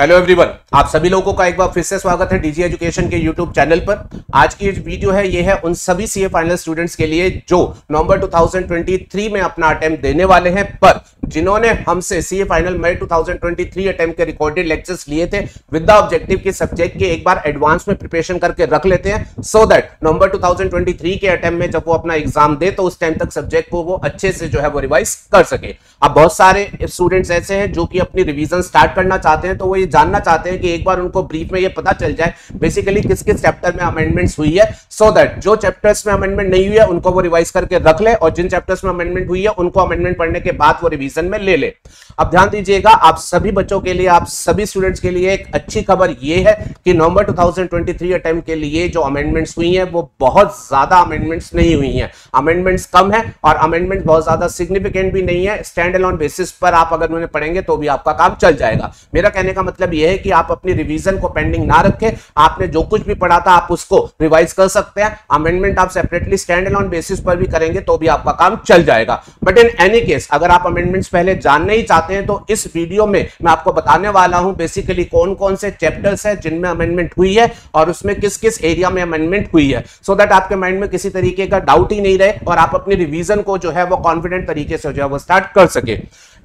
Hello everyone आप सभी लोगों का एक बार फिर से स्वागत है डीजी एजुकेशन के यूट्यूब चैनल पर आज की वीडियो है ये है उन सभी सीए फाइनल स्टूडेंट्स के लिए जो नवंबर 2023 में अपना अटेम्प्ट देने वाले हैं पर जिन्होंने हमसे सीए फाइनल मई 2023 अटेम्प्ट के रिकॉर्डेड लेक्चर्स लिए थे विद द ऑब्जेक्टिव के सब्जेक्ट के एक बार एडवांस में प्रिपरेशन करके रख लेते हैं सो दैट नवंबर 2023 के अटेम्प्ट में जब वो अपना एग्जाम दे तो उस टाइम तक सब्जेक्ट को वो अच्छे से जो है वो रिवाइज कर सके अब बहुत सारे स्टूडेंट्स ऐसे हैं जो कि अपनी रिविजन स्टार्ट करना चाहते हैं तो वो ये जानना चाहते हैं कि एक बार उनको ब्रीफ में ये पता चल जाए बेसिकली किस किस चैप्टर में अमेंडमेंट्स हुई है सो दैट जो चैप्टर्स में अमेंडमेंट नहीं हुई है उनको वो रिवाइज करके रख ले और जिन चैप्टर्स में अमेंडमेंट हुई है उनको अमेंडमेंट पढ़ने के बाद वो रिविजन डिसीजन में ले ले अब ध्यान दीजिएगा आप सभी बच्चों के लिए आप सभी स्टूडेंट्स के लिए एक अच्छी खबर यह है कि नवंबर 2023 अटेम्प्ट के लिए जो अमेंडमेंट्स हुई हैं वो बहुत ज्यादा अमेंडमेंट्स नहीं हुई हैं अमेंडमेंट्स कम है और अमेंडमेंट बहुत ज्यादा सिग्निफिकेंट भी नहीं है स्टैंड अलोन बेसिस पर आप अगर उन्हें पढ़ेंगे तो भी आपका काम चल जाएगा मेरा कहने का मतलब यह है कि आप अपनी रिविजन को पेंडिंग ना रखें आपने जो कुछ भी पढ़ा था आप उसको रिवाइज कर सकते हैं अमेंडमेंट आप सेपरेटली स्टैंड अलोन बेसिस पर भी करेंगे तो भी आपका काम चल जाएगा बट इन एनी केस अगर आप अमेंडमेंट टॉपिक्स पहले जानना ही चाहते हैं तो इस वीडियो में मैं आपको बताने वाला हूं बेसिकली कौन कौन से चैप्टर्स हैं जिनमें अमेंडमेंट हुई है और उसमें किस किस एरिया में अमेंडमेंट हुई है सो so दैट आपके माइंड में किसी तरीके का डाउट ही नहीं रहे और आप अपने रिविजन को जो है वो कॉन्फिडेंट तरीके से जो है वो स्टार्ट कर सके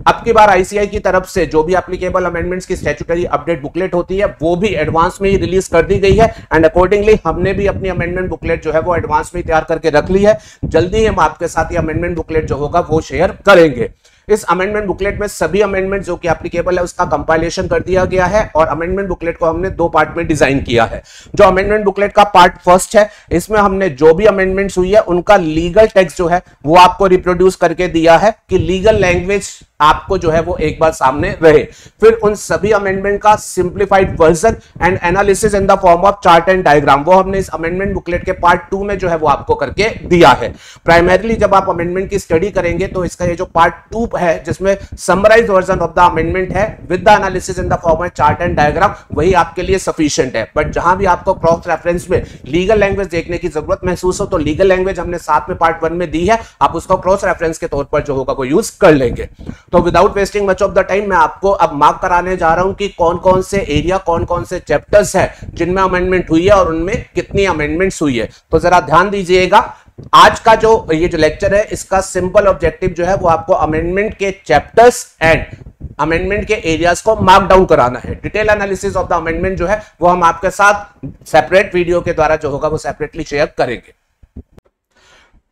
अब की बार आईसीआई की तरफ से जो भी एप्लीकेबल अमेंडमेंट्स की स्टेचुटरी अपडेट बुकलेट होती है वो भी एडवांस में ही रिलीज कर दी गई है एंड अकॉर्डिंगली हमने भी अपनी अमेंडमेंट बुकलेट जो है वो एडवांस में तैयार करके रख ली है जल्दी ही हम आपके साथ ये अमेंडमेंट बुकलेट जो होगा वो शेयर करेंगे इस अमेंडमेंट बुकलेट में सभी अमेंडमेंट जो कि एप्लीकेबल है उसका कंपाइलेशन कर दिया गया है और अमेंडमेंट बुकलेट को हमने दो पार्ट में डिजाइन किया है जो अमेंडमेंट बुकलेट का पार्ट फर्स्ट है इसमें हमने जो भी अमेंडमेंट्स हुई है उनका लीगल टेक्स्ट जो है वो आपको रिप्रोड्यूस करके दिया है कि लीगल लैंग्वेज आपको जो है वो एक बार सामने रहे फिर उन सभी अमेंडमेंट का simplified version and analysis in the form of chart and diagram वो हमने इस अमेंडमेंट बुकलेट के पार्ट टू में जो है वो आपको करके दिया है प्राइमरीली जब आप अमेंडमेंट की स्टडी करेंगे तो इसका ये जो पार्ट टू है जिसमें summarise version of the amendment है with the analysis in the form of chart and diagram वही आपके लिए सफिशियंट है बट जहां भी आपको क्रॉस रेफरेंस में लीगल लैंग्वेज देखने की जरूरत महसूस हो तो लीगल लैंग्वेज हमने साथ में पार्ट वन में दी है आप उसको क्रॉस रेफरेंस के तौर पर जो होगा वो यूज कर लेंगे तो without wasting much of the time मैं आपको अब मार्क कराने जा रहा हूं कि कौन कौन से एरिया कौन कौन से चैप्टर्स है जिनमें अमेंडमेंट हुई है और उनमें कितनी अमेंडमेंट्स हुई है तो जरा ध्यान दीजिएगा आज का जो ये जो लेक्चर है इसका सिंपल ऑब्जेक्टिव जो है वो आपको अमेंडमेंट के चैप्टर्स एंड अमेंडमेंट के एरियाज को मार्क डाउन कराना है detail analysis of the amendment जो है वो हम आपके साथ सेपरेट वीडियो के द्वारा जो होगा वो सेपरेटली शेयर करेंगे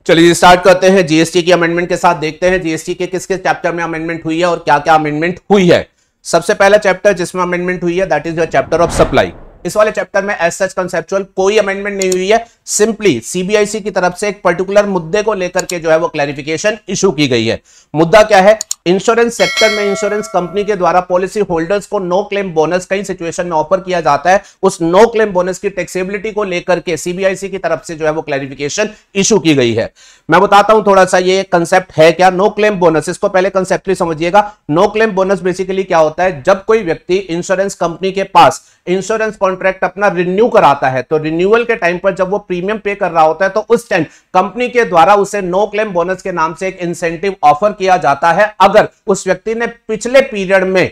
चलिए स्टार्ट करते हैं जीएसटी की अमेंडमेंट के साथ देखते हैं जीएसटी के किस किस चैप्टर में अमेंडमेंट हुई है और क्या क्या अमेंडमेंट हुई है सबसे पहला चैप्टर जिसमें अमेंडमेंट हुई है that is your chapter of supply इस वाले चैप्टर में एस सच कंसेप्चुअल कोई अमेंडमेंट नहीं हुई है सिंपली सीबीआईसी की तरफ से एक पर्टिकुलर मुद्दे को लेकर के जो है वो क्लैरिफिकेशन इशू की गई है मुद्दा क्या है इंश्योरेंस सेक्टर में इंश्योरेंस कंपनी के द्वारा पॉलिसी होल्डर्स को नो क्लेम बोनस कई सिचुएशन में ऑफर किया जाता है उस नो क्लेम बोनस की टेक्सेबिलिटी को लेकर के सीबीआईसी की तरफ से जो है वो क्लैरिफिकेशन इशू की गई है मैं बताता हूं थोड़ा सा ये कंसेप्ट है क्या नो क्लेम बोनस इसको पहले कंसेप्टली समझिएगा नो क्लेम बोनस बेसिकली क्या होता है जब कोई व्यक्ति इंश्योरेंस कंपनी के पास इंश्योरेंस कॉन्ट्रैक्ट अपना रिन्यू कराता है तो रिन्यूअल के टाइम पर जब वो प्रीमियम पे कर रहा होता है तो उस टाइम कंपनी के द्वारा उसे नो क्लेम बोनस के नाम से एक इंसेंटिव ऑफर किया जाता है अगर अगर उस व्यक्ति ने पिछले पीरियड में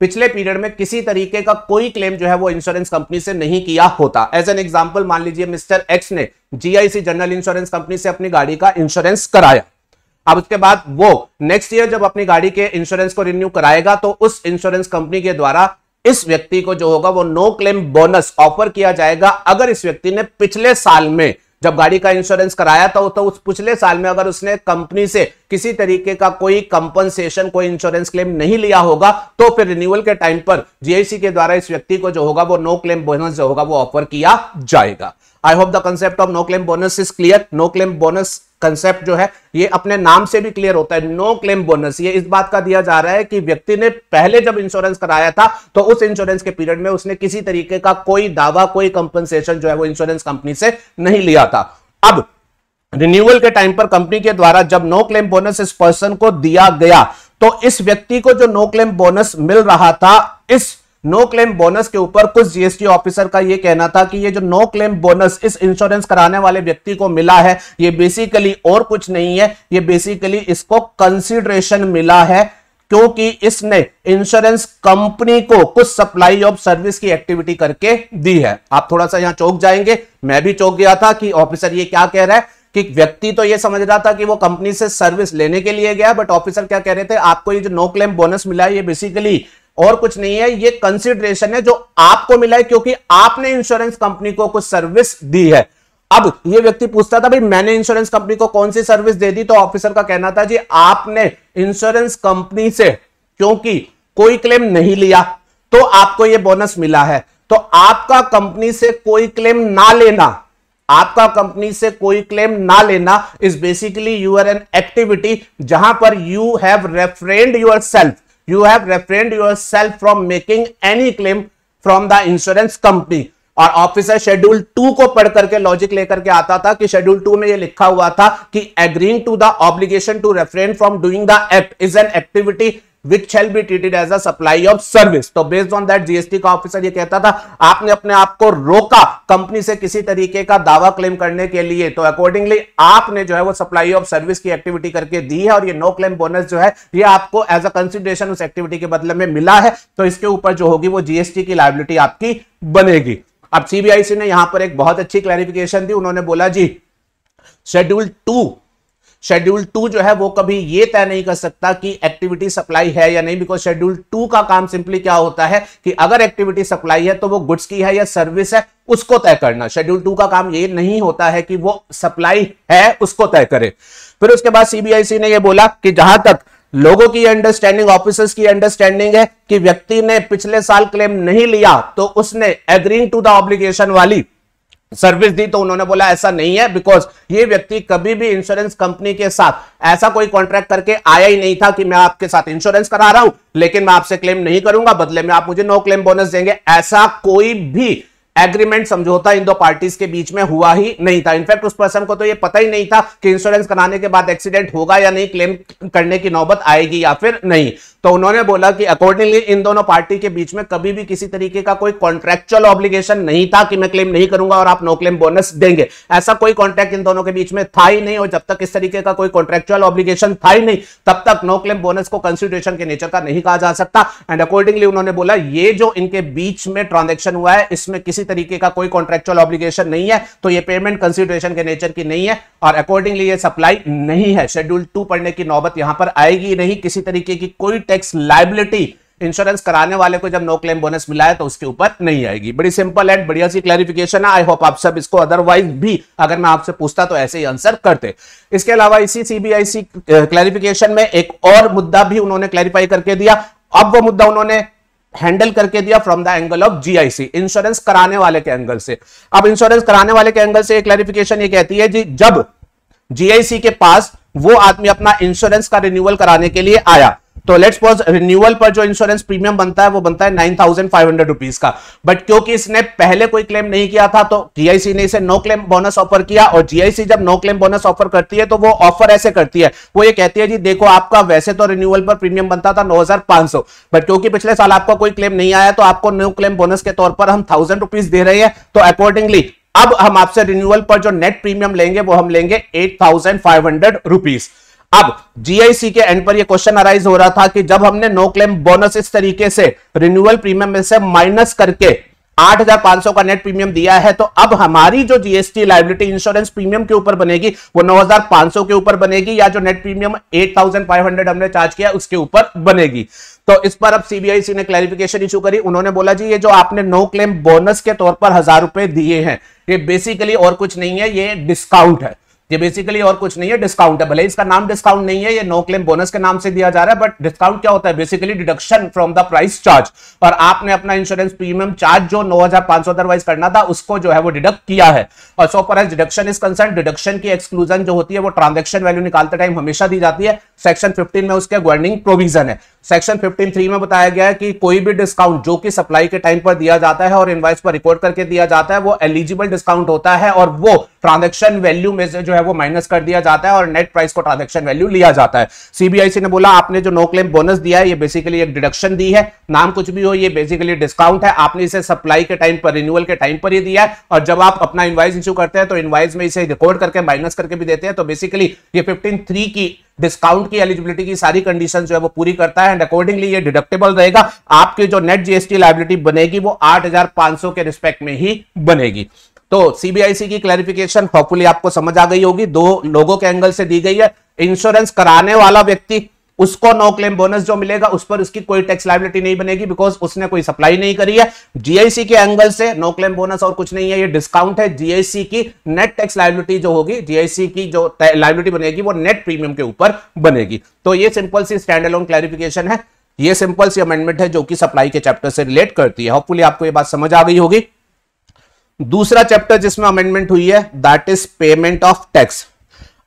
पिछले पीरियड में किसी तरीके का कोई क्लेम जो है वो इंश्योरेंस कंपनी से नहीं किया होता एज एन एग्जाम्पल मान लीजिए मिस्टर एक्स ने जीआईसी जनरल इंश्योरेंस कंपनी से अपनी गाड़ी का इंश्योरेंस कराया अब उसके बाद वो नेक्स्ट ईयर जब अपनी गाड़ी के इंश्योरेंस को रिन्यू कराएगा तो उस इंश्योरेंस कंपनी के द्वारा इस व्यक्ति को जो होगा वो नो क्लेम बोनस ऑफर किया जाएगा अगर इस व्यक्ति ने पिछले साल में जब गाड़ी का इंश्योरेंस कराया था तो उस पिछले साल में अगर उसने कंपनी से किसी तरीके का कोई कंपनसेशन कोई इंश्योरेंस क्लेम नहीं लिया होगा तो फिर रिन्यूअल के टाइम पर जीआईसी के द्वारा इस व्यक्ति को जो होगा वो नो क्लेम बोनस जो होगा वो ऑफर किया जाएगा I hope the concept of no claim bonus is clear no claim bonus concept जो है ये अपने नाम से भी क्लियर होता है नो क्लेम बोनस ये इस बात का दिया जा रहा है कि व्यक्ति ने पहले जब इंश्योरेंस कराया था तो उस इंश्योरेंस के पीरियड में उसने किसी तरीके का कोई दावा कोई कंपनसेशन जो है वो इंश्योरेंस कंपनी से नहीं लिया था अब रिन्यूअल के टाइम पर कंपनी के द्वारा जब नो क्लेम बोनस इस पर्सन को दिया गया तो इस व्यक्ति को जो नो क्लेम बोनस मिल रहा था इस नो क्लेम बोनस के ऊपर कुछ जीएसटी ऑफिसर का यह कहना था कि ये जो नो क्लेम बोनस इस इंश्योरेंस कराने वाले व्यक्ति को मिला है ये बेसिकली और कुछ नहीं है ये बेसिकली इसको कंसिडरेशन मिला है क्योंकि इसने इंश्योरेंस कंपनी को कुछ सप्लाई ऑफ सर्विस की एक्टिविटी करके दी है आप थोड़ा सा यहां चौक जाएंगे मैं भी चौक गया था कि ऑफिसर ये क्या कह रहा है कि व्यक्ति तो ये समझ रहा था कि वो कंपनी से सर्विस लेने के लिए गया बट ऑफिसर क्या कह रहे थे आपको ये जो नो क्लेम बोनस मिला है ये बेसिकली और कुछ नहीं है ये कंसिडरेशन है जो आपको मिला है क्योंकि आपने इंश्योरेंस कंपनी को कुछ सर्विस दी है अब ये व्यक्ति पूछता था भाई मैंने इंश्योरेंस कंपनी को कौन सी सर्विस दे दी तो ऑफिसर का कहना था जी आपने इंश्योरेंस कंपनी से क्योंकि कोई क्लेम नहीं लिया तो आपको ये बोनस मिला है तो आपका कंपनी से कोई क्लेम ना लेना आपका कंपनी से कोई क्लेम ना लेना is basically your an activity जहां पर you have refrained yourself have refrained yourself from making any claim from the insurance company और ऑफिसर शेड्यूल टू को पढ़ करके लॉजिक लेकर के आता था कि शेड्यूल टू में ये लिखा हुआ था कि agreeing to the obligation to refrained from doing the act is an activity which shall be treated as a supply of service तो बेस्ड ऑन दैट जीएसटी का ऑफिसर ये कहता था आपने अपने आप को रोका कंपनी से किसी तरीके का दावा क्लेम करने के लिए तो अकॉर्डिंगली आपने जो है वो सप्लाई ऑफ सर्विस की एक्टिविटी करके दी है और ये नो क्लेम बोनस जो है ये आपको एज अ कंसिडरेशन उस एक्टिविटी के बदले में मिला है तो इसके ऊपर जो होगी वो जीएसटी की लाइबिलिटी आपकी बनेगी अब सीबीआईसी ने यहां पर एक बहुत अच्छी क्लैरिफिकेशन दी उन्होंने बोला जी शेड्यूल टू शेड्यूल टू जो है वो कभी ये तय नहीं कर सकता कि एक्टिविटी सप्लाई है या नहीं बिकॉज शेड्यूल टू का काम सिंपली क्या होता है कि अगर एक्टिविटी सप्लाई है तो वो गुड्स की है या सर्विस है उसको तय करना शेड्यूल टू का काम ये नहीं होता है कि वो सप्लाई है उसको तय करे फिर उसके बाद सीबीआईसी ने यह बोला कि जहां तक लोगों की अंडरस्टैंडिंग ऑफिसर्स की अंडरस्टैंडिंग है कि व्यक्ति ने पिछले साल क्लेम नहीं लिया तो उसने एग्रींग टू द ऑब्लिगेशन वाली सर्विस दी तो उन्होंने बोला ऐसा नहीं है बिकॉज ये व्यक्ति कभी भी इंश्योरेंस कंपनी के साथ ऐसा कोई कॉन्ट्रैक्ट करके आया ही नहीं था कि मैं आपके साथ इंश्योरेंस करा रहा हूं लेकिन मैं आपसे क्लेम नहीं करूंगा बदले में आप मुझे नो क्लेम बोनस देंगे ऐसा कोई भी एग्रीमेंट समझौता इन दो पार्टीज के बीच में हुआ ही नहीं था इनफैक्ट उस पर्सन को तो ये पता ही नहीं था कि इंश्योरेंस कराने के बाद एक्सीडेंट होगा या नहीं क्लेम करने की नौबत आएगी या फिर नहीं तो उन्होंने बोला कि अकॉर्डिंगली इन दोनों पार्टी के बीच में कभी भी किसी तरीके का कोई कॉन्ट्रेक्चुअल ऑब्लिगेशन नहीं था कि मैं क्लेम नहीं करूंगा और आप नो क्लेम बोनस देंगे ऐसा कोई कॉन्ट्रैक्ट इन दोनों के बीच में था ही नहीं और जब तक इस तरीके का कोई कॉन्ट्रेक्चुअल ऑब्लिगेशन था ही नहीं तब तक नो क्लेम बोनस को कंसिडरेशन के नेचर का नहीं कहा जा सकता एंड अकॉर्डिंगली उन्होंने बोला ये जो इनके बीच में ट्रांजेक्शन हुआ है इसमें किसी तरीके का कोई कॉन्ट्रेक्चुअल ऑब्लिगेशन नहीं है तो ये पेमेंट कंसिडरेशन के नेचर की नहीं है और अकॉर्डिंगली ये सप्लाई नहीं है शेड्यूल टू पढ़ने की नौबत यहां पर आएगी नहीं किसी तरीके की कोई टैक्स लाइबिलिटी इंश्योरेंस कराने वाले को जब नो क्लेम बोनस मिला है तो उसके ऊपर नहीं आएगी बड़ी सिंपल एंड बढ़िया सी क्लैरिफिकेशन है आई होप आप सब इसको अदरवाइज भी अगर मैं आपसे पूछता तो ऐसे ही आंसर करते इसके अलावा इसी सीबीआईसी क्लैरिफिकेशन में एक और मुद्दा भी उन्होंने क्लैरिफाई करके दिया अब वो मुद्दा उन्होंने हैंडल करके दिया from the angle of GIC insurance कराने वाले के एंगल से अब इंश्योरेंस कराने वाले के एंगल से क्लैरिफिकेशन ये कहती है जी जब जीआईसी के पास वो आदमी अपना इंश्योरेंस का रिन्यूअल कराने के लिए आया तो लेट्स पॉज रिन्यूअल पर जो इंश्योरेंस प्रीमियम बनता है वो बनता है nine thousand five hundred rupees का बट क्योंकि इसने पहले कोई क्लेम नहीं किया था तो जीआईसी ने इसे नो क्लेम बोनस ऑफर किया और जीआईसी जब नो क्लेम बोनस ऑफर करती है तो वो ऑफर ऐसे करती है वो ये कहती है जी देखो आपका वैसे तो रिन्यूअल पर प्रीमियम बनता था नौ बट क्योंकि पिछले साल आपका कोई क्लेम नहीं आया तो आपको नो क्लेम बोनस के तौर पर हम थाउजेंड रुपीज दे रहे हैं तो अकॉर्डिंगली अब हम आपसे रिन्यूअल पर जो नेट प्रीमियम लेंगे वो हम लेंगे eight thousand five hundred rupees अब जीआईसी के एंड पर ये क्वेश्चन अराइज हो रहा था कि जब हमने नो क्लेम बोनस इस तरीके से रिन्यूअल प्रीमियम में से माइनस करके 8,500 का नेट प्रीमियम दिया है तो अब हमारी जो जीएसटी लाइबिलिटी इंश्योरेंस प्रीमियम के ऊपर बनेगी वो 9,500 के ऊपर बनेगी या जो नेट प्रीमियम 8,500 हमने चार्ज किया उसके ऊपर बनेगी तो इस पर अब सीबीआईसी ने क्लैरिफिकेशन इशू करी उन्होंने बोला जी ये जो आपने नो क्लेम बोनस के तौर पर हजार रुपए दिए हैं ये बेसिकली और कुछ नहीं है ये डिस्काउंट है ये बेसिकली और कुछ नहीं है डिस्काउंट है भले इसका नाम डिस्काउंट नहीं है ये नो क्लेम बोनस के नाम से दिया जा रहा है बट डिस्काउंट क्या होता है basically deduction from the price charge और आपने अपना इंश्योरेंस प्रीमियम चार्ज जो नौ अदरवाइज करना था उसको जो है वो डिडक्ट किया है और so far as deduction is concern deduction की एक्सक्लूजन जो होती है वो ट्रांजेक्शन वैल्यू निकालते टाइम हमेशा दी जाती है सेक्शन फिफ्टीन में उसके गवर्निंग प्रोविजन है सेक्शन 153 में बताया गया है कि कोई भी डिस्काउंट जो कि सप्लाई के टाइम पर दिया जाता है और इनवाइस पर रिकॉर्ड करके दिया जाता है वो एलिजिबल डिस्काउंट होता है और वो ट्रांजेक्शन वैल्यू में से जो है वो माइनस कर दिया जाता है और नेट प्राइस को ट्रांजेक्शन वैल्यू लिया जाता है सीबीआईसी ने बोला आपने जो नो क्लेम बोनस दिया है ये बेसिकली एक डिडक्शन दी है नाम कुछ भी हो ये बेसिकली डिस्काउंट है आपने इसे सप्लाई के टाइम पर रिन्यूअल के टाइम पर ही दिया है और जब आप अपना इन्वाइस इश्यू करते हैं तो इन्वाइस में इसे रिकॉर्ड करके माइनस करके भी देते हैं तो बेसिकली ये फिफ्टीन की डिस्काउंट की एलिजिबिलिटी की सारी कंडीशन जो है वो पूरी करता है है एंड अकॉर्डिंगली ये डिडक्टेबल रहेगा आपके जो नेट जीएसटी लाइबिलिटी बनेगी वो सौ के रिस्पेक्ट में ही बनेगी तो सीबीआईसी की क्लैरिफिकेशन होपफुली आपको समझ आ गई होगी दो लोगों के एंगल से दी गई है इंश्योरेंस कराने वाला व्यक्ति उसको नो क्लेम बोनस जो मिलेगा उस पर उसकी कोई टैक्स लाइबिलिटी नहीं बनेगी बिकॉज उसने कोई सप्लाई नहीं करी है जीआईसी के एंगल से नो क्लेम बोनस और कुछ नहीं है ये डिस्काउंट है जीआईसी की नेट टैक्स लाइबिलिटी जो होगी जीआईसी की जो लाइबिलिटी बनेगी वो नेट प्रीमियम के ऊपर बनेगी तो ये सिंपल सी स्टैंड अलोन क्लैरिफिकेशन है ये सिंपल सी अमेंडमेंट है जो कि सप्लाई के चैप्टर से रिलेट करती है होपफुली आपको ये बात समझ आ गई होगी दूसरा चैप्टर जिसमें अमेंडमेंट हुई है that is payment of tax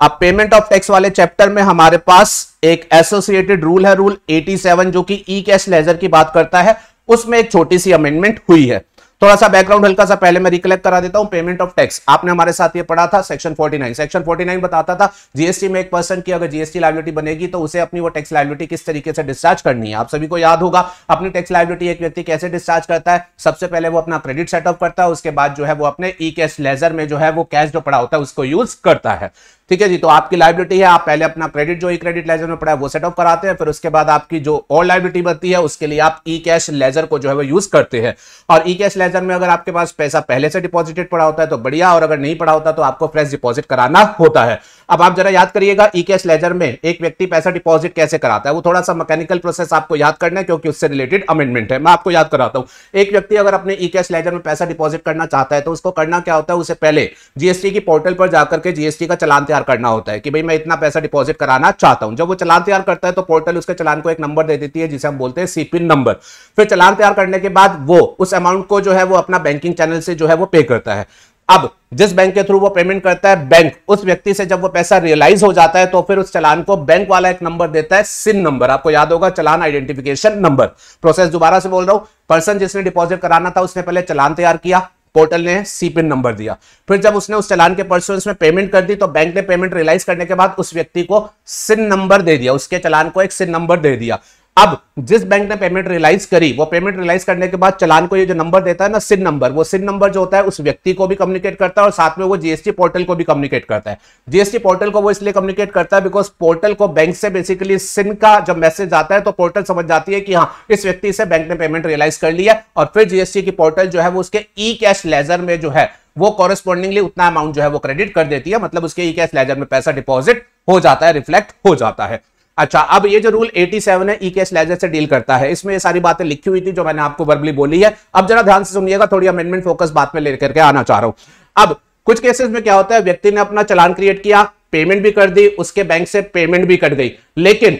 अब पेमेंट ऑफ टैक्स वाले चैप्टर में हमारे पास एक एसोसिएटेड रूल है रूल 87 जो कि ई कैश लेजर की बात करता है उसमें एक छोटी सी अमेंडमेंट हुई है थोड़ा सा बैकग्राउंड हल्का सा पहले मैं रिकलेक्ट करा देता हूं पेमेंट ऑफ टैक्स आपने हमारे साथ ये पढ़ा था सेक्शन 49 सेक्शन 49 बताता था जीएसटी में एक पर्सन की अगर जीएसटी लाइबिलिटी बनेगी तो उसे अपनी वो टैक्स लाइबिलिटी किस तरीके से डिस्चार्ज करनी है आप सभी को याद होगा अपनी टैक्स लाइबिलिटी एक व्यक्ति कैसे डिस्चार्ज करता है सबसे पहले वो अपना क्रेडिट सेटअप करता है उसके बाद जो है वो अपने ई कैश लेजर में जो है वो कैश जो पड़ा होता है उसको यूज करता है ठीक है जी तो आपकी लाइबिलिटी है आप पहले अपना क्रेडिट जो ई क्रेडिट लेजर में पड़ा है वो सेटअप कराते हैं फिर उसके बाद आपकी जो और लाइबिलिटी बनती है उसके लिए आप ई कैश लेजर को जो है वो यूज करते हैं और ई कैश लेजर में अगर आपके पास पैसा पहले से डिपॉजिटेड पड़ा होता है तो बढ़िया और अगर नहीं पड़ा होता तो आपको फ्रेश डिपॉजिट कराना होता है अब आप जरा याद करिएगा ई कैश लेजर में एक व्यक्ति पैसा डिपॉजिट कैसे कराता है वो थोड़ा सा मैकेनिकल प्रोसेस आपको याद करना है क्योंकि उससे रिलेटेड अमेंडमेंट है मैं आपको याद कराता हूँ एक व्यक्ति अगर अपने ई कैश लेजर में पैसा डिपॉजिट करना चाहता है तो उसको करना क्या होता है उसे पहले जीएसटी की पोर्टल पर जाकर के जीएसटी का चलान तैयार करना होता है कि भाई मैं इतना पैसा डिपॉजिट कराना चाहता हूं जब वो चलान तैयार करता है तो पोर्टल उसके चलान को एक नंबर दे देती है जिसे हम बोलते हैं सीपिन नंबर फिर चलान तैयार करने के बाद वो उस अमाउंट को जो है वो अपना बैंकिंग चैनल से जो है वो पे करता है अब जिस बैंक के थ्रू वो पेमेंट करता है बैंक उस व्यक्ति से जब वो पैसा रियलाइज हो जाता है तो फिर उस चलान को बैंक वाला एक नंबर देता है सिन नंबर आपको याद होगा चलान आइडेंटिफिकेशन नंबर प्रोसेस दोबारा से बोल रहा हूं पर्सन जिसने डिपॉजिट कराना था उसने पहले चलान तैयार किया पोर्टल ने सीपिन नंबर दिया फिर जब उसने उस चलान के पर्सन में पेमेंट कर दी तो बैंक ने पेमेंट रियलाइज करने के बाद उस व्यक्ति को सिन नंबर दे दिया उसके चलान को एक सिन नंबर दे दिया अब जिस बैंक ने पेमेंट रियलाइज करी वो पेमेंट रियलाइज करने के बाद चलान को ये जो नंबर देता है ना सिन नंबर वो सिन नंबर जो होता है उस व्यक्ति को भी कम्युनिकेट करता है और साथ में वो जीएसटी पोर्टल को भी कम्युनिकेट करता है जीएसटी पोर्टल को वो इसलिए कम्युनिकेट करता है बिकॉज पोर्टल को बैंक से बेसिकली सिन का जब मैसेज आता है तो पोर्टल समझ जाती है कि हाँ इस व्यक्ति से बैंक ने पेमेंट रियलाइज कर लिया और फिर जीएसटी की पोर्टल जो है वो उसके ई कैश लेजर में जो है वो कॉरेस्पॉन्डिंगली उतना अमाउंट जो है वो क्रेडिट कर देती है मतलब उसके ई कैश लेजर में पैसा डिपॉजिट हो जाता है रिफ्लेक्ट हो जाता है अच्छा अब ये जो रूल 87 सेवन है ई केस लेजर से डील करता है इसमें ये सारी बातें लिखी हुई थी जो मैंने आपको वर्बली बोली है अब जरा ध्यान से सुनिएगा थोड़ी अमेंडमेंट फोकस बात में लेकर के आना चाह रहा हूं अब कुछ केसेस में क्या होता है व्यक्ति ने अपना चलान क्रिएट किया पेमेंट भी कर दी उसके बैंक से पेमेंट भी कट गई लेकिन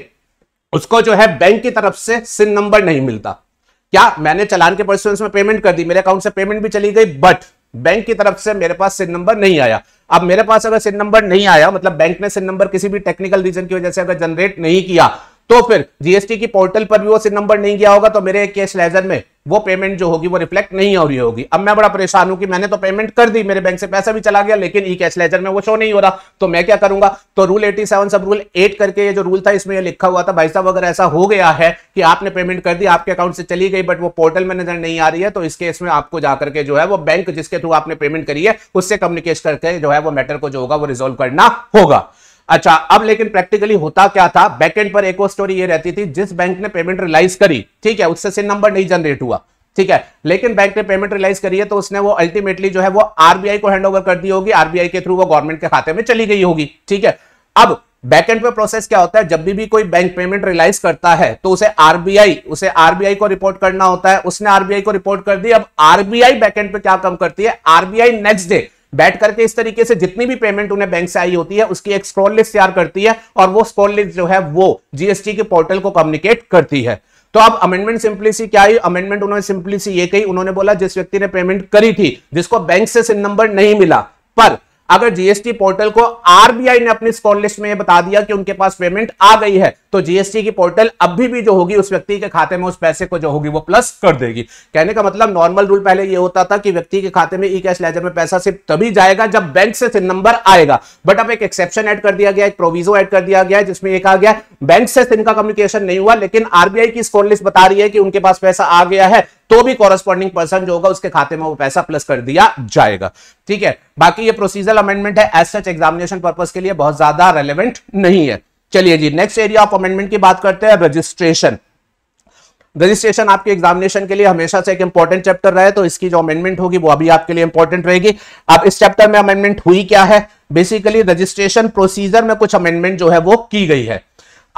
उसको जो है बैंक की तरफ से सिन नंबर नहीं मिलता क्या मैंने चलान के परसुएंस में पेमेंट कर दी मेरे अकाउंट से पेमेंट भी चली गई बट बैंक की तरफ से मेरे पास सिन नंबर नहीं आया अब मेरे पास अगर सिन नंबर नहीं आया मतलब बैंक ने सिन नंबर किसी भी टेक्निकल रीजन की वजह से अगर जनरेट नहीं किया तो फिर जीएसटी की पोर्टल पर भी वो सिर्फ नंबर नहीं गया होगा तो मेरे कैश लेजर में वो पेमेंट जो होगी वो रिफ्लेक्ट नहीं हो रही होगी अब मैं बड़ा परेशान हूं कि मैंने तो पेमेंट कर दी मेरे बैंक से पैसा भी चला गया लेकिन ई कैश लेजर में वो शो नहीं हो रहा तो मैं क्या करूंगा तो रूल 87 सब रूल 8 करके ये जो रूल था इसमें ये लिखा हुआ था भाई साहब अगर ऐसा हो गया है कि आपने पेमेंट कर दी आपके अकाउंट से चली गई बट वो पोर्टल में नजर नहीं आ रही है तो इस केस में आपको जाकर के जो है वो बैंक जिसके थ्रू आपने पेमेंट करी है उससे कम्युनिकेट करके जो है वो मैटर को जो होगा वो रिजोल्व करना होगा अच्छा अब लेकिन प्रैक्टिकली होता क्या था बैकेंड पर एक और स्टोरी ये रहती थी जिस बैंक ने पेमेंट रिलाइज करी ठीक है उससे सिन नंबर नहीं जनरेट हुआ ठीक है लेकिन बैंक ने पेमेंट रिलाइज करी है तो उसने वो अल्टीमेटली जो है वो आरबीआई को हैंड कर दी होगी आरबीआई के थ्रू वो गवर्नमेंट के खाते में चली गई होगी ठीक है अब बैकेंड पे प्रोसेस क्या होता है जब भी भी कोई बैंक पेमेंट रिलाइज करता है तो उसे आरबीआई उसे आरबीआई को रिपोर्ट करना होता है उसने आरबीआई को रिपोर्ट कर दी अब आरबीआई बैकेंड पे क्या काम करती है आरबीआई नेक्स्ट डे बैठ करके इस तरीके से जितनी भी पेमेंट उन्हें बैंक से आई होती है उसकी एक स्क्रॉल लिस्ट तैयार करती है और वो स्क्रॉल लिस्ट जो है वो जीएसटी के पोर्टल को कम्युनिकेट करती है तो अब अमेंडमेंट सिंपली सी क्या अमेंडमेंट उन्होंने सिंपली सी ये कही उन्होंने बोला जिस व्यक्ति ने पेमेंट करी थी जिसको बैंक से सिम नंबर नहीं मिला पर अगर जीएसटी पोर्टल को आरबीआई ने अपनी स्कोर लिस्ट में बता दिया कि उनके पास पेमेंट आ गई है तो जीएसटी की पोर्टल अभी भी जो होगी उस व्यक्ति के खाते में उस पैसे को जो होगी वो प्लस कर देगी कहने का मतलब नॉर्मल रूल पहले ये होता था कि व्यक्ति के खाते में ई कैश लेजर में पैसा सिर्फ तभी जाएगा जब बैंक से सिन नंबर आएगा बट अब एक एक्सेप्शन एड कर दिया गया एक प्रोविजो एड कर दिया गया जिसमें एक आ गया बैंक से सिन का कम्युनिकेशन नहीं हुआ लेकिन आरबीआई की स्कोर लिस्ट बता रही है कि उनके पास पैसा आ गया है तो भी कॉरेस्पॉन्डिंग पर्सन जो होगा उसके खाते में वो पैसा प्लस कर दिया जाएगा ठीक है बाकी ये प्रोसीजर अमेंडमेंट है एज सच एग्जामिनेशन पर्पज के लिए बहुत ज्यादा रेलिवेंट नहीं है चलिए जी नेक्स्ट एरिया ऑफ अमेंडमेंट की बात करते हैं रजिस्ट्रेशन रजिस्ट्रेशन आपके एग्जामिनेशन के लिए हमेशा से एक इंपॉर्टेंट चैप्टर रहा है तो इसकी जो अमेंडमेंट होगी वो अभी आपके लिए इंपॉर्टेंट रहेगी अब इस चैप्टर में अमेंडमेंट हुई क्या है बेसिकली रजिस्ट्रेशन प्रोसीजर में कुछ अमेंडमेंट जो है वो की गई है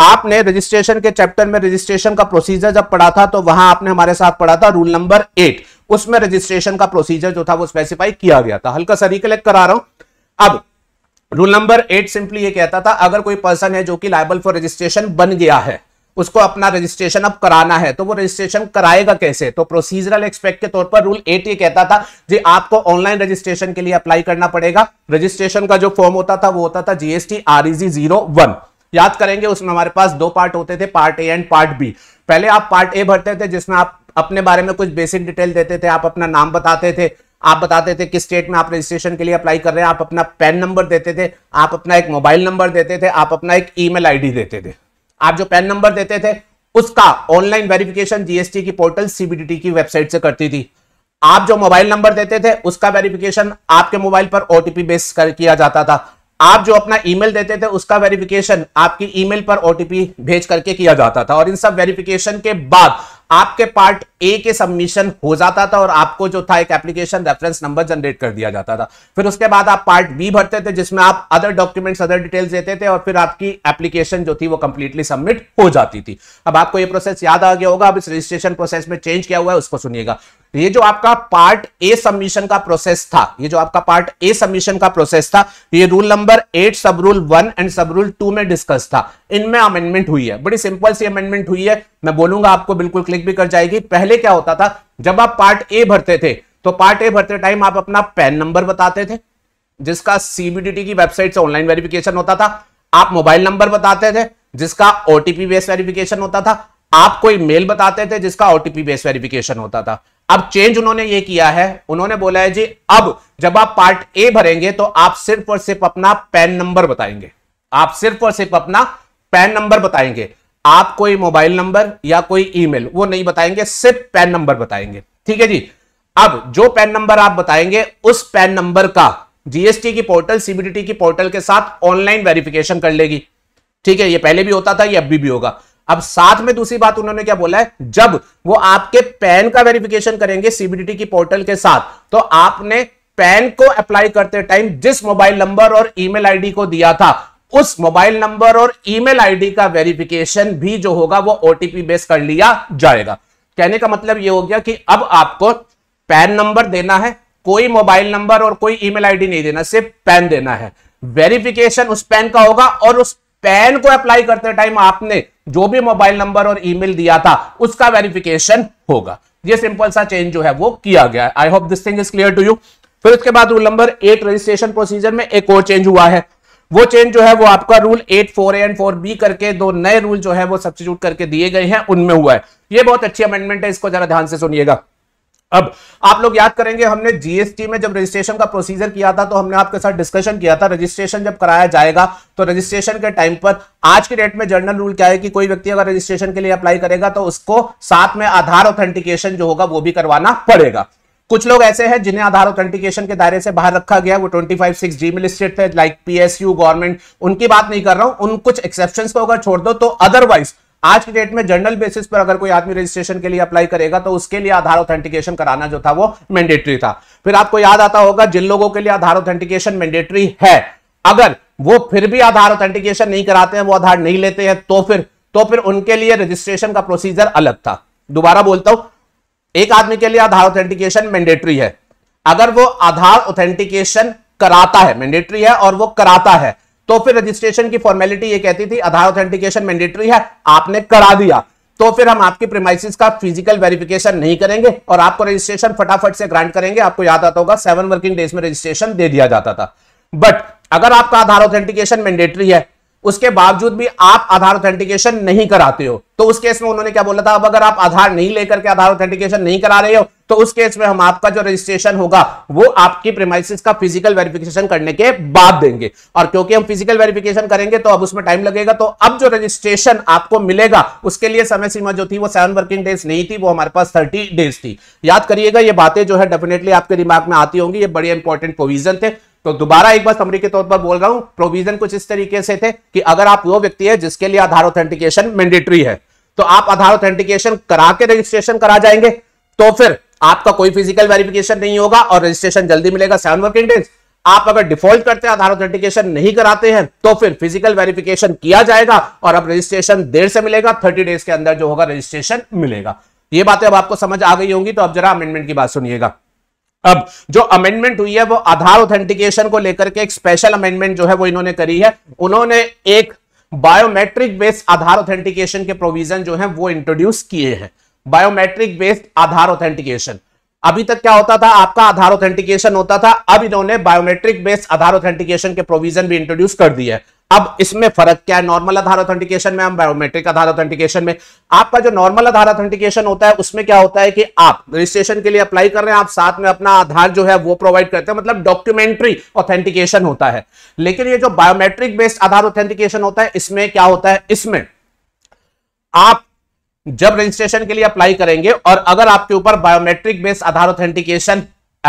आपने रजिस्ट्रेशन के चैप्टर में रजिस्ट्रेशन का प्रोसीजर जब पढ़ा था तो वहां आपने हमारे साथ पढ़ा था रूल नंबर एट उसमें रजिस्ट्रेशन का प्रोसीजर जो था वो स्पेसिफाई किया गया था हल्का सा रिकलेक्ट करा रहा हूं अब रूल नंबर एट सिंपली ये कहता था अगर कोई पर्सन है जो कि लाइबल फॉर रजिस्ट्रेशन बन गया है उसको अपना रजिस्ट्रेशन अब कराना है तो वो रजिस्ट्रेशन कराएगा कैसे तो प्रोसीजरल एक्सपेक्ट के तौर पर रूल एट ये कहता था जी आपको ऑनलाइन रजिस्ट्रेशन के लिए अप्लाई करना पड़ेगा रजिस्ट्रेशन का जो फॉर्म होता था वो होता था जीएसटी आरईजी जीरो वन याद करेंगे उसमें हमारे पास दो पार्ट होते थे part A and part B पहले आप पार्ट ए भरते थे जिसमें आप अपने बारे में कुछ बेसिक डिटेल देते थे आप अपना नाम बताते थे आप बताते थे किस स्टेट में आप रजिस्ट्रेशन के लिए अप्लाई कर रहे हैं आप अपना पैन नंबर देते थे आप अपना एक मोबाइल नंबर देते थे आप अपना एक ईमेल आईडी देते थे आप जो पैन नंबर देते थे उसका ऑनलाइन वेरिफिकेशन जीएसटी की पोर्टल सीबीडीटी की वेबसाइट से करती थी आप जो मोबाइल नंबर देते थे उसका वेरिफिकेशन आपके मोबाइल पर ओटीपी बेस कर किया जाता था आप जो अपना ईमेल देते थे उसका वेरिफिकेशन आपकी ईमेल पर ओटीपी भेज करके किया जाता था और इन सब वेरिफिकेशन के बाद आपके पार्ट ए के सबमिशन हो जाता था और आपको जो था एक एप्लीकेशन रेफरेंस नंबर जनरेट कर दिया जाता था फिर उसके बाद आप पार्ट बी भरते थे जिसमें आप अदर डॉक्यूमेंट्स अदर डिटेल्स देते थे और फिर आपकी एप्लीकेशन जो थी वो कंप्लीटली सबमिट हो जाती थी अब आपको ये प्रोसेस याद आ गया होगा अब इस रजिस्ट्रेशन प्रोसेस में चेंज क्या हुआ है उसको सुनिएगा तो ये जो आपका पार्ट ए सबमिशन का प्रोसेस था ये जो आपका पार्ट ए सबमिशन का प्रोसेस था तो ये rule number eight sub rule one and sub rule two में डिस्कस था इनमें अमेंडमेंट हुई है बड़ी सिंपल सी अमेंडमेंट हुई है मैं बोलूंगा आपको बिल्कुल क्लिक भी कर जाएगी पहले क्या होता था जब आप पार्ट ए भरते थे तो पार्ट ए भरते टाइम आप अपना पैन नंबर बताते थे जिसका सीबीडीटी की वेबसाइट से ऑनलाइन वेरिफिकेशन होता था आप मोबाइल नंबर बताते थे जिसका ओटीपी बेस्ड वेरिफिकेशन होता था आप कोई मेल बताते थे जिसका ओटीपी बेस वेरिफिकेशन होता था अब चेंज उन्होंने ये किया है उन्होंने बोला है जी अब जब आप पार्ट ए भरेंगे तो आप सिर्फ और सिर्फ अपना पैन नंबर बताएंगे आप सिर्फ और सिर्फ अपना पैन नंबर बताएंगे आप कोई मोबाइल नंबर या कोई ईमेल वो नहीं बताएंगे सिर्फ पैन नंबर बताएंगे ठीक है जी अब जो पैन नंबर आप बताएंगे उस पैन नंबर का जीएसटी की पोर्टल सीबीडीटी की पोर्टल के साथ ऑनलाइन वेरिफिकेशन कर लेगी ठीक है ये पहले भी होता था ये अब भी होगा अब साथ में दूसरी बात उन्होंने क्या बोला है जब वो आपके पैन का वेरिफिकेशन करेंगे सीबीडीटी की पोर्टल के साथ तो आपने पैन को अप्लाई करते टाइम जिस मोबाइल नंबर और ईमेल आईडी को दिया था उस मोबाइल नंबर और ईमेल आईडी का वेरिफिकेशन भी जो होगा वो ओटीपी बेस कर लिया जाएगा कहने का मतलब ये हो गया कि अब आपको पैन नंबर देना है कोई मोबाइल नंबर और कोई ईमेल आईडी नहीं देना सिर्फ पैन देना है वेरिफिकेशन उस पैन का होगा और उस पैन को अप्लाई करते टाइम आपने जो भी मोबाइल नंबर और ईमेल दिया था उसका वेरिफिकेशन होगा ये सिंपल सा चेंज जो है वो किया गया है I hope this thing is clear to you फिर उसके बाद rule number eight registration procedure में एक और चेंज हुआ है वो चेंज जो है वो आपका rule eight four A and four B करके दो नए रूल जो है वो सब्सिट्यूट करके दिए गए हैं उनमें हुआ है ये बहुत अच्छी अमेंडमेंट है इसको जरा ध्यान से सुनिएगा अब आप लोग याद करेंगे हमने जीएसटी में जब रजिस्ट्रेशन का प्रोसीजर किया था तो हमने आपके साथ डिस्कशन किया था रजिस्ट्रेशन जब कराया जाएगा तो रजिस्ट्रेशन के टाइम पर आज के डेट में जनरल रूल क्या है कि कोई व्यक्ति अगर रजिस्ट्रेशन के लिए अप्लाई करेगा तो उसको साथ में आधार ऑथेंटिकेशन जो होगा वो भी करवाना पड़ेगा कुछ लोग ऐसे हैं जिन्हें आधार ऑथेंटिकेशन के दायरे से बाहर रखा गया वो ट्वेंटी फाइव सिक्स जी मिल स्टेट थे लाइक पीएसयू गवर्नमेंट उनकी बात नहीं कर रहा हूं उन कुछ एक्सेप्शन को अगर छोड़ दो तो अदरवाइज आज की डेट में जनरल बेसिस पर अगर कोई आदमी रजिस्ट्रेशन के लिए अप्लाई करेगा तो उसके लिए आधार ऑथेंटिकेशन कराना जो था वो मैंडेटरी था फिर आपको याद आता होगा जिन लोगों के लिए आधार ऑथेंटिकेशन मैंडेटरी है अगर वो फिर भी आधार ऑथेंटिकेशन नहीं कराते हैं वो आधार नहीं लेते हैं तो फिर तो फिर उनके लिए रजिस्ट्रेशन का प्रोसीजर अलग था दोबारा बोलता हूं एक आदमी के लिए आधार ऑथेंटिकेशन मैंडेटरी है अगर वो आधार ऑथेंटिकेशन कराता है मैंडेटरी है और वो कराता है तो फिर रजिस्ट्रेशन की फॉर्मेलिटी ये कहती थी आधार ऑथेंटिकेशन मैंडेटरी है आपने करा दिया तो फिर हम आपके प्रीमाइसिस का फिजिकल वेरिफिकेशन नहीं करेंगे और आपको रजिस्ट्रेशन फटाफट से ग्रांट करेंगे आपको याद आता होगा सेवन वर्किंग डेज में रजिस्ट्रेशन दे दिया जाता था बट अगर आपका आधार ऑथेंटिकेशन मैंडेटरी है उसके बावजूद भी आप आधार ऑथेंटिकेशन नहीं कराते हो तो उस केस में उन्होंने क्या बोला था अब अगर आप आधार नहीं लेकर के आधार ऑथेंटिकेशन नहीं करा रहे हो तो उस केस में हम आपका जो रजिस्ट्रेशन होगा वो आपकी प्रेमाइसिस का फिजिकल वेरिफिकेशन करने के बाद देंगे और क्योंकि हम फिजिकल वेरिफिकेशन करेंगे तो अब उसमें टाइम लगेगा तो अब जो रजिस्ट्रेशन आपको मिलेगा उसके लिए समय सीमा जो थी वो सेवन वर्किंग डेज नहीं थी वो हमारे पास थर्टी डेज थी याद करिएगा ये बातें जो है डेफिनेटली आपके दिमाग में आती होंगी ये बड़े इंपॉर्टेंट प्रोविजन थे तो दोबारा एक बार समरी के तौर पर बोल रहा हूं प्रोविजन कुछ इस तरीके से थे कि अगर आप वो व्यक्ति है जिसके लिए आधार ऑथेंटिकेशन मैंडेटरी है तो आप आधार ऑथेंटिकेशन करा के रजिस्ट्रेशन करा जाएंगे तो फिर आपका कोई फिजिकल वेरिफिकेशन नहीं होगा और रजिस्ट्रेशन जल्दी मिलेगा सेवन वर्किंग डेज आप अगर डिफॉल्ट करते हैं आधार ऑथेंटिकेशन नहीं कराते हैं तो फिर फिजिकल वेरिफिकेशन किया जाएगा और अब रजिस्ट्रेशन देर से मिलेगा थर्टी डेज के अंदर जो होगा रजिस्ट्रेशन मिलेगा ये बातें अब आपको समझ आ गई होंगी तो अब जरा अमेंडमेंट की बात सुनिएगा अब जो अमेंडमेंट हुई है वो आधार ऑथेंटिकेशन को लेकर के एक स्पेशल अमेंडमेंट जो है वो इन्होंने करी है उन्होंने एक बायोमेट्रिक बेस्ड आधार ऑथेंटिकेशन के प्रोविजन जो है वो इंट्रोड्यूस किए हैं बायोमेट्रिक बेस्ड आधार ऑथेंटिकेशन अभी तक क्या होता था आपका आधार ऑथेंटिकेशन होता था अब इन्होंने बायोमेट्रिक बेस्ड आधार ऑथेंटिकेशन के प्रोविजन भी इंट्रोड्यूस कर दिया है अब इसमें फर्क क्या है नॉर्मल आधार ऑथेंटिकेशन में हम बायोमेट्रिक आधार ऑथेंटिकेशन में आपका जो नॉर्मल आधार ऑथेंटिकेशन होता है उसमें क्या होता है कि आप रजिस्ट्रेशन के लिए अप्लाई कर रहे हैं आप साथ में अपना आधार जो है वो प्रोवाइड करते हैं मतलब डॉक्यूमेंट्री ऑथेंटिकेशन होता है लेकिन ये जो बायोमेट्रिक बेस्ड आधार ऑथेंटिकेशन होता है इसमें क्या होता है इसमें आप जब रजिस्ट्रेशन के लिए अप्लाई करेंगे और अगर आपके ऊपर biometric based Aadhaar authentication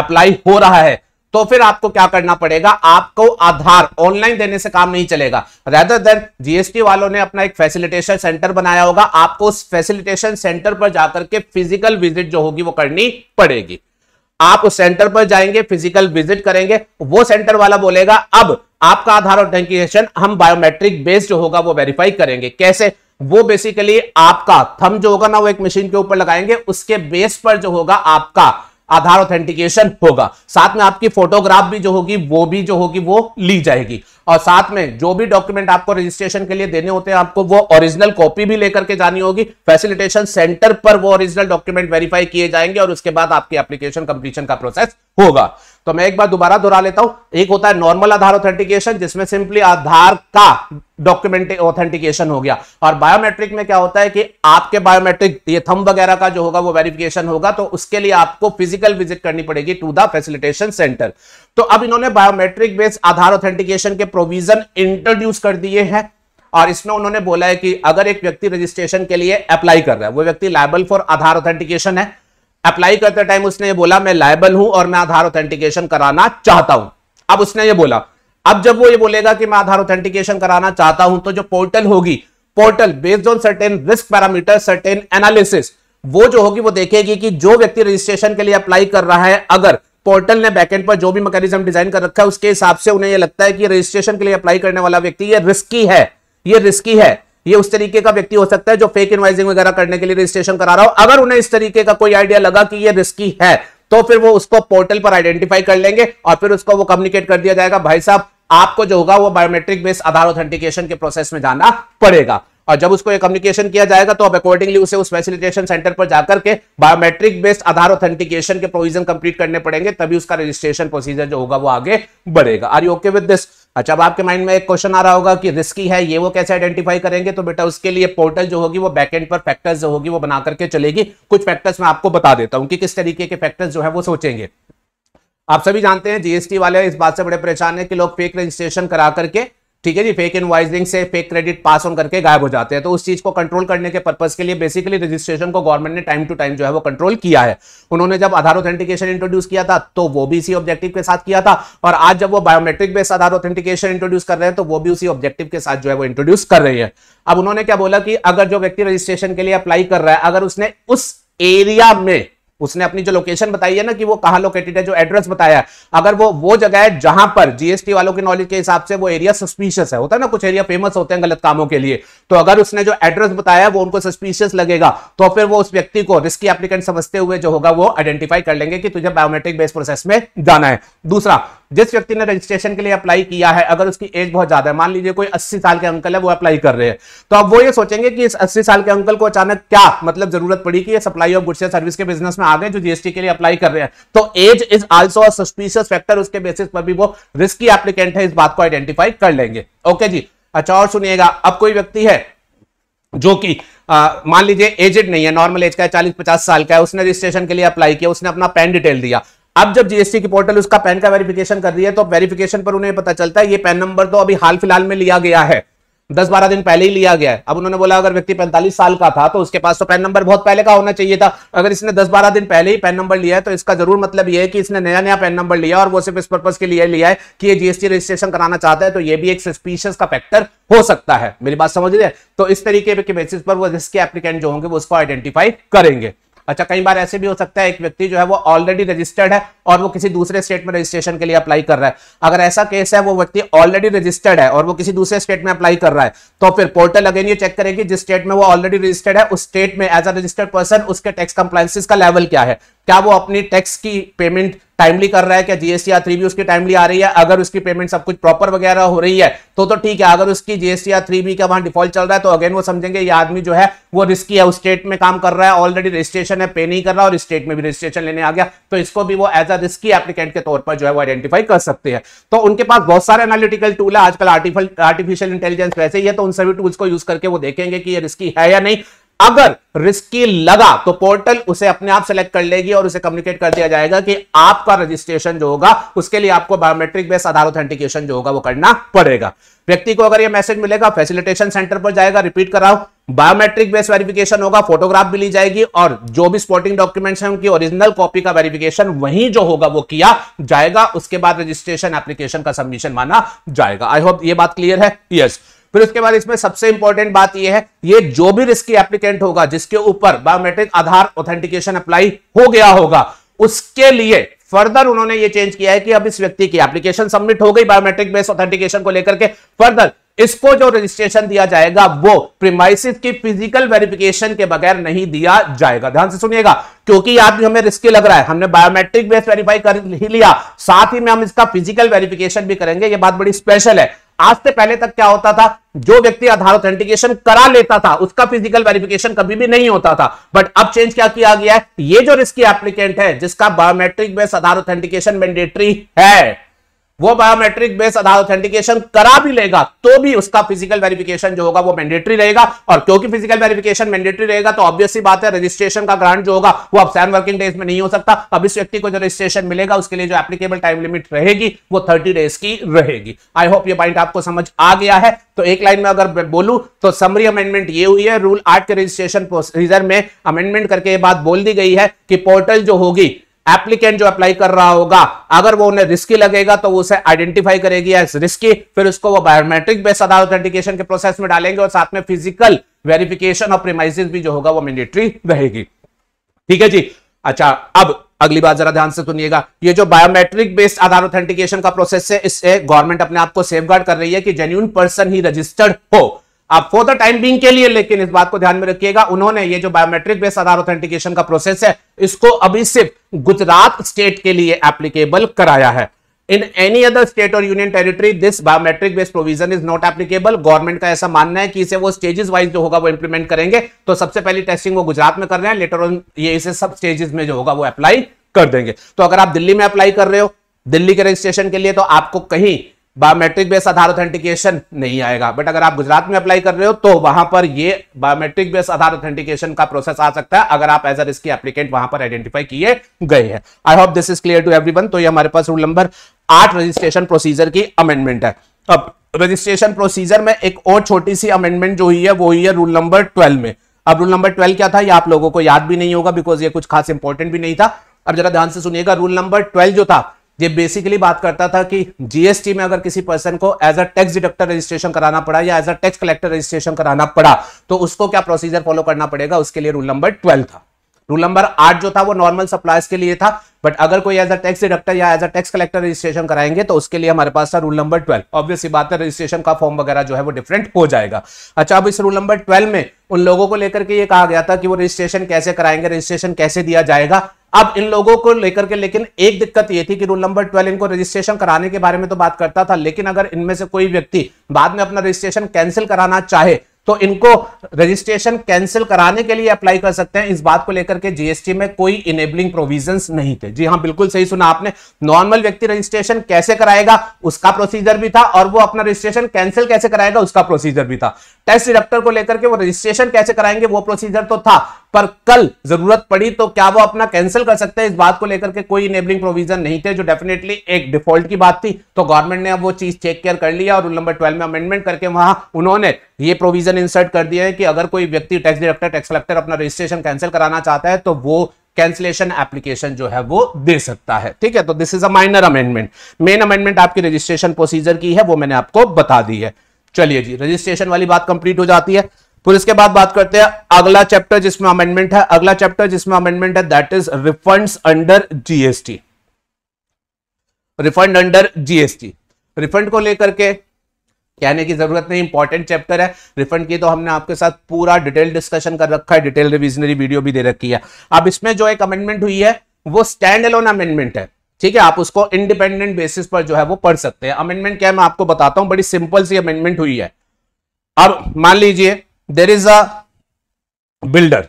apply हो रहा है तो फिर आपको क्या करना पड़ेगा आपको आधार ऑनलाइन देने से काम नहीं चलेगा रेदर देन जीएसटी वालों ने अपना एक फैसिलिटेशन सेंटर बनाया होगा आपको उस फैसिलिटेशन सेंटर पर जाकर के फिजिकल विजिट जो होगी वो करनी पड़ेगी आप उस सेंटर पर जाएंगे फिजिकल विजिट करेंगे वो सेंटर वाला बोलेगा अब आपका आधार ऑथेंटिकेशन हम बायोमेट्रिक बेस्ड जो होगा वो वेरीफाई करेंगे कैसे वो बेसिकली आपका थम जो होगा ना वो एक मशीन के ऊपर लगाएंगे उसके बेस पर जो होगा आपका आधार ऑथेंटिकेशन होगा साथ में आपकी फोटोग्राफ भी जो होगी वो भी जो होगी वो ली जाएगी और साथ में जो भी डॉक्यूमेंट आपको रजिस्ट्रेशन के लिए देने होते हैं आपको वो ओरिजिनल कॉपी भी लेकर के जानी होगी फैसिलिटेशन सेंटर पर वो ओरिजिनल डॉक्यूमेंट वेरीफाई किए जाएंगे और उसके बाद आपकी एप्लीकेशन कंप्लीशन का प्रोसेस होगा तो मैं एक बार दोबारा दोहरा लेता हूं एक होता है नॉर्मल आधार ऑथेंटिकेशन जिसमें सिंपली आधार का डॉक्यूमेंट ऑथेंटिकेशन हो गया और बायोमेट्रिक में क्या होता है कि आपके बायोमेट्रिक ये थम वगैरह का जो होगा वो वेरिफिकेशन होगा तो उसके लिए आपको फिजिकल विजिट करनी पड़ेगी टू द फैसिलिटेशन सेंटर तो अब इन्होंने बायोमेट्रिक बेस्ड आधार ऑथेंटिकेशन के प्रोविजन इंट्रोड्यूस कर दिए हैं और इसमें उन्होंने बोला है कि अगर एक व्यक्ति रजिस्ट्रेशन के लिए अप्लाई कर रहा है वो व्यक्ति लाइबल फॉर आधार ऑथेंटिकेशन है अप्लाई करते टाइम उसने ये बोला मैं लाइबल हूं और मैं आधार ऑथेंटिकेशन कराना चाहता हूं अब उसने ये बोला अब जब वो ये बोलेगा कि मैं आधार ऑथेंटिकेशन कराना चाहता हूं तो जो पोर्टल होगी portal based on certain risk parameter certain analysis वो जो होगी वो देखेगी कि जो व्यक्ति रजिस्ट्रेशन के लिए अप्लाई कर रहा है अगर पोर्टल ने बैकेंड पर जो भी मैकेनिज्म डिजाइन कर रखा है उसके हिसाब से उन्हें यह लगता है कि रजिस्ट्रेशन के लिए अप्लाई करने वाला व्यक्ति ये रिस्की है ये रिस्की है ये उस तरीके का व्यक्ति हो सकता है जो फेक इनवाइजिंग वगैरह करने के लिए रजिस्ट्रेशन करा रहा हो अगर उन्हें इस तरीके का कोई आइडिया लगा कि ये रिस्की है तो फिर वो उसको पोर्टल पर आइडेंटिफाई कर लेंगे और फिर उसको वो कम्युनिकेट कर दिया जाएगा भाई साहब आपको जो होगा वो बायोमेट्रिक बेस्ड आधार ऑथेंटिकेशन के प्रोसेस में जाना पड़ेगा और जब उसको कम्युनिकेशन किया जाएगा तो अब अकॉर्डिंगली उसे उस फैसिलिटेशन सेंटर पर जाकर के बायोमेट्रिक बेस्ड आधार ऑथेंटिकेशन के प्रोविजन कंप्लीट करने पड़ेंगे तभी उसका रजिस्ट्रेशन प्रोसीजर जो होगा वो आगे बढ़ेगा are you okay with this अच्छा अब आपके माइंड में एक क्वेश्चन आ रहा होगा कि रिस्की है ये वो कैसे आइडेंटिफाई करेंगे तो बेटा उसके लिए पोर्टल जो होगी वो बैकएंड पर फैक्टर्स जो होगी वो बना करके चलेगी कुछ फैक्टर्स मैं आपको बता देता हूं कि किस तरीके के फैक्टर्स जो है वो सोचेंगे आप सभी जानते हैं जीएसटी वाले इस बात से बड़े परेशान है कि लोग फेक रजिस्ट्रेशन करा करके ठीक है जी फेक इन्वाइजिंग से फेक क्रेडिट पास ऑन करके गायब हो जाते हैं तो उस चीज को कंट्रोल करने के पर्पज के लिए बेसिकली रजिस्ट्रेशन को गवर्नमेंट ने टाइम टू टाइम जो है वो कंट्रोल किया है उन्होंने जब आधार ऑथेंटिकेशन इंट्रोड्यूस किया था तो वो भी इसी ऑब्जेक्टिव के साथ किया था और आज जब वो biometric based Aadhaar authentication introduce कर रहे हैं तो वो भी उसी ऑब्जेक्टिव के साथ जो है वो इंट्रोड्यूस कर रही है अब उन्होंने क्या बोला कि अगर जो व्यक्ति रजिस्ट्रेशन के लिए अप्लाई कर रहा है अगर उसने उस एरिया में उसने अपनी जो लोकेशन बताई है ना कि वो कहाँ लोकेटेड है जो एड्रेस बताया है अगर वो वो जगह है जहां पर जीएसटी वालों के नॉलेज के हिसाब से वो एरिया सस्पिशियस है होता है ना कुछ एरिया फेमस होते हैं गलत कामों के लिए तो अगर उसने जो एड्रेस बताया वो उनको सस्पिशियस लगेगा तो फिर वो उस व्यक्ति को रिस्की एप्लीकेंट समझते हुए जो होगा वो आइडेंटिफाई कर लेंगे कि तुझे बायोमेट्रिक बेस प्रोसेस में जाना है दूसरा जिस व्यक्ति ने रजिस्ट्रेशन के लिए अप्लाई किया है अगर उसकी एज बहुत ज्यादा है मान लीजिए कोई अस्सी साल के अंकल है वो अप्लाई कर रहे हैं तो अब वो ये सोचेंगे कि इस अस्सी साल के अंकल को अचानक क्या मतलब जरूरत पड़ी कि ये सप्लाई ऑफ गुड्स या सर्विस के बिजनेस में आ गए जो जीएसटी के लिए अप्लाई कर रहे हैं तो as is also suspicious factor उसके बेसिस पर भी वो रिस्की एप्लीकेंट है इस बात को आइडेंटिफाई कर लेंगे ओके जी अच्छा और सुनिएगा अब कोई व्यक्ति है जो कि मान लीजिए एजेड नहीं है नॉर्मल एज का है चालीस पचास साल का है उसने रजिस्ट्रेशन के लिए अप्लाई किया उसने अपना पैन डिटेल दिया अब जब जीएसटी की पोर्टल उसका पैन का वेरिफिकेशन कर रही है तो वेरिफिकेशन पर उन्हें पता चलता है ये पैन नंबर तो अभी हाल फिलहाल में लिया गया है दस बारह दिन पहले ही लिया गया है अब उन्होंने बोला अगर व्यक्ति पैंतालीस साल का था तो उसके पास तो पैन नंबर बहुत पहले का होना चाहिए था अगर इसने दस बारह दिन पहले ही पैन नंबर लिया है तो इसका जरूर मतलब यह है कि इसने नया नया पैन नंबर लिया और वो सिर्फ इस पर्पज के लिए लिया है कि ये जीएसटी रजिस्ट्रेशन कराना चाहता है तो ये भी एक सस्पिशियस का फैक्टर हो सकता है मेरी बात समझ रहे तो इस तरीके के बेसिस पर वो जिसके एप्लीकेंट जो होंगे वो उसको आइडेंटिफाई करेंगे अच्छा कई बार ऐसे भी हो सकता है एक व्यक्ति जो है वो ऑलरेडी रजिस्टर्ड है और वो किसी दूसरे स्टेट में रजिस्ट्रेशन के लिए अप्लाई कर रहा है अगर ऐसा केस है वो व्यक्ति ऑलरेडी रजिस्टर्ड है और वो किसी दूसरे स्टेट में अप्लाई कर रहा है तो फिर पोर्टल अगेन ये चेक करेगी जिस स्टेट में वो ऑलरेडी रजिस्टर्ड है उस स्टेट में एज अ रजिस्टर्ड पर्सन उसके टैक्स कंप्लाइंसिस का लेवल क्या है क्या वो अपनी टैक्स की पेमेंट टाइमली कर रहा है क्या जीएसटी आर थ्री भी उसकी टाइमली आ रही है अगर उसकी पेमेंट सब कुछ प्रॉपर वगैरह हो रही है तो तो ठीक है अगर उसकी जीएसटी आर थ्री बी का वहां डिफॉल्ट चल रहा है तो अगेन वो समझेंगे ये आदमी जो है वो रिस्की है उस स्टेट में काम कर रहा है ऑलरेडी रजिस्ट्रेशन है पे नहीं कर रहा और स्टेट में भी रजिस्ट्रेशन लेने आ गया तो इसको भी वो एज अ रिस्की एप्लीकेंट के तौर पर जो है वो आइडेंटिफाई कर सकते हैं तो उनके पास बहुत सारे एनालिटिकल टूल है आजकल आर्टिफिशियल इंटेलिजेंस वैसे ही है तो उन सभी टूल्स को यूज करके वो देखेंगे कि ये रिस्की है या नहीं अगर रिस्की लगा तो पोर्टल उसे अपने आप सेलेक्ट कर लेगी और उसे कम्युनिकेट कर दिया जाएगा कि आपका रजिस्ट्रेशन जो होगा उसके लिए आपको बायोमेट्रिक बेस आधार ऑथेंटिकेशन जो होगा वो करना पड़ेगा व्यक्ति को अगर ये मैसेज मिलेगा फैसिलिटेशन सेंटर पर जाएगा रिपीट कराओ बायोमेट्रिक बेस वेरिफिकेशन होगा फोटोग्राफ भी ली जाएगी और जो भी स्पोर्टिंग डॉक्यूमेंट्स हैं उनकी ओरिजिनल कॉपी का वेरिफिकेशन वहीं जो होगा वो किया जाएगा उसके बाद रजिस्ट्रेशन एप्लीकेशन का सबमिशन माना जाएगा आई होप ये बात क्लियर है यस yes. फिर उसके बाद इसमें सबसे इंपॉर्टेंट बात यह है ये जो भी रिस्की एप्लीकेंट होगा जिसके ऊपर बायोमेट्रिक आधार ऑथेंटिकेशन अप्लाई हो गया होगा उसके लिए फर्दर उन्होंने ये चेंज किया है कि अब इस व्यक्ति की एप्लीकेशन सबमिट हो गई बायोमेट्रिक बेस्ड ऑथेंटिकेशन को लेकर के फर्दर इसको जो रजिस्ट्रेशन दिया जाएगा वो प्रिमाइसिस की फिजिकल वेरिफिकेशन के बगैर नहीं दिया जाएगा ध्यान से सुनिएगा क्योंकि भी हमें रिस्की लग रहा है हमने बायोमेट्रिक बेस वेरीफाई कर ही लिया साथ ही में हम इसका फिजिकल वेरिफिकेशन भी करेंगे ये बात बड़ी स्पेशल है आज से पहले तक क्या होता था जो व्यक्ति आधार ऑथेंटिकेशन करा लेता था उसका फिजिकल वेरिफिकेशन कभी भी नहीं होता था बट अब चेंज क्या किया गया है ये जो रिस्की एप्लीकेंट है जिसका biometric base Aadhaar authentication mandatory है वो बायोमेट्रिक बेस आधार ऑथेंटिकेशन करा भी लेगा तो भी उसका फिजिकल वेरिफिकेशन जो होगा वो मैंडेटरी रहेगा और क्योंकि फिजिकल वेरिफिकेशन मैंडेटरी रहेगा तो ऑब्वियसली बात है रजिस्ट्रेशन का ग्रांट जो होगा वो अब सेवन वर्किंग डेज में नहीं हो सकता अब इस व्यक्ति को जो रजिस्ट्रेशन मिलेगा उसके लिए जो एप्लीकेबल टाइम लिमिट रहेगी वो थर्टी डेज की रहेगी आई होप ये पॉइंट आपको समझ आ गया है तो एक लाइन में अगर बोलू तो समरी अमेंडमेंट ये हुई है रूल आठ के रजिस्ट्रेशन प्रोसीजर में अमेंडमेंट करके ये बात बोल दी गई है कि पोर्टल जो होगी एप्लीकेंट जो अप्लाई कर रहा होगा अगर वो उन्हें रिस्की लगेगा तो उसे आइडेंटिफाई करेगी एज रिस्की फिर उसको वो बायोमेट्रिक बेस्ड आधार ऑथेंटिकेशन के प्रोसेस में डालेंगे और साथ में फिजिकल वेरिफिकेशन और प्रीमाइजेस भी जो होगा वो मैंडेटरी रहेगी ठीक है जी अच्छा अब अगली बात जरा ध्यान से सुनिएगा ये जो बायोमेट्रिक बेस्ड आधार ऑथेंटिकेशन का प्रोसेस है इससे गवर्नमेंट अपने आप को सेफ कर रही है कि जेन्यून पर्सन ही रजिस्टर्ड हो आप फॉर द टाइम बिंग के लिए लेकिन इस बात को ध्यान में रखिएगा उन्होंने ये जो बायोमेट्रिक बेस आधार ऑथेंटिकेशन का प्रोसेस है इसको अभी सिर्फ गुजरात स्टेट के लिए एप्लीकेबल कराया है इन एनी अदर स्टेट और union territory this biometric based provision is not applicable government का ऐसा मानना है कि इसे वो स्टेजेस वाइज जो होगा वो इंप्लीमेंट करेंगे तो सबसे पहली टेस्टिंग वो गुजरात में कर रहे हैं लेटर ऑन ये इसे सब स्टेजेस में जो होगा वो अप्लाई कर देंगे तो अगर आप दिल्ली में अप्लाई कर रहे हो दिल्ली के रजिस्ट्रेशन के लिए तो आपको कहीं बायोमेट्रिक बेस आधार ऑथेंटिकेशन नहीं आएगा बट अगर आप गुजरात में अप्लाई कर रहे हो तो वहां पर ये बायोमेट्रिक बेस आधार ऑथेंटिकेशन का प्रोसेस आ सकता है अगर आप एज अर इसकी एप्लीकेंट वहां पर आइडेंटिफाई किए गए हैं I hope this is clear to every तो ये हमारे पास रूल नंबर आठ रजिस्ट्रेशन प्रोसीजर की अमेंडमेंट है अब रजिस्ट्रेशन प्रोसीजर में एक और छोटी सी अमेंडमेंट जो हुई है वो हुई है रूल नंबर ट्वेल्व में अब रूल नंबर ट्वेल्व क्या था ये आप लोगों को याद भी नहीं होगा बिकॉज ये कुछ खास इंपॉर्टेंट भी नहीं था अब जरा ध्यान से सुनिएगा रूल नंबर ट्वेल्व जो था ये बेसिकली बात करता था कि जीएसटी में अगर किसी पर्सन को as a tax deductor registration कराना पड़ा या as a tax collector registration कराना पड़ा तो उसको क्या प्रोसीजर फॉलो करना पड़ेगा उसके लिए रूल नंबर ट्वेल्व था रूल नंबर आठ जो था वो नॉर्मल सप्लायर्स के लिए था बट अगर कोई एज अ टैक्स डिडक्टर या as a tax collector registration कराएंगे तो उसके लिए हमारे पास था रूल नंबर ट्वेल्व ऑब्वियसली बात है रजिस्ट्रेशन का फॉर्म वगैरह जो है वो डिफरेंट हो जाएगा अच्छा अब इस रूल नंबर ट्वेल्व में उन लोगों को लेकर के ये कहा गया था कि वो रजिस्ट्रेशन कैसे कराएंगे रजिस्ट्रेशन कैसे दिया जाएगा अब इन लोगों को लेकर के लेकिन एक दिक्कत ये थी कि रूल नंबर ट्वेल्व इनको रजिस्ट्रेशन कराने के बारे में तो बात करता था लेकिन अगर इनमें से कोई व्यक्ति बाद में अपना रजिस्ट्रेशन कैंसिल कराना चाहे तो इनको रजिस्ट्रेशन कैंसिल कराने के लिए अप्लाई कर सकते हैं इस बात को लेकर के जीएसटी में कोई इनेबलिंग प्रोविजन नहीं थे जी हाँ बिल्कुल सही सुना आपने नॉर्मल व्यक्ति रजिस्ट्रेशन कैसे कराएगा उसका प्रोसीजर भी था और वो अपना रजिस्ट्रेशन कैंसिल कैसे कराएगा उसका प्रोसीजर भी था टैक्स डिडक्टर को लेकर के वो रजिस्ट्रेशन कैसे कराएंगे वो प्रोसीजर तो था पर कल जरूरत पड़ी तो क्या वो अपना कैंसिल कर सकते हैं इस बात को लेकर के कोई इनेबलिंग प्रोविजन नहीं थे जो डेफिनेटली एक डिफॉल्ट की बात थी तो गवर्नमेंट ने अब वो चीज चेक केयर कर लिया और रूल नंबर ट्वेल्व में अमेंडमेंट करके वहां उन्होंने ये प्रोविजन इंसर्ट कर दिया है कि अगर कोई व्यक्ति टैक्स डिरेक्टर टैक्स कलेक्टर अपना रजिस्ट्रेशन कैंसिल कराना चाहता है तो वो कैंसिलेशन एप्लीकेशन जो है वो दे सकता है ठीक है तो this is a minor amendment main amendment आपकी रजिस्ट्रेशन प्रोसीजर की है वो मैंने आपको बता दी है चलिए जी रजिस्ट्रेशन वाली बात कंप्लीट हो जाती है फिर इसके बाद बात करते हैं अगला चैप्टर जिसमें अमेंडमेंट है अगला चैप्टर जिसमें अमेंडमेंट है that is refund under GST refund under GST refund को लेकर के कहने की जरूरत नहीं इंपॉर्टेंट चैप्टर है रिफंड की तो हमने आपके साथ पूरा डिटेल डिस्कशन कर रखा है डिटेल रिविजनरी वीडियो भी दे रखी है अब इसमें जो एक अमेंडमेंट हुई है वो स्टैंड अलोन अमेंडमेंट है ठीक है आप उसको इंडिपेंडेंट बेसिस पर जो है वो पढ़ सकते हैं अमेंडमेंट क्या है मैं आपको बताता हूं बड़ी सिंपल सी अमेंडमेंट हुई है अब मान लीजिए देर इज अ बिल्डर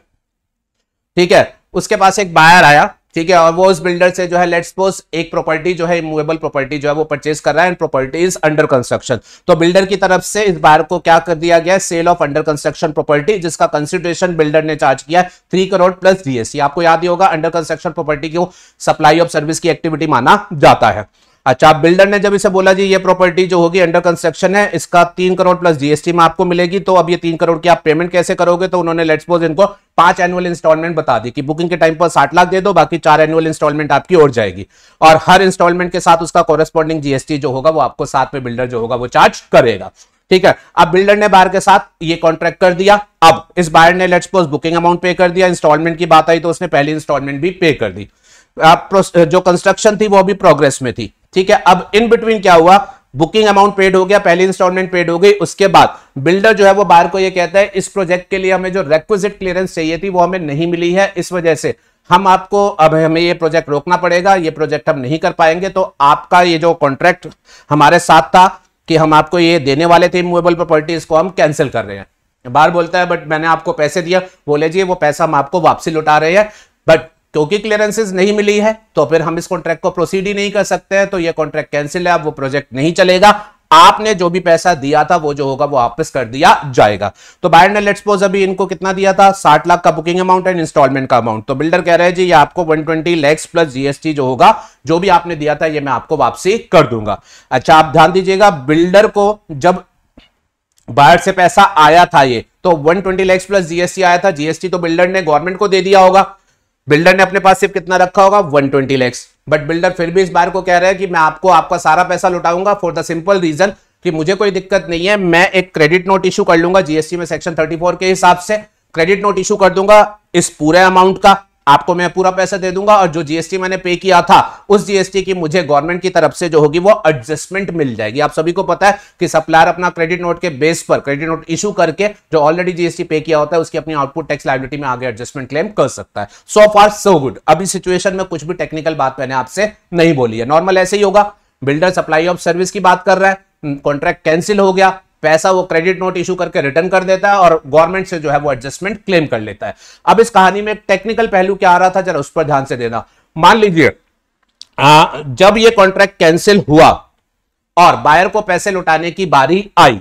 ठीक है उसके पास एक बायर आया ठीक है और वो उस बिल्डर से जो है लेट्स सपोज एक प्रॉपर्टी जो है मूवेबल प्रॉपर्टी जो है वो परचेज कर रहा है and property is under construction तो बिल्डर की तरफ से इस बार को क्या कर दिया गया sale of under construction property जिसका कंसिडरेशन बिल्डर ने चार्ज किया थ्री करोड़ प्लस जीएसटी आपको याद ही होगा अंडर कंस्ट्रक्शन प्रॉपर्टी को सप्लाई ऑफ सर्विस की एक्टिविटी माना जाता है अच्छा बिल्डर ने जब इसे बोला जी ये प्रॉपर्टी जो होगी अंडर कंस्ट्रक्शन है इसका तीन करोड़ प्लस जीएसटी में आपको मिलेगी तो अब ये तीन करोड़ की आप पेमेंट कैसे करोगे तो उन्होंने लेट्स सपोज इनको पांच एनुअल इंस्टॉलमेंट बता दी कि बुकिंग के टाइम पर साठ लाख दे दो बाकी चार एनुअल इंस्टॉलमेंट आपकी और जाएगी और हर इंस्टॉलमेंट के साथ उसका कॉरेस्पॉन्डिंग जीएसटी जो होगा वो आपको साथ में बिल्डर जो होगा वो चार्ज करेगा ठीक है अब बिल्डर ने बार के साथ ये कॉन्ट्रैक्ट कर दिया अब इस बायर ने लेट्स सपोज बुकिंग अमाउंट पे कर दिया इंस्टॉलमेंट की बात आई तो उसने पहली इंस्टॉलमेंट भी पे कर दी जो कंस्ट्रक्शन थी वो अभी प्रोग्रेस में थी ठीक है अब इन बिटवीन क्या हुआ बुकिंग अमाउंट पेड हो गया पहले इंस्टॉलमेंट पेड हो गई उसके बाद बिल्डर जो है वो बार को ये कहता है इस प्रोजेक्ट के लिए हमें जो रेक्विजिट क्लियरेंस चाहिए थी वो हमें नहीं मिली है इस वजह से हम आपको अब हमें ये प्रोजेक्ट रोकना पड़ेगा ये प्रोजेक्ट हम नहीं कर पाएंगे तो आपका ये जो कॉन्ट्रैक्ट हमारे साथ था कि हम आपको ये देने वाले थे मूवेबल प्रॉपर्टी इसको हम कैंसिल कर रहे हैं बार बोलता है बट मैंने आपको पैसे दिया बोले जी वो पैसा हम आपको वापसी लुटा रहे हैं बट क्योंकि क्लियरेंसेज नहीं मिली है तो फिर हम इस कॉन्ट्रैक्ट को प्रोसीड ही नहीं कर सकते हैं तो यह कॉन्ट्रैक्ट कैंसिल है अब वो प्रोजेक्ट नहीं चलेगा आपने जो भी पैसा दिया था वो जो होगा वो वापस कर दिया जाएगा तो बायर ने लेट्स सपोज अभी इनको कितना दिया था साठ लाख का बुकिंग अमाउंट एंड इंस्टॉलमेंट का अमाउंट तो बिल्डर कह रहे हैं जी ये आपको 120 ट्वेंटी लैक्स प्लस जीएसटी जो होगा जो भी आपने दिया था ये मैं आपको वापसी कर दूंगा अच्छा आप ध्यान दीजिएगा बिल्डर को जब बाहर से पैसा आया था ये तो वन ट्वेंटी प्लस जीएसटी आया था जीएसटी तो बिल्डर ने गवर्नमेंट को दे दिया होगा बिल्डर ने अपने पास सिर्फ कितना रखा होगा 120 ट्वेंटी लैक्स बट बिल्डर फिर भी इस बार को कह रहा है कि मैं आपको आपका सारा पैसा लुटाऊंगा फॉर द सिंपल रीजन कि मुझे कोई दिक्कत नहीं है मैं एक क्रेडिट नोट इशू कर लूंगा जीएसटी में सेक्शन 34 के हिसाब से क्रेडिट नोट इशू कर दूंगा इस पूरे अमाउंट का आपको मैं पूरा पैसा दे दूंगा और जो जीएसटी मैंने पे किया था उस जीएसटी की मुझे गवर्नमेंट की तरफ से जो होगी वो एडजस्टमेंट मिल जाएगी आप सभी को पता है कि सप्लायर अपना क्रेडिट नोट के बेस पर क्रेडिट नोट इशू करके जो ऑलरेडी जीएसटी पे किया होता है उसकी अपनी आउटपुट टैक्स लाइबिलिटी में आगे एडजस्टमेंट क्लेम कर सकता है सो फार सो गुड अभी सिचुएशन में कुछ भी टेक्निकल बात मैंने आपसे नहीं बोली है नॉर्मल ऐसे ही होगा बिल्डर सप्लाई ऑफ सर्विस की बात कर रहा है कॉन्ट्रैक्ट hmm, कैंसिल हो गया पैसा वो क्रेडिट नोट इशू करके रिटर्न कर देता है और गवर्नमेंट से जो है वो एडजस्टमेंट क्लेम कर लेता है अब इस कहानी में टेक्निकल पहलू क्या आ रहा था जरा उस पर ध्यान से देना मान लीजिए जब ये कॉन्ट्रैक्ट कैंसिल हुआ और बायर को पैसे लुटाने की बारी आई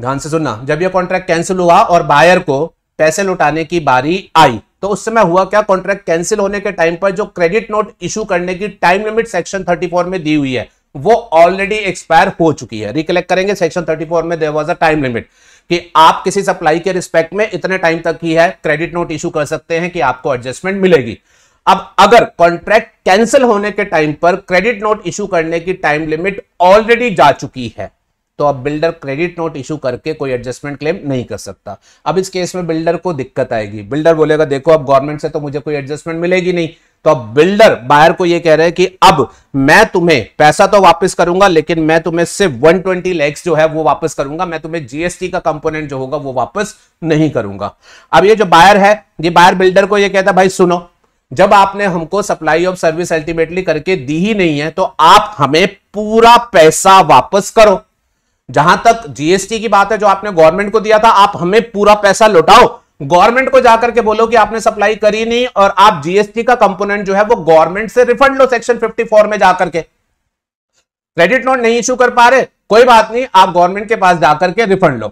ध्यान से सुनना जब यह कॉन्ट्रैक्ट कैंसिल हुआ और बायर को पैसे लुटाने की बारी आई तो उस समय हुआ क्या कॉन्ट्रैक्ट कैंसिल होने के टाइम पर जो क्रेडिट नोट इशू करने की टाइम लिमिट सेक्शन 34 में दी हुई है वो ऑलरेडी एक्सपायर हो चुकी है रिकलेक्ट करेंगे सेक्शन 34 में there was a time limit कि आप किसी सप्लाई के रिस्पेक्ट में इतने टाइम तक ही है क्रेडिट नोट इश्यू कर सकते हैं कि आपको एडजस्टमेंट मिलेगी अब अगर कॉन्ट्रैक्ट कैंसिल होने के टाइम पर क्रेडिट नोट इश्यू करने की टाइम लिमिट ऑलरेडी जा चुकी है तो अब बिल्डर क्रेडिट नोट इशू करके कोई एडजस्टमेंट क्लेम नहीं कर सकता अब इस केस में बिल्डर को दिक्कत आएगी बिल्डर बोलेगा देखो अब गवर्नमेंट से तो मुझे कोई एडजस्टमेंट मिलेगी नहीं तो अब बिल्डर बायर को यह कह रहे हैं कि अब मैं तुम्हें पैसा तो वापस करूंगा लेकिन मैं तुम्हें सिर्फ 120 ट्वेंटी लैक्स जो है वो वापस करूंगा मैं तुम्हें जीएसटी का कंपोनेंट जो होगा वो वापस नहीं करूंगा अब ये जो बायर है ये बायर बिल्डर को यह कहता भाई सुनो जब आपने हमको सप्लाई ऑफ सर्विस अल्टीमेटली करके दी ही नहीं है तो आप हमें पूरा पैसा वापस करो जहां तक जीएसटी की बात है जो आपने गवर्नमेंट को दिया था आप हमें पूरा पैसा लौटाओ गवर्नमेंट को जाकर के बोलो कि आपने सप्लाई करी नहीं और आप जीएसटी का कंपोनेंट जो है वो गवर्नमेंट से रिफंड लो सेक्शन 54 में जाकर के क्रेडिट नोट नहीं इश्यू कर पा रहे कोई बात नहीं आप गवर्नमेंट के पास जाकर के रिफंड लो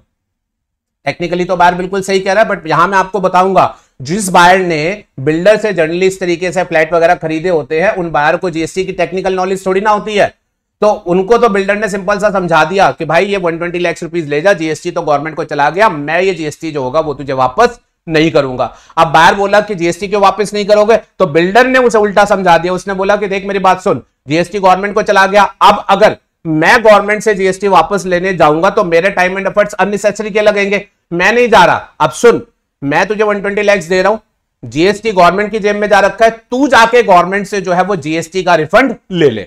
टेक्निकली तो बार बिल्कुल सही कह रहा है बट यहां मैं आपको बताऊंगा जिस बायर ने बिल्डर से जर्नलिस्ट तरीके से फ्लैट वगैरह खरीदे होते हैं उन बायर को जीएसटी की टेक्निकल नॉलेज थोड़ी ना होती है तो उनको तो बिल्डर ने सिंपल सा समझा दिया कि भाई ये 120 ट्वेंटी लैक्स रुपीज ले जा जीएसटी तो गवर्नमेंट को चला गया मैं ये जीएसटी जो होगा वो तुझे वापस नहीं करूंगा अब बाहर बोला कि जीएसटी क्यों वापस नहीं करोगे तो बिल्डर ने उसे उल्टा समझा दिया उसने बोला कि देख मेरी बात सुन जीएसटी गवर्नमेंट को चला गया अब अगर मैं गवर्नमेंट से जीएसटी वापस लेने जाऊंगा तो मेरे टाइम एंड एफर्ट्स अननेसेसरी के लगेंगे मैं नहीं जा रहा अब सुन मैं तुझे 120 ट्वेंटी लैक्स दे रहा हूं जीएसटी गवर्नमेंट की जेब में जा रखा है तू जाके गवर्नमेंट से जो है वो जीएसटी का रिफंड ले ले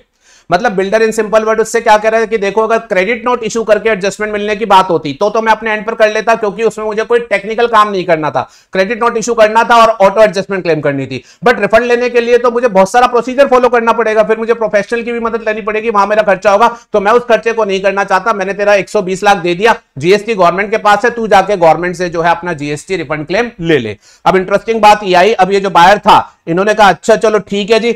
मतलब बिल्डर इन सिंपल वर्ड उससे क्या कह रहा है कि देखो अगर क्रेडिट नोट इशू करके एडजस्टमेंट मिलने की बात होती तो तो मैं अपने एंड पर कर लेता क्योंकि उसमें मुझे कोई टेक्निकल काम नहीं करना था क्रेडिट नोट इशू करना था और ऑटो एडजस्टमेंट क्लेम करनी थी बट रिफंड लेने के लिए तो मुझे बहुत सारा प्रोसीजर फॉलो करना पड़ेगा फिर मुझे प्रोफेशनल की भी मदद लेनी पड़ेगी वहां मेरा खर्चा होगा तो मैं उस खर्चे को नहीं करना चाहता मैंने तेरा एक लाख दे दिया जीएसटी गवर्नमेंट के पास है तू जाके गवर्नमेंट से जो है अपना जीएसटी रिफंड क्लेम ले ले अब इंटरेस्टिंग बात यह e आई अब ये जो बायर था इन्होंने कहा अच्छा चलो ठीक है जी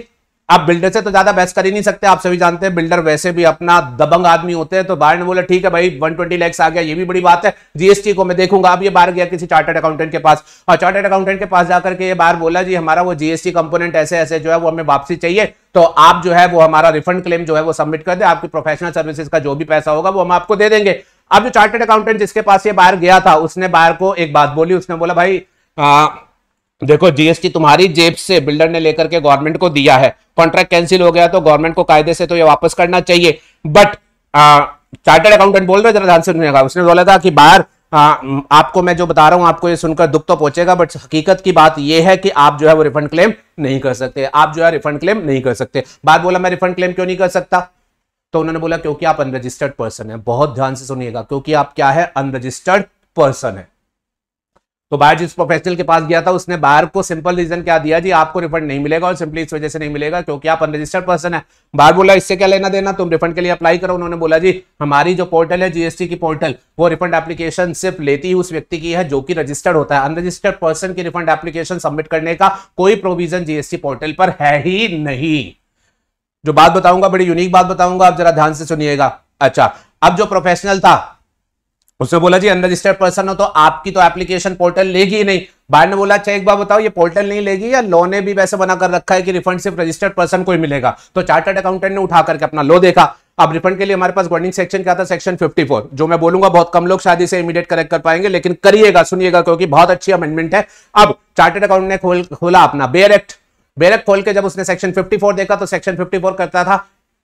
आप बिल्डर से तो ज्यादा बहस कर ही नहीं सकते आप सभी जानते हैं बिल्डर वैसे भी अपना दबंग आदमी होते हैं तो बार ने बोला ठीक है भाई 120 ट्वेंटी लैक्स आ गया ये भी बड़ी बात है जीएसटी को मैं देखूंगा अब ये बाहर गया किसी चार्टर्ड अकाउंटेंट के पास और चार्टर्ड अकाउंटेंट के पास जाकर के ये बाहर बोला जी हमारा वो जीएसटी कंपोनेंट ऐसे ऐसे जो है वो हमें वापसी चाहिए तो आप जो है वो हमारा रिफंड क्लेम जो है वो सबमिट कर दे आपकी प्रोफेशनल सर्विसेज का जो भी पैसा होगा वो हम आपको दे देंगे अब जो चार्टर्ड अकाउंटेंट जिसके पास ये बाहर गया था उसने बाहर को एक बात बोली उसने बोला भाई देखो जीएसटी तुम्हारी जेब से बिल्डर ने लेकर के गवर्नमेंट को दिया है कॉन्ट्रैक्ट कैंसिल हो गया तो गवर्नमेंट को कायदे से तो ये वापस करना चाहिए बट चार्टर्ड अकाउंटेंट बोल रहे जरा ध्यान से उसने बोला था कि बाहर आपको मैं जो बता रहा हूं आपको ये सुनकर दुख तो पहुंचेगा बट हकीकत की बात यह है कि आप जो है वो रिफंड क्लेम नहीं कर सकते आप जो है रिफंड क्लेम नहीं कर सकते बाद बोला मैं रिफंड क्लेम क्यों नहीं कर सकता तो उन्होंने बोला क्योंकि आप अनरजिस्टर्ड पर्सन है बहुत ध्यान से सुनिएगा क्योंकि आप क्या है अनरजिस्टर्ड पर्सन है तो बाहर जिस प्रोफेशनल के पास गया था उसने बाहर को सिंपल रीजन क्या दिया जी आपको रिफंड नहीं मिलेगा और सिंपली इस वजह से नहीं मिलेगा क्योंकि आप अनरजिस्टर्ड पर्सन है बाहर बोला इससे क्या लेना देना तुम रिफंड के लिए अप्लाई करो उन्होंने बोला जी हमारी जो पोर्टल है जीएसटी की पोर्टल वो रिफंड एप्लीकेशन सिर्फ लेती ही उस व्यक्ति की है जो कि रजिस्टर्ड होता है अनरजिस्टर्ड पर्सन की रिफंड एप्लीकेशन सबमिट करने का कोई प्रोविजन जीएसटी पोर्टल पर है ही नहीं जो बात बताऊंगा बड़ी यूनिक बात बताऊंगा आप जरा ध्यान से सुनिएगा अच्छा अब जो प्रोफेशनल था उसने बोला जी अनरजिस्टर्ड पर्सन हो तो आपकी तो एप्लीकेशन पोर्टल लेगी ही नहीं बाहर ने बोला अच्छा एक बार बताओ ये पोर्टल नहीं लेगी या लॉ ने भी वैसे बना कर रखा है कि रिफंड सिर्फ रजिस्टर्ड पर्सन को ही मिलेगा तो चार्टर्ड अकाउंटेंट ने उठा करके अपना लॉ देखा अब रिफंड के लिए हमारे पास गवर्निंग सेक्शन क्या था सेक्शन 54 जो मैं बोलूंगा बहुत कम लोग शादी से इमीडिएट करेक्ट कर पाएंगे लेकिन करिएगा सुनिएगा क्योंकि बहुत अच्छी अमेंडमेंट है अब चार्टर्ड अकाउंट ने खोल खोला अपना बेयर एक्ट बेयर एक्ट खोल के जब उसने सेक्शन 54 देखा तो सेक्शन 54 करता था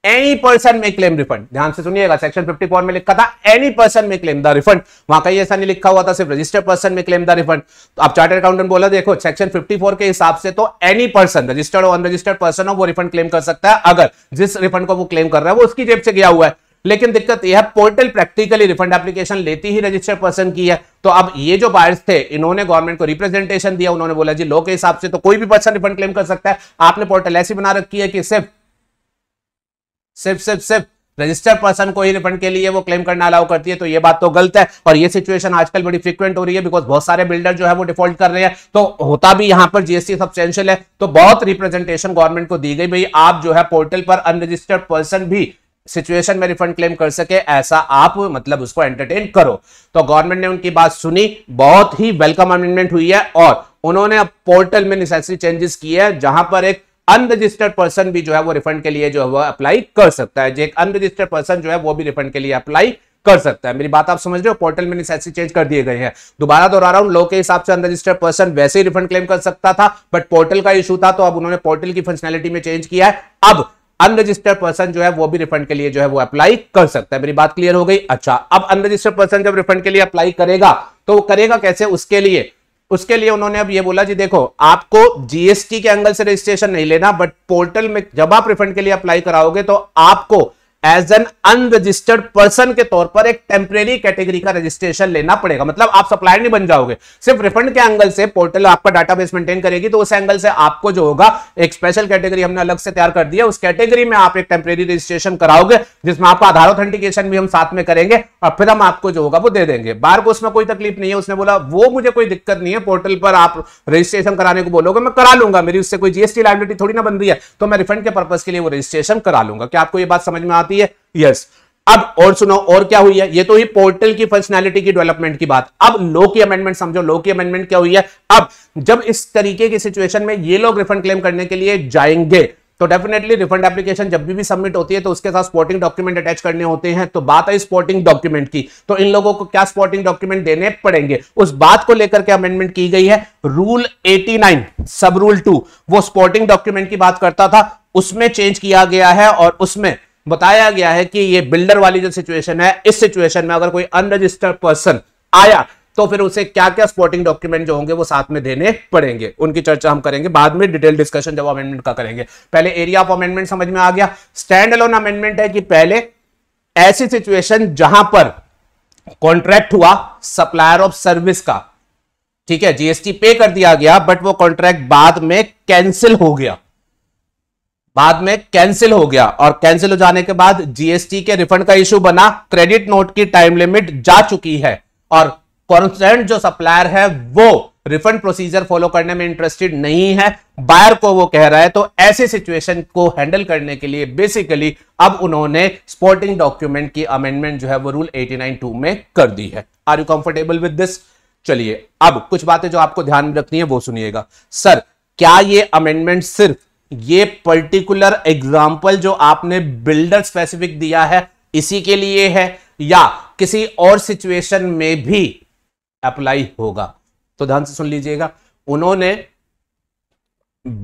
any person may claim refund ध्यान से सुनिएगा सेक्शन 54 में लिखा था any person may claim the refund वहां कहीं ऐसा नहीं लिखा हुआ था सिर्फ registered person may claim the refund तो आप चार्टर्ड अकाउंटेंट बोला देखो सेक्शन 54 के हिसाब से तो एनी पर्सन रजिस्टर्ड और अनरजिस्टर्ड पर्सन हो वो रिफंड क्लेम कर सकता है अगर जिस रिफंड को वो क्लेम कर रहा है वो उसकी जेब से गया हुआ है लेकिन दिक्कत यह पोर्टल प्रैक्टिकली रिफंड एप्लीकेशन लेती ही रजिस्टर्ड पर्सन की है तो अब ये जो बायर्स थे इन्होंने गवर्नमेंट को रिप्रेजेंटेशन दिया उन्होंने बोला जी लो के हिसाब से तो कोई भी पर्सन रिफंड क्लेम कर सकता है आपने पोर्टल ऐसी बना रखी है कि सिर्फ सिर्फ सिर्फ सिर्फ रजिस्टर पर्सन को ही रिफंड के लिए वो क्लेम करना अलाउ करती है तो ये बात तो गलत है और ये सिचुएशन आजकल बड़ी फ्रिक्वेंट हो रही है बिकॉज बहुत सारे बिल्डर जो है वो डिफॉल्ट कर रहे हैं तो होता भी यहां पर जीएसटी सब्सटेंशियल है तो बहुत रिप्रेजेंटेशन गवर्नमेंट को दी गई भाई आप जो है पोर्टल पर अनरजिस्टर्ड पर्सन भी सिचुएशन में रिफंड क्लेम कर सके ऐसा आप मतलब उसको एंटरटेन करो तो गवर्नमेंट ने उनकी बात सुनी बहुत ही वेलकम अमेंडमेंट हुई है और उन्होंने अब पोर्टल में नेसेसरी चेंजेस किए हैं जहां पर एक अनरजिस्टर्ड पर्सन भी जो है वो रिफंड के लिए जो है वो अप्लाई कर सकता है जो एक अनरजिस्टर्ड पर्सन जो है वो भी रिफंड के लिए अप्लाई कर सकता है मेरी बात आप समझ रहे हो पोर्टल में रिसैसी चेंज कर दिए गए हैं दोबारा दोहरा रहा हूं लॉ के हिसाब से अनरजिस्टर्ड पर्सन वैसे ही रिफंड क्लेम कर सकता था बट पोर्टल का इशू था तो अब उन्होंने पोर्टल की फंक्शनैलिटी में चेंज किया है अब अनरजिस्टर्ड पर्सन जो है वो भी रिफंड के लिए जो है वो अप्लाई कर सकता है मेरी बात क्लियर हो गई अच्छा अब अनरजिस्टर्ड पर्सन जब रिफंड के लिए अप्लाई करेगा तो वो करेगा कैसे उसके लिए उसके लिए उन्होंने अब ये बोला जी देखो आपको जीएसटी के एंगल से रजिस्ट्रेशन नहीं लेना बट पोर्टल में जब आप रिफंड के लिए अप्लाई कराओगे तो आपको एज एन अनरजिस्टर्ड पर्सन के तौर पर एक टेम्परेरी कैटेगरी का रजिस्ट्रेशन लेना पड़ेगा मतलब आप सप्लायर नहीं बन जाओगे सिर्फ रिफंड के एंगल से पोर्टल आपका डाटाबेस मेंटेन करेगी तो उस एंगल से आपको जो होगा एक स्पेशल कैटेगरी हमने अलग से तैयार कर दिया उस कैटेगरी में आप एक टेम्परेरी रजिस्ट्रेशन कराओगे जिसमें आपका आधार ऑथेंटिकेशन भी हम साथ में करेंगे और फिर हम आपको जो होगा वो दे देंगे बार को उसमें कोई तकलीफ नहीं है उसने बोला वो मुझे कोई दिक्कत नहीं है पोर्टल पर आप रजिस्ट्रेशन कराने को बोलोगे मैं करा लूंगा मेरी उससे कोई जीएसटी लाइबिलिटी थोड़ी ना बन रही है तो मैं रिफंड के पर्पज के लिए वो रजिस्ट्रेशन करा लूंगा क्या आपको ये बात समझ में आता आती है यस yes. अब और सुनो और क्या हुई है ये तो ही पोर्टल की फंक्शनैलिटी की डेवलपमेंट की बात अब लो की अमेंडमेंट समझो लो की अमेंडमेंट क्या हुई है अब जब इस तरीके की सिचुएशन में ये लोग रिफंड क्लेम करने के लिए जाएंगे तो डेफिनेटली रिफंड एप्लीकेशन जब भी, भी सबमिट होती है तो उसके साथ स्पोर्टिंग डॉक्यूमेंट अटैच करने होते हैं तो बात है स्पोर्टिंग डॉक्यूमेंट की तो इन लोगों को क्या स्पोर्टिंग डॉक्यूमेंट देने पड़ेंगे उस बात को लेकर के अमेंडमेंट की गई है रूल 89 सब रूल टू वो स्पोर्टिंग डॉक्यूमेंट की बात करता था उसमें चेंज किया गया है और उसमें बताया गया है कि ये बिल्डर वाली जो सिचुएशन है इस सिचुएशन में अगर कोई अनरजिस्टर्ड पर्सन आया तो फिर उसे क्या क्या स्पोर्टिंग डॉक्यूमेंट जो होंगे वो साथ में देने पड़ेंगे उनकी चर्चा हम करेंगे बाद में डिटेल डिस्कशन जब अमेंडमेंट का करेंगे पहले एरिया ऑफ अमेंडमेंट समझ में आ गया स्टैंड अलोन अमेंडमेंट है कि पहले ऐसी सिचुएशन जहां पर कॉन्ट्रैक्ट हुआ सप्लायर ऑफ सर्विस का ठीक है जीएसटी पे कर दिया गया बट वो कॉन्ट्रैक्ट बाद में कैंसिल हो गया बाद में कैंसिल हो गया और कैंसिल हो जाने के बाद जीएसटी के रिफंड का इश्यू बना क्रेडिट नोट की टाइम लिमिट जा चुकी है और कॉन्सेंट जो सप्लायर है वो रिफंड प्रोसीजर फॉलो करने में इंटरेस्टेड नहीं है बायर को वो कह रहा है तो ऐसे सिचुएशन को हैंडल करने के लिए बेसिकली अब उन्होंने स्पोर्टिंग डॉक्यूमेंट की अमेंडमेंट जो है वो रूल 89.2 में कर दी है are you comfortable with this चलिए अब कुछ बातें जो आपको ध्यान में रखनी है वो सुनिएगा सर क्या ये अमेंडमेंट सिर्फ ये पर्टिकुलर एग्जाम्पल जो आपने बिल्डर स्पेसिफिक दिया है इसी के लिए है या किसी और सिचुएशन में भी अप्लाई होगा तो ध्यान से सुन लीजिएगा उन्होंने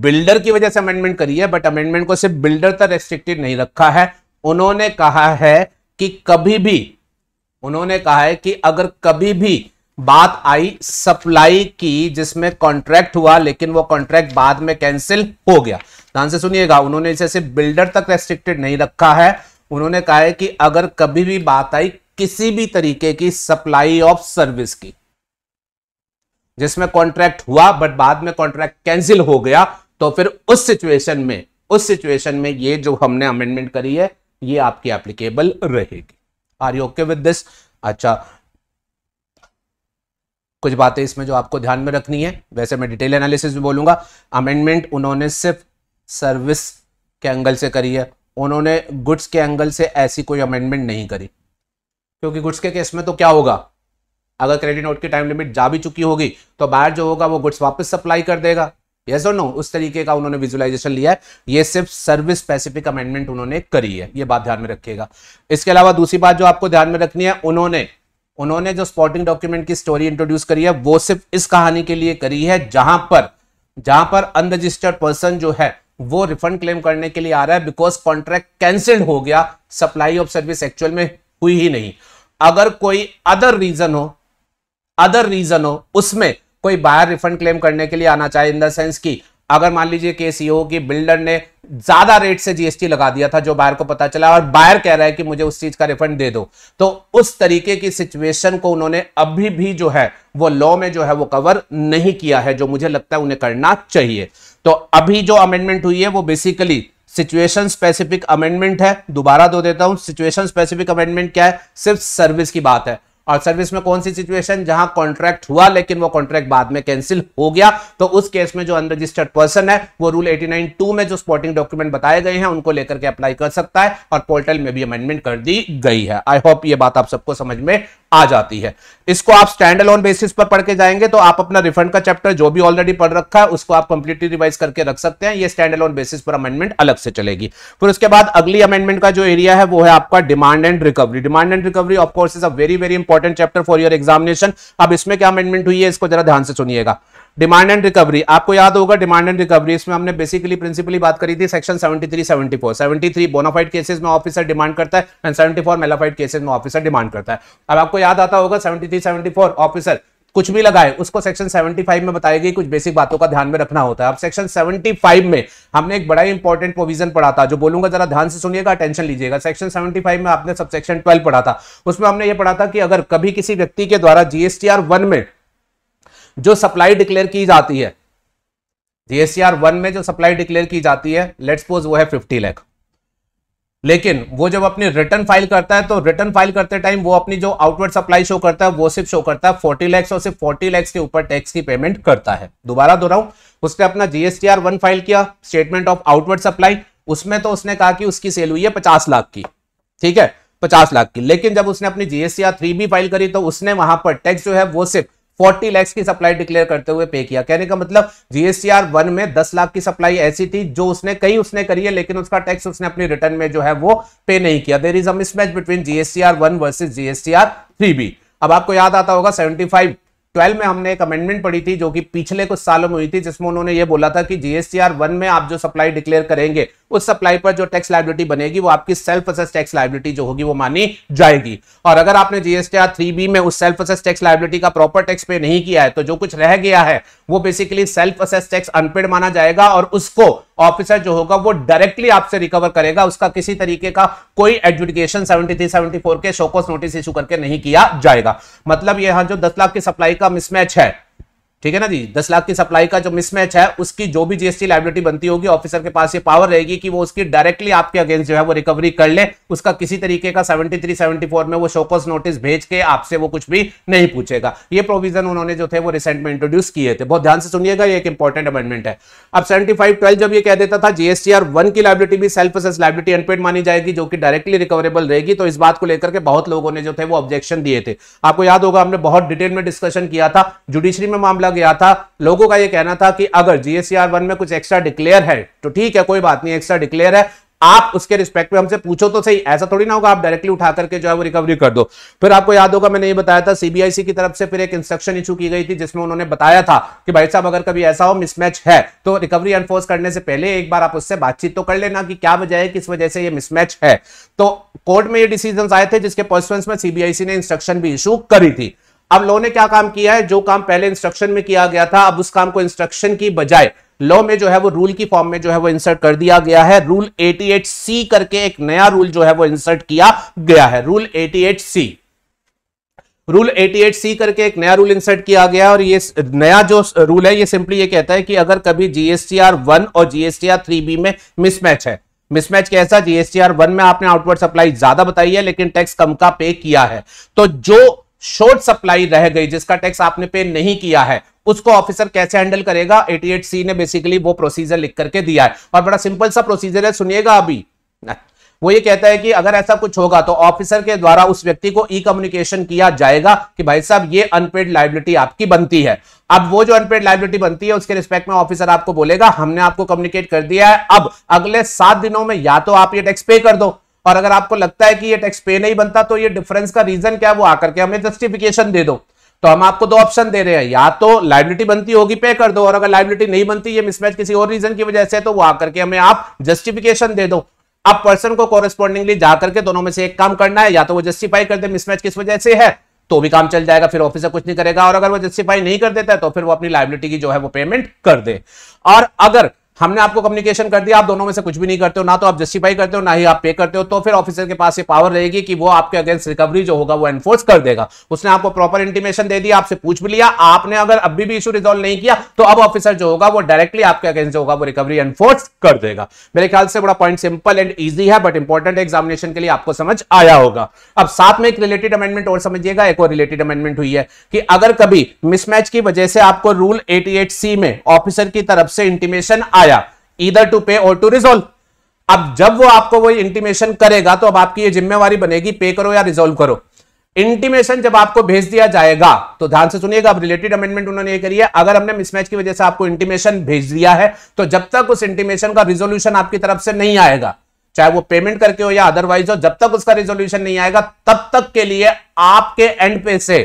बिल्डर की वजह से अमेंडमेंट करी है बट अमेंडमेंट को सिर्फ बिल्डर तक रेस्ट्रिक्टेड नहीं रखा है उन्होंने कहा है कि कभी भी उन्होंने कहा है कि अगर कभी भी बात आई सप्लाई की जिसमें कॉन्ट्रैक्ट हुआ लेकिन वो कॉन्ट्रैक्ट बाद में कैंसिल हो गया ध्यान से सुनिएगा उन्होंने इसे सिर्फ बिल्डर तक रेस्ट्रिक्टेड नहीं रखा है उन्होंने कहा है कि अगर कभी भी बात आई किसी भी तरीके की सप्लाई ऑफ सर्विस की जिसमें कॉन्ट्रैक्ट हुआ बट बाद में कॉन्ट्रैक्ट कैंसिल हो गया तो फिर उस सिचुएशन में उस सिचुएशन में ये जो हमने अमेंडमेंट करी है ये आपकी एप्लीकेबल रहेगी are you okay with this अच्छा कुछ बातें इसमें जो आपको ध्यान में रखनी है वैसे मैं डिटेल एनालिसिस भी बोलूंगा अमेंडमेंट उन्होंने सिर्फ सर्विस के एंगल से करी है उन्होंने गुड्स के एंगल से ऐसी कोई अमेंडमेंट नहीं करी क्योंकि गुड्स के केस में तो क्या होगा अगर क्रेडिट नोट की टाइम लिमिट जा भी चुकी होगी तो बाहर जो होगा वो गुड्स वापस सप्लाई कर देगा यस और नो उस तरीके का उन्होंने विजुलाइजेशन लिया है ये सिर्फ सर्विस स्पेसिफिक अमेंडमेंट उन्होंने करी है ये बात ध्यान में रखिएगा इसके अलावा दूसरी बात जो आपको ध्यान में रखनी है उन्होंने उन्होंने जो स्पॉटिंग डॉक्यूमेंट की स्टोरी इंट्रोड्यूस करी है वो सिर्फ इस कहानी के लिए करी है जहां पर जहां पर अनरजिस्टर्ड पर्सन जो है वो रिफंड क्लेम करने के लिए आ रहा है बिकॉज कॉन्ट्रैक्ट कैंसिल्ड हो गया सप्लाई ऑफ सर्विस एक्चुअल में हुई ही नहीं अगर कोई अदर रीजन हो अदर रीजन हो उसमें कोई बायर रिफंड क्लेम करने के लिए आना चाहिए इन द सेंस की अगर मान लीजिए केस ये हो कि बिल्डर e ने ज्यादा रेट से जीएसटी लगा दिया था जो बायर को पता चला और बायर कह रहा है कि मुझे उस चीज का रिफंड दे दो तो उस तरीके की सिचुएशन को उन्होंने अभी भी जो है वो लॉ में जो है वो कवर नहीं किया है जो मुझे लगता है उन्हें करना चाहिए तो अभी जो अमेंडमेंट हुई है वो बेसिकली सिचुएशन स्पेसिफिक अमेंडमेंट है दोबारा दो देता हूं सिचुएशन स्पेसिफिक अमेंडमेंट क्या है सिर्फ सर्विस की बात है और सर्विस में कौन सी सिचुएशन जहां कॉन्ट्रैक्ट हुआ लेकिन वो कॉन्ट्रैक्ट बाद में कैंसिल हो गया तो उस केस में जो अनरजिस्टर्ड पर्सन है वो रूल नाइन टू में जो स्पॉटिंग डॉक्यूमेंट बताए गए हैं उनको लेकर के अप्लाई कर सकता है और पोर्टल में भी अमेंडमेंट कर दी गई है आई होप ये बात आप सबको समझ में आ जाती है इसको आप स्टैंड अलोन बेसिस पर पढ़ के जाएंगे तो आप अपना रिफंड का चैप्टर जो भी ऑलरेडी पढ़ रखा है उसको आप कंप्लीटली रिवाइज करके रख सकते हैं ये स्टैंड अलोन बेसिस पर अमेंडमेंट अलग से चलेगी फिर उसके बाद अगली अमेंडमेंट का जो एरिया है वो है आपका demand and recovery demand and recovery of course is a very very important important chapter for your examination अब इसमें क्या अमेंडमेंट हुई है इसको जरा ध्यान से सुनिएगा डिमांड एंड रिकवरी आपको याद होगा डिमांड एंड रिकवरी इसमें हमने बेसिकली प्रिंसिपली बात करी थी सेक्शन 73 74 73 बोनाफाइड केसेस में ऑफिसर डिमांड करता है एंड 74 मेलाफाइड केसेस में ऑफिसर डिमांड करता है अब आपको याद आता होगा 73 74 ऑफिसर कुछ भी लगाए उसको सेक्शन 75 में बताई गई कुछ बेसिक बातों का ध्यान में रखना होता है अब सेक्शन 75 में हमने एक बड़ा इंपॉर्टेंट प्रोविजन पढ़ा था जो बोलूंगा जरा ध्यान से सुनिएगा अटेंशन लीजिएगा सेक्शन 75 में आपने सब सेक्शन 12 पढ़ा था उसमें हमने ये पढ़ा था कि अगर कभी किसी व्यक्ति के द्वारा जीएसटीआर वन में जो सप्लाई डिक्लेयर की जाती है जीएसटीआर वन में जो सप्लाई डिक्लेयर की जाती है लेट्स सपोज वो है फिफ्टी लैख लेकिन वो जब अपनी रिटर्न फाइल करता है तो रिटर्न फाइल करते टाइम वो अपनी जो आउटवर्ड सप्लाई शो करता है वो सिर्फ शो करता है फोर्टी लैक्स और सिर्फ फोर्टी लैक्स के ऊपर टैक्स की पेमेंट करता है दोबारा दोहराऊं उसने अपना जीएसटीआर वन फाइल किया स्टेटमेंट ऑफ आउटवर्ड सप्लाई उसमें तो उसने कहा कि उसकी सेल हुई है पचास लाख की ठीक है पचास लाख की लेकिन जब उसने अपनी जीएसटीआर थ्री भी फाइल करी तो उसने वहां पर टैक्स जो है वो सिर्फ 40 लैक्स की सप्लाई डिक्लेयर करते हुए पे किया कहने का मतलब जीएसटीआर वन में 10 लाख की सप्लाई ऐसी थी जो उसने कहीं उसने करी है लेकिन उसका टैक्स उसने अपनी रिटर्न में जो है वो पे नहीं किया there is a mismatch between GSTR one versus GSTR three अब आपको याद आता होगा सेवेंटी फाइव 12 में हमने एक अमेंडमेंट पढ़ी थी जो कि पिछले कुछ सालों में हुई थी जिसमें उन्होंने ये बोला था कि जीएसटीआर वन में आप जो सप्लाई डिक्लेयर करेंगे उस सप्लाई पर जो टैक्स लाइबिलिटी बनेगी वो आपकी सेल्फ असेस टैक्स लाइबिलिटी जो होगी वो मानी जाएगी और अगर आपने जीएसटीआर थ्री बी में उस सेल्फ असेस टैक्स लाइबिलिटी का प्रॉपर टैक्स पे नहीं किया है तो जो कुछ रह गया है वो basically self assess tax unpaid माना जाएगा और उसको ऑफिसर जो होगा वो डायरेक्टली आपसे रिकवर करेगा उसका किसी तरीके का कोई एडजुडिकेशन 73 74 के शोकोस नोटिस इशू करके नहीं किया जाएगा मतलब यहां जो दस लाख की सप्लाई का मिसमैच है ठीक है ना जी दस लाख की सप्लाई का जो मिसमैच है उसकी जो भी जीएसटी लाइबिलिटी बनती होगी ऑफिसर के पास ये पावर रहेगी कि वो उसकी डायरेक्टली आपके अगेंस्ट जो है वो रिकवरी कर ले उसका किसी तरीके का सेवेंटी फोर में वो शोकस नोटिस भेज के आपसे वो कुछ भी नहीं पूछेगा ये प्रोविजन उन्होंने जो थे वो रिसेंट में इंट्रोड्यूस किए थे बहुत ध्यान से सुनिएगा एक इंपॉर्टेंट अमेंडमेंट है अब सेवेंटी फाइव जब ये कह देता था जीएसटी आर वन की लाइबिलिटी भी सेल्फ असेस लाइबिलिटी अनपेड मानी जाएगी जो कि डायरेक्टली रिकवरेबल रहेगी तो इस बात को लेकर के बहुत लोगों ने जो थे वो ऑब्जेक्शन दिए थे आपको याद होगा हमने बहुत डिटेल में डिस्कशन किया था जुडिशरी में मामला गया था लोगों का यह कहना था कि अगर जीएससीआर e वन में कुछ एक्स्ट्रा डिक्लेयर है तो ठीक है कोई बात नहीं एक्स्ट्रा डिक्लेयर है आप उसके रिस्पेक्ट में हमसे पूछो तो सही ऐसा थोड़ी ना होगा आप डायरेक्टली उठा करके जो है वो रिकवरी कर दो फिर आपको याद होगा मैंने ये बताया था सीबीआईसी की तरफ से फिर एक इंस्ट्रक्शन इशू की गई थी जिसमें उन्होंने बताया था कि भाई साहब अगर कभी ऐसा हो मिसमैच है तो रिकवरी एनफोर्स करने से पहले एक बार आप उससे बातचीत तो कर लेना कि क्या वजह है किस वजह से यह मिसमैच है तो कोर्ट में ये डिसीजन आए थे जिसके पर्सुएंस में सीबीआईसी ने इंस्ट्रक्शन भी इशू करी थी अब लॉ ने क्या काम किया है जो काम पहले इंस्ट्रक्शन में किया गया था अब उस काम को इंस्ट्रक्शन की बजाय लॉ में जो है वो रूल की फॉर्म में जो है वो इंसर्ट कर दिया गया है रूल 88 सी करके एक नया रूल जो है वो इंसर्ट किया गया है रूल 88 सी रूल 88 सी करके एक नया रूल इंसर्ट किया गया और ये नया जो रूल है ये सिंपली ये कहता है कि अगर कभी जीएसटीआर वन और जीएसटीआर थ्री बी में मिसमैच है मिसमैच कैसा जीएसटीआर वन में आपने आउटवर्ड सप्लाई ज्यादा बताई है लेकिन टैक्स कम का पे किया है तो जो शॉर्ट सप्लाई रह गई जिसका टैक्स आपने पे नहीं किया है उसको ऑफिसर कैसे हैंडल करेगा 88 सी ने बेसिकली वो प्रोसीजर लिख करके दिया है और बड़ा सिंपल सा प्रोसीजर है सुनिएगा अभी वो ये कहता है कि अगर ऐसा कुछ होगा तो ऑफिसर के द्वारा उस व्यक्ति को ई कम्युनिकेशन किया जाएगा कि भाई साहब ये अनपेड लाइबिलिटी आपकी बनती है अब वो जो अनपेड लाइबिलिटी बनती है उसके रिस्पेक्ट में ऑफिसर आपको बोलेगा हमने आपको कम्युनिकेट कर दिया है अब अगले सात दिनों में या तो आप ये टैक्स पे कर दो और अगर आपको लगता है कि ये टैक्स पे नहीं बनता तो ये डिफरेंस का रीजन क्या है वो आकर के हमें जस्टिफिकेशन दे दो तो हम आपको दो ऑप्शन दे रहे हैं या तो लाइबिलिटी बनती होगी पे कर दो और अगर लाइबिलिटी नहीं बनती ये मिसमैच किसी और रीजन की वजह से तो वो आकर के हमें आप जस्टिफिकेशन दे दो आप पर्सन को कॉरेस्पॉन्डिंगली जाकर के दोनों में से एक काम करना है या तो वो जस्टिफाई कर दे मिसमैच किस वजह से है तो भी काम चल जाएगा फिर ऑफिसर कुछ नहीं करेगा और अगर वो जस्टिफाई नहीं कर देता है तो फिर वो अपनी लाइबिलिटी की जो है वो पेमेंट कर दे और अगर हमने आपको कम्युनिकेशन कर दिया आप दोनों में से कुछ भी नहीं करते हो ना तो आप जस्टिफाई करते हो ना ही आप पे करते हो तो फिर ऑफिसर के पास ये पावर रहेगी कि वो आपके अगेंस्ट रिकवरी जो होगा वो एनफोर्स कर देगा उसने आपको प्रॉपर इंटीमेशन दे दिया आपसे पूछ भी लिया आपने अगर अभी भी इशू रिजोल्व नहीं किया तो अब ऑफिसर जो होगा वो डायरेक्टली आपके अगेंस्ट जो होगा वो रिकवरी एनफोर्स कर देगा मेरे ख्याल से बड़ा पॉइंट सिंपल एंड ईजी है बट इंपॉर्टेंट एग्जामिनेशन के लिए आपको समझ आया होगा अब साथ में एक रिलेटेड अमेंडमेंट और समझिएगा एक और रिलेटेड अमेंडमेंट हुई है कि अगर कभी मिसमैच की वजह से आपको रूल एटी में ऑफिसर की तरफ से इंटीमेशन आए आया इधर टू पे और टू रिजोल्व अब जब वो आपको वो इंटीमेशन करेगा तो अब आपकी ये जिम्मेवारी बनेगी पे करो या रिजोल्व करो इंटीमेशन जब आपको भेज दिया जाएगा तो ध्यान से सुनिएगा अब रिलेटेड अमेंडमेंट उन्होंने ये करी है अगर हमने मिसमैच की वजह से आपको इंटीमेशन भेज दिया है तो जब तक उस इंटीमेशन का रिजोल्यूशन आपकी तरफ से नहीं आएगा चाहे वो पेमेंट करके हो या अदरवाइज हो जब तक उसका रिजोल्यूशन नहीं आएगा तब तक के लिए आपके एंड पे से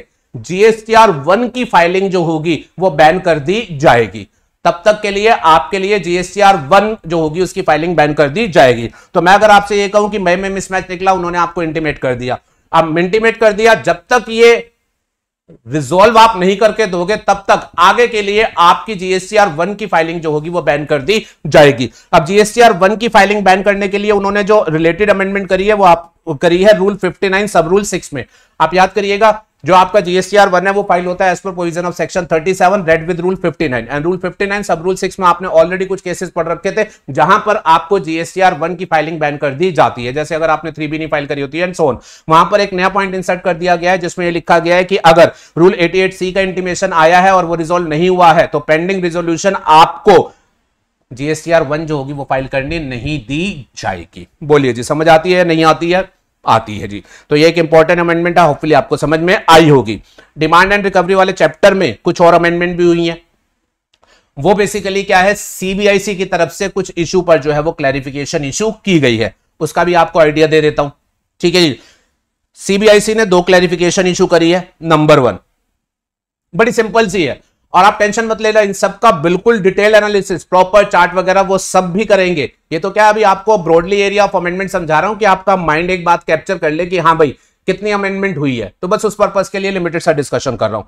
जीएसटीआर वन की फाइलिंग जो होगी वो बैन कर दी जाएगी तब तक के लिए आपके लिए जीएसटीआर वन जो होगी उसकी फाइलिंग बैन कर दी जाएगी तो मैं अगर आपसे ये कहूं कि मई में मिसमैच निकला उन्होंने आपको इंटीमेट कर दिया अब इंटीमेट कर दिया जब तक ये रिजोल्व आप नहीं करके दोगे तब तक आगे के लिए आपकी जीएसटीआर वन की फाइलिंग जो होगी वो बैन कर दी जाएगी अब जीएसटीआर वन की फाइलिंग बैन करने के लिए उन्होंने जो रिलेटेड अमेंडमेंट करी है वो आप करी है rule nine sub rule six में आप याद करिएगा जो आपका जीएसटीआर वन है वो फाइल होता है as per provision of section 37 read with rule 59 and rule 59 sub rule six में आपने ऑलरेडी कुछ केसेस पढ़ रखे थे जहां पर आपको जीएसटीआर वन की फाइलिंग बैन कर दी जाती है जैसे अगर आपने थ्री बी नहीं फाइल करी होती है एंड सोन वहां पर एक नया पॉइंट इंसर्ट कर दिया गया है जिसमें यह लिखा गया है कि अगर रूल एटी सी का इंटीमेशन आया है और वो रिजोल्व नहीं हुआ है तो पेंडिंग रिजोल्यूशन आपको जीएसटीआर वन जो होगी वो फाइल करनी नहीं दी जाएगी बोलिए जी समझ आती है नहीं आती है आती है जी तो ये एक इंपॉर्टेंट अमेंडमेंट है होपफुली आपको समझ में आई होगी डिमांड एंड रिकवरी वाले चैप्टर में कुछ और अमेंडमेंट भी हुई है वो बेसिकली क्या है सीबीआईसी की तरफ से कुछ इशू पर जो है वो क्लैरिफिकेशन इशू की गई है उसका भी आपको आइडिया दे देता हूं ठीक है जी सीबीआईसी ने दो क्लैरिफिकेशन इशू करी है नंबर वन बड़ी सिंपल सी है और आप टेंशन मत लेना इन सब का बिल्कुल डिटेल एनालिसिस प्रॉपर चार्ट वगैरह वो सब भी करेंगे ये तो क्या अभी आपको ब्रॉडली एरिया ऑफ अमेंडमेंट समझा रहा हूं कि आपका माइंड एक बात कैप्चर कर ले कि हाँ भाई कितनी अमेंडमेंट हुई है तो बस उस पर्पज के लिए लिमिटेड सा डिस्कशन कर रहा हूं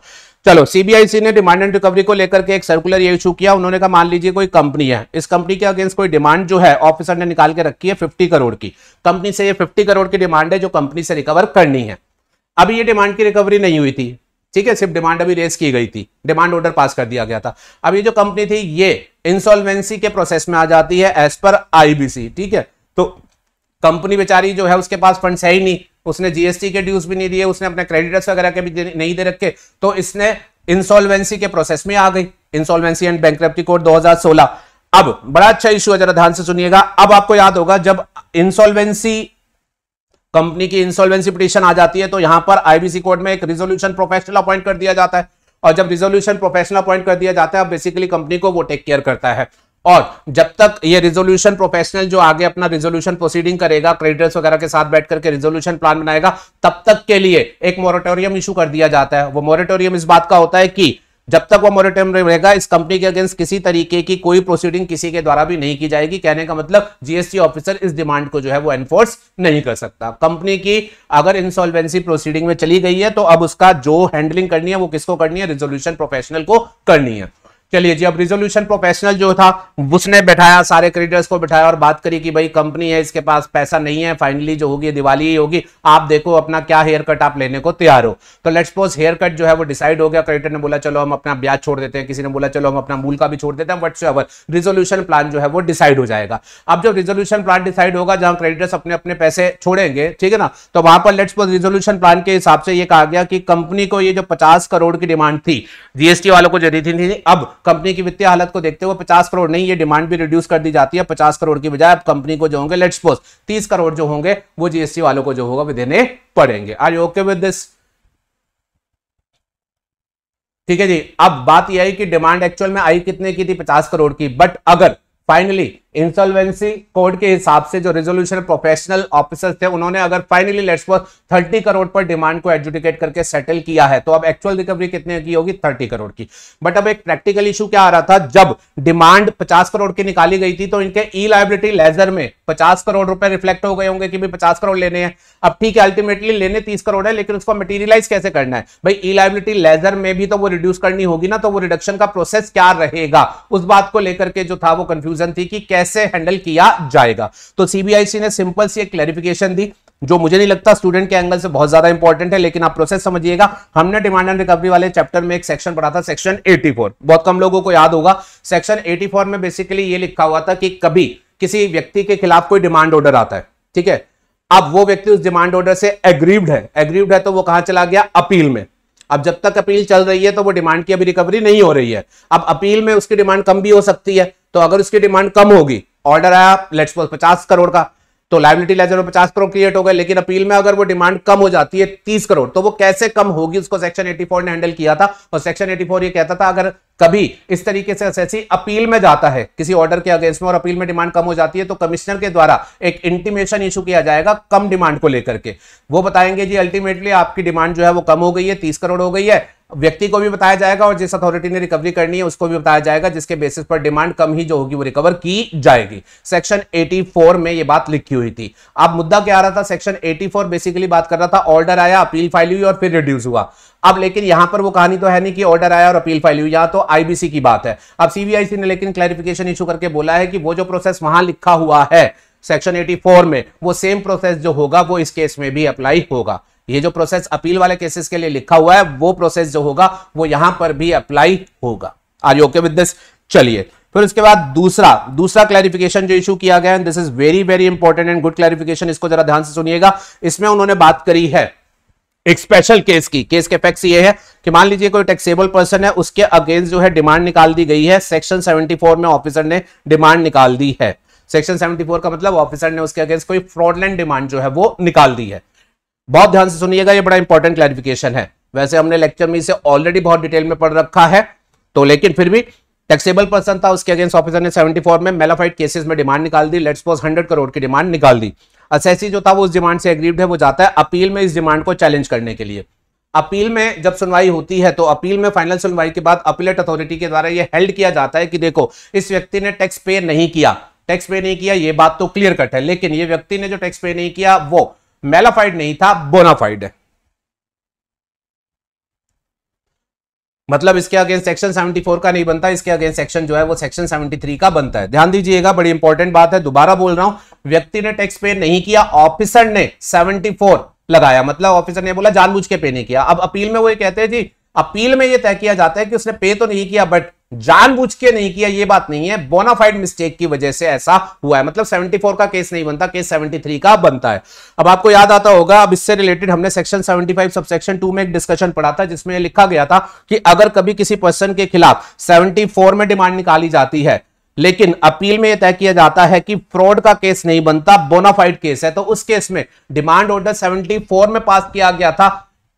चलो सीबीआईसी ने डिमांड एंड रिकवरी को लेकर के एक सर्कुलर ये इशू किया उन्होंने कहा मान लीजिए कोई कंपनी है इस कंपनी के अगेंस्ट कोई डिमांड जो है ऑफिसर ने निकाल के रखी है फिफ्टी करोड़ की कंपनी से यह फिफ्टी करोड़ की डिमांड है जो कंपनी से रिकवर करनी है अभी ये डिमांड की रिकवरी नहीं हुई थी ठीक है सिर्फ डिमांड अभी रेस की गई थी डिमांड ऑर्डर पास कर दिया गया था अब ये जो कंपनी थी ये इंसॉल्वेंसी के प्रोसेस में आ जाती है एज पर आईबीसी ठीक है तो कंपनी बेचारी जो है उसके पास फंड है ही नहीं उसने जीएसटी के ड्यूज भी नहीं दिए उसने अपने क्रेडिटर्स वगैरह के भी नहीं दे रखे तो इसने इंसॉल्वेंसी के प्रोसेस में आ गई इंसॉल्वेंसी एंड बैंक कोड 2016 अब बड़ा अच्छा इश्यू है जरा ध्यान से सुनिएगा अब आपको याद होगा जब इंसॉल्वेंसी कंपनी की इंसॉल्वेंसी पिटिशन आ जाती है तो यहां पर आईबीसी कोर्ट में एक रिजोल्यूशन प्रोफेशनल अपॉइंट कर दिया जाता है और जब रिजोल्यूशन प्रोफेशनल अपॉइंट कर दिया जाता है बेसिकली कंपनी को वो टेक केयर करता है और जब तक ये रिजोल्यूशन प्रोफेशनल जो आगे अपना रिजोल्यूशन प्रोसीडिंग करेगा क्रेडिटर्स वगैरह के साथ बैठ करके रिजोल्यूशन प्लान बनाएगा तब तक के लिए एक मोरेटोरियम इशू कर दिया जाता है वो मोरेटोरियम इस बात का होता है कि जब तक वो मोरेटोरियम रहेगा इस कंपनी के अगेंस्ट किसी तरीके की कोई प्रोसीडिंग किसी के द्वारा भी नहीं की जाएगी कहने का मतलब जीएसटी ऑफिसर इस डिमांड को जो है वो एनफोर्स नहीं कर सकता कंपनी की अगर इंसॉल्वेंसी प्रोसीडिंग में चली गई है तो अब उसका जो हैंडलिंग करनी है वो किसको करनी है रिजोल्यूशन प्रोफेशनल को करनी है चलिए जी अब रिजोल्यूशन प्रोफेशनल जो था उसने बैठाया सारे क्रेडिटर्स को बैठाया और बात करी कि भाई कंपनी है इसके पास पैसा नहीं है फाइनली जो होगी दिवाली ही होगी आप देखो अपना क्या हेयर कट आप लेने को तैयार हो तो लेट्स सपोज हेयर कट जो है वो डिसाइड हो गया क्रेडिटर ने बोला चलो हम अपना ब्याज छोड़ देते हैं किसी ने बोला चलो हम अपना मूल का भी छोड़ देते हैं वट्स एवर रिजोल्यूशन प्लान जो है वो डिसाइड हो जाएगा अब जब रिजोल्यूशन प्लान डिसाइड होगा जहां क्रेडिटर्स अपने अपने पैसे छोड़ेंगे ठीक है ना तो वहां पर लेट्स सपोज रिजोल्यूशन प्लान के हिसाब से ये कहा गया कि कंपनी को ये जो पचास करोड़ की डिमांड थी जीएसटी वालों को जो दी थी अब कंपनी की वित्तीय हालत को देखते हुए पचास करोड़ नहीं ये डिमांड भी रिड्यूस कर दी जाती है पचास करोड़ की बजाय अब कंपनी को जो होंगे लेट्स सपोज तीस करोड़ जो होंगे वो जीएसटी वालों को जो होगा वे देने पड़ेंगे आर ओके विद दिस ठीक है जी अब बात यह है कि डिमांड एक्चुअल में आई कितने की थी पचास करोड़ की बट अगर फाइनली इंसॉल्वेंसी कोड के हिसाब से जो रेजोल्यूशन प्रोफेशनल ऑफिसर्स थे उन्होंने अगर फाइनली लेट्स सपोज 30 करोड़ पर डिमांड को एडजुडिकेट करके सेटल किया है तो अब एक्चुअल रिकवरी कितने की होगी थर्टी करोड़ की बट अब एक प्रैक्टिकल इशू क्या आ रहा था जब डिमांड पचास करोड़ की निकाली गई थी तो इनके ई लाइबिलिटी लेजर में पचास करोड़ रुपए रिफ्लेक्ट हो गए होंगे कि भाई पचास करोड़ लेने हैं अब ठीक है अल्टीमेटली लेने तीस करोड़ है लेकिन उसको मटेरियलाइज कैसे करना है भाई ई लाइबिलिटी लेजर में भी तो वो रिड्यूस करनी होगी ना तो वो रिडक्शन का प्रोसेस क्या रहेगा उस बात को लेकर के जो था वो कंफ्यूजन थी कि कैसे कैसे हैंडल किया जाएगा तो सीबीआईसी ने सिंपल सी एक क्लैरिफिकेशन दी जो मुझे नहीं लगता स्टूडेंट के एंगल से बहुत ज्यादा इंपॉर्टेंट है लेकिन आप प्रोसेस समझिएगा हमने डिमांड एंड रिकवरी वाले चैप्टर में एक सेक्शन पढ़ा था सेक्शन 84 बहुत कम लोगों को याद होगा सेक्शन 84 में बेसिकली ये लिखा हुआ था कि कभी किसी व्यक्ति के खिलाफ कोई डिमांड ऑर्डर आता है ठीक है अब वो व्यक्ति उस डिमांड ऑर्डर से एग्रीव्ड है एग्रीव्ड है तो वो कहां चला गया अपील में अब जब तक अपील चल रही है तो वो डिमांड की अभी रिकवरी नहीं हो रही है अब अपील में उसकी डिमांड कम भी हो सकती है तो अगर उसकी डिमांड कम होगी ऑर्डर आया लेट्स पचास करोड़ का तो लाइबिलिटी लेजर में पचास करोड़ क्रिएट हो गए लेकिन अपील में अगर वो डिमांड कम हो जाती है तीस करोड़ तो वो कैसे कम होगी उसको सेक्शन एटी ने हैंडल किया था और सेक्शन एटी ये कहता था अगर कभी इस तरीके से अपील में जाता है किसी ऑर्डर के अगेंस्ट में और अपील में डिमांड कम हो जाती है तो कमिश्नर के द्वारा एक इंटीमेशन इशू किया जाएगा कम डिमांड को लेकर के वो बताएंगे जी अल्टीमेटली आपकी डिमांड जो है वो कम हो गई है तीस करोड़ हो गई है व्यक्ति को भी बताया जाएगा और जिस अथॉरिटी ने रिकवरी करनी है उसको भी बताया जाएगा जिसके बेसिस पर डिमांड कम ही जो होगी वो रिकवर की जाएगी सेक्शन 84 में ये बात लिखी हुई थी अब मुद्दा क्या आ रहा था सेक्शन 84 बेसिकली बात कर रहा था ऑर्डर आया अपील फाइल हुई और फिर रिड्यूस हुआ अब लेकिन यहां पर वो कहानी तो है नहीं कि ऑर्डर आया और अपील फाइल हुई यहां तो आईबीसी की बात है अब सीबीआईसी ने लेकिन क्लैरिफिकेशन इशू करके बोला है कि वो जो प्रोसेस वहां लिखा हुआ है सेक्शन 84 में वो सेम प्रोसेस जो होगा वो इस केस में भी अप्लाई होगा ये जो प्रोसेस अपील वाले केसेस के लिए लिखा हुआ है वो प्रोसेस जो होगा वो यहां पर भी अप्लाई होगा are you okay with this चलिए फिर उसके बाद दूसरा दूसरा क्लैरिफिकेशन जो इशू किया गया है this is very very important and good clarification इसको जरा ध्यान से सुनिएगा इसमें उन्होंने बात करी है एक स्पेशल केस की केस के फैक्ट्स ये है कि मान लीजिए कोई टैक्सेबल पर्सन है उसके अगेंस्ट जो है डिमांड निकाल दी गई है सेक्शन 74 में ऑफिसर ने डिमांड निकाल दी है सेक्शन 74 का मतलब ऑफिसर ने उसके अगेंस्ट कोई फ्रॉडलैंड डिमांड जो है वो निकाल दी है बहुत ध्यान से सुनिएगा ये बड़ा इंपॉर्टेंट क्लैरिफिकेशन है वैसे हमने लेक्चर में इसे ऑलरेडी बहुत डिटेल में पढ़ रखा है तो लेकिन फिर भी टैक्सेबल पर्सन था उसके अगेंस्ट ऑफिसर ने 74 में मेलाफाइड केसेस में डिमांड निकाल दी लेट्स सपोज 100 करोड़ की डिमांड निकाल दी असैसी जो था वो उस डिमांड से अग्रीव है वो जाता है अपील में इस डिमांड को चैलेंज करने के लिए अपील में जब सुनवाई होती है तो अपील में फाइनल सुनवाई के बाद अपीलेट अथॉरिटी के द्वारा ये हेल्ड किया जाता है कि देखो इस व्यक्ति ने टैक्स पे नहीं किया टैक्स पे नहीं किया ये बात तो क्लियर कट है लेकिन ये व्यक्ति ने जो टैक्स पे नहीं किया वो मेलाफाइड नहीं था बोनाफाइड है मतलब इसके अगेंस्ट सेक्शन 74 का नहीं बनता इसके अगेंस्ट सेक्शन जो है वो सेक्शन 73 का बनता है ध्यान दीजिएगा बड़ी इंपॉर्टेंट बात है दोबारा बोल रहा हूं व्यक्ति ने टैक्स पे नहीं किया ऑफिसर ने 74 लगाया मतलब ऑफिसर ने बोला जानबूझ के पे नहीं किया अब अपील में वो ये कहते हैं जी अपील में ये तय किया जाता है कि उसने पे तो नहीं किया बट जानबूझ के नहीं किया ये बात नहीं है बोनाफाइड मिस्टेक की वजह से ऐसा हुआ है मतलब 74 का केस नहीं बनता केस 73 का बनता है अब आपको याद आता होगा अब इससे रिलेटेड हमने सेक्शन 75 सब सेक्शन 2 में एक डिस्कशन पढ़ा था जिसमें लिखा गया था कि अगर कभी किसी पर्सन के खिलाफ 74 में डिमांड निकाली जाती है लेकिन अपील में यह तय किया जाता है कि फ्रॉड का केस नहीं बनता बोनाफाइड केस है तो उस केस में डिमांड ऑर्डर 74 में पास किया गया था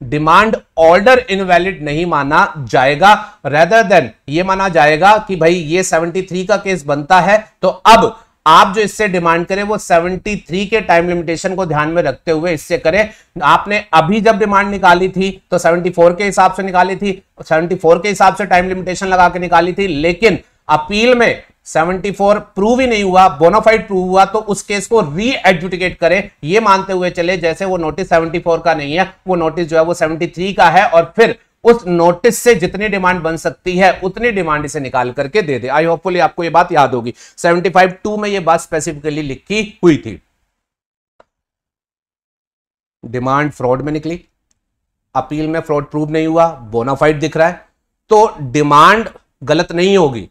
डिमांड ऑर्डर इनवैलिड नहीं माना जाएगा रेदर देन ये माना जाएगा कि भाई ये 73 का केस बनता है तो अब आप जो इससे डिमांड करें वो 73 के टाइम लिमिटेशन को ध्यान में रखते हुए इससे करें आपने अभी जब डिमांड निकाली थी तो 74 के हिसाब से निकाली थी 74 के हिसाब से टाइम लिमिटेशन लगा के निकाली थी लेकिन अपील में 74 प्रूव ही नहीं हुआ बोनाफाइड प्रूव हुआ तो उस केस को री एडजुटिकेट करें यह मानते हुए चले जैसे वो नोटिस 74 का नहीं है वो नोटिस जो है वो 73 का है और फिर उस नोटिस से जितनी डिमांड बन सकती है उतनी डिमांड इसे निकाल करके दे दे आई होपफुली आपको ये बात याद होगी 75 टू में ये बात स्पेसिफिकली लिखी हुई थी डिमांड फ्रॉड में निकली अपील में फ्रॉड प्रूव नहीं हुआ बोनाफाइड दिख रहा है तो डिमांड गलत नहीं होगी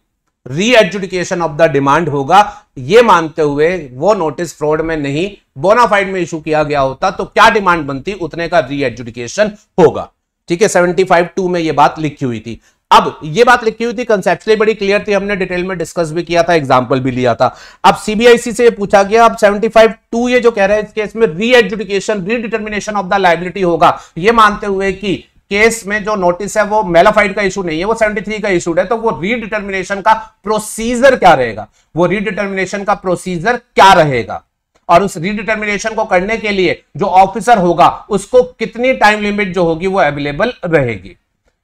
री एडजुडिकेशन ऑफ द डिमांड होगा ये मानते हुए वो नोटिस फ्रॉड में नहीं बोनाफाइड में इशू किया गया होता तो क्या डिमांड बनती उतने का री एडजुडिकेशन होगा ठीक है सेवेंटी फाइव टू में ये बात लिखी हुई थी अब ये बात लिखी हुई थी कंसेप्चुअली बड़ी क्लियर थी हमने डिटेल में डिस्कस भी किया था एग्जाम्पल भी लिया था अब सीबीआईसी से ये पूछा गया अब 75 टू ये जो कह रहे हैं इस केस में re adjudication redetermination of the liability होगा ये मानते हुए कि केस में जो नोटिस है वो मेलाफाइड का इशू नहीं है वो 73 का इशू है तो वो रीडिटर्मिनेशन का प्रोसीजर क्या रहेगा वो रीडिटर्मिनेशन का प्रोसीजर क्या रहेगा और उस रीडिटर्मिनेशन को करने के लिए जो ऑफिसर होगा उसको कितनी टाइम लिमिट जो होगी वो अवेलेबल रहेगी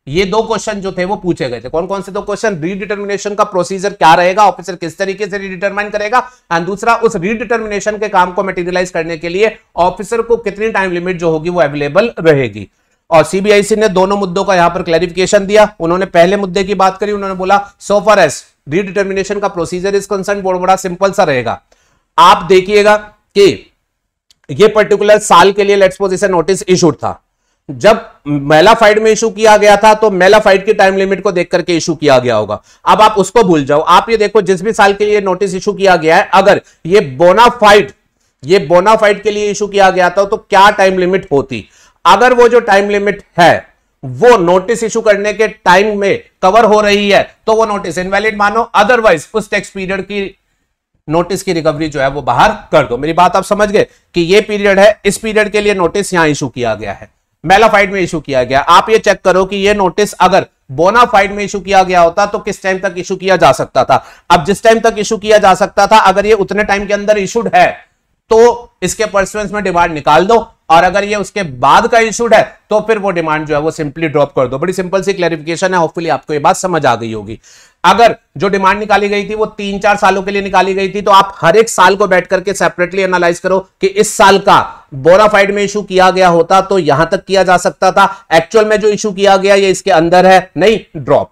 ये दो क्वेश्चन जो थे वो पूछे गए थे कौन कौन से दो क्वेश्चन रीडिटर्मिनेशन का प्रोसीजर क्या रहेगा ऑफिसर किस तरीके से रीडिटर्माइन करेगा एंड दूसरा उस रीडिटर्मिनेशन के काम को मटेरियलाइज करने के लिए ऑफिसर को कितनी टाइम लिमिट जो होगी वो अवेलेबल रहेगी और सीबीआईसी ने दोनों मुद्दों का यहां पर क्लैरिफिकेशन दिया उन्होंने पहले मुद्दे की बात करी उन्होंने बोला सो फॉर एस रीडिटर्मिनेशन का प्रोसीजर इज कंसर्न बहुत बड़ा सिंपल सा रहेगा आप देखिएगा कि ये पर्टिकुलर साल के लिए लेट्स पोजिशन नोटिस इशूड था जब मेला फाइट में इशू किया गया था तो मेला फाइट की टाइम लिमिट को देख करके इशू किया गया होगा अब आप उसको भूल जाओ आप ये देखो जिस भी साल के लिए नोटिस इशू किया गया है अगर ये बोनाफाइड ये बोनाफाइड के लिए इशू किया गया था तो क्या टाइम लिमिट होती अगर वो जो टाइम लिमिट है वो नोटिस इशू करने के टाइम में कवर हो रही है तो वो नोटिस इनवैलिड मानो अदरवाइज उस टैक्स पीरियड की नोटिस की रिकवरी जो है वो बाहर कर दो मेरी बात आप समझ गए कि ये पीरियड है इस पीरियड के लिए नोटिस यहां इशू किया गया है मेलाफाइड में इशू किया गया आप ये चेक करो कि ये नोटिस अगर बोनाफाइड में इशू किया गया होता तो किस टाइम तक इशू किया जा सकता था अब जिस टाइम तक इशू किया जा सकता था अगर ये उतने टाइम के अंदर इशूड है तो इसके परसुएंस में डिमांड निकाल दो और अगर ये उसके बाद का इशूड है तो फिर वो डिमांड जो है वो सिंपली ड्रॉप कर दो बड़ी सिंपल सी क्लैरिफिकेशन है होपफुली आपको ये बात समझ आ गई होगी अगर जो डिमांड निकाली गई थी वो तीन चार सालों के लिए निकाली गई थी तो आप हर एक साल को बैठ करके सेपरेटली एनालाइज करो कि इस साल का बोराफाइड में इशू किया गया होता तो यहां तक किया जा सकता था एक्चुअल में जो इशू किया गया ये इसके अंदर है नहीं ड्रॉप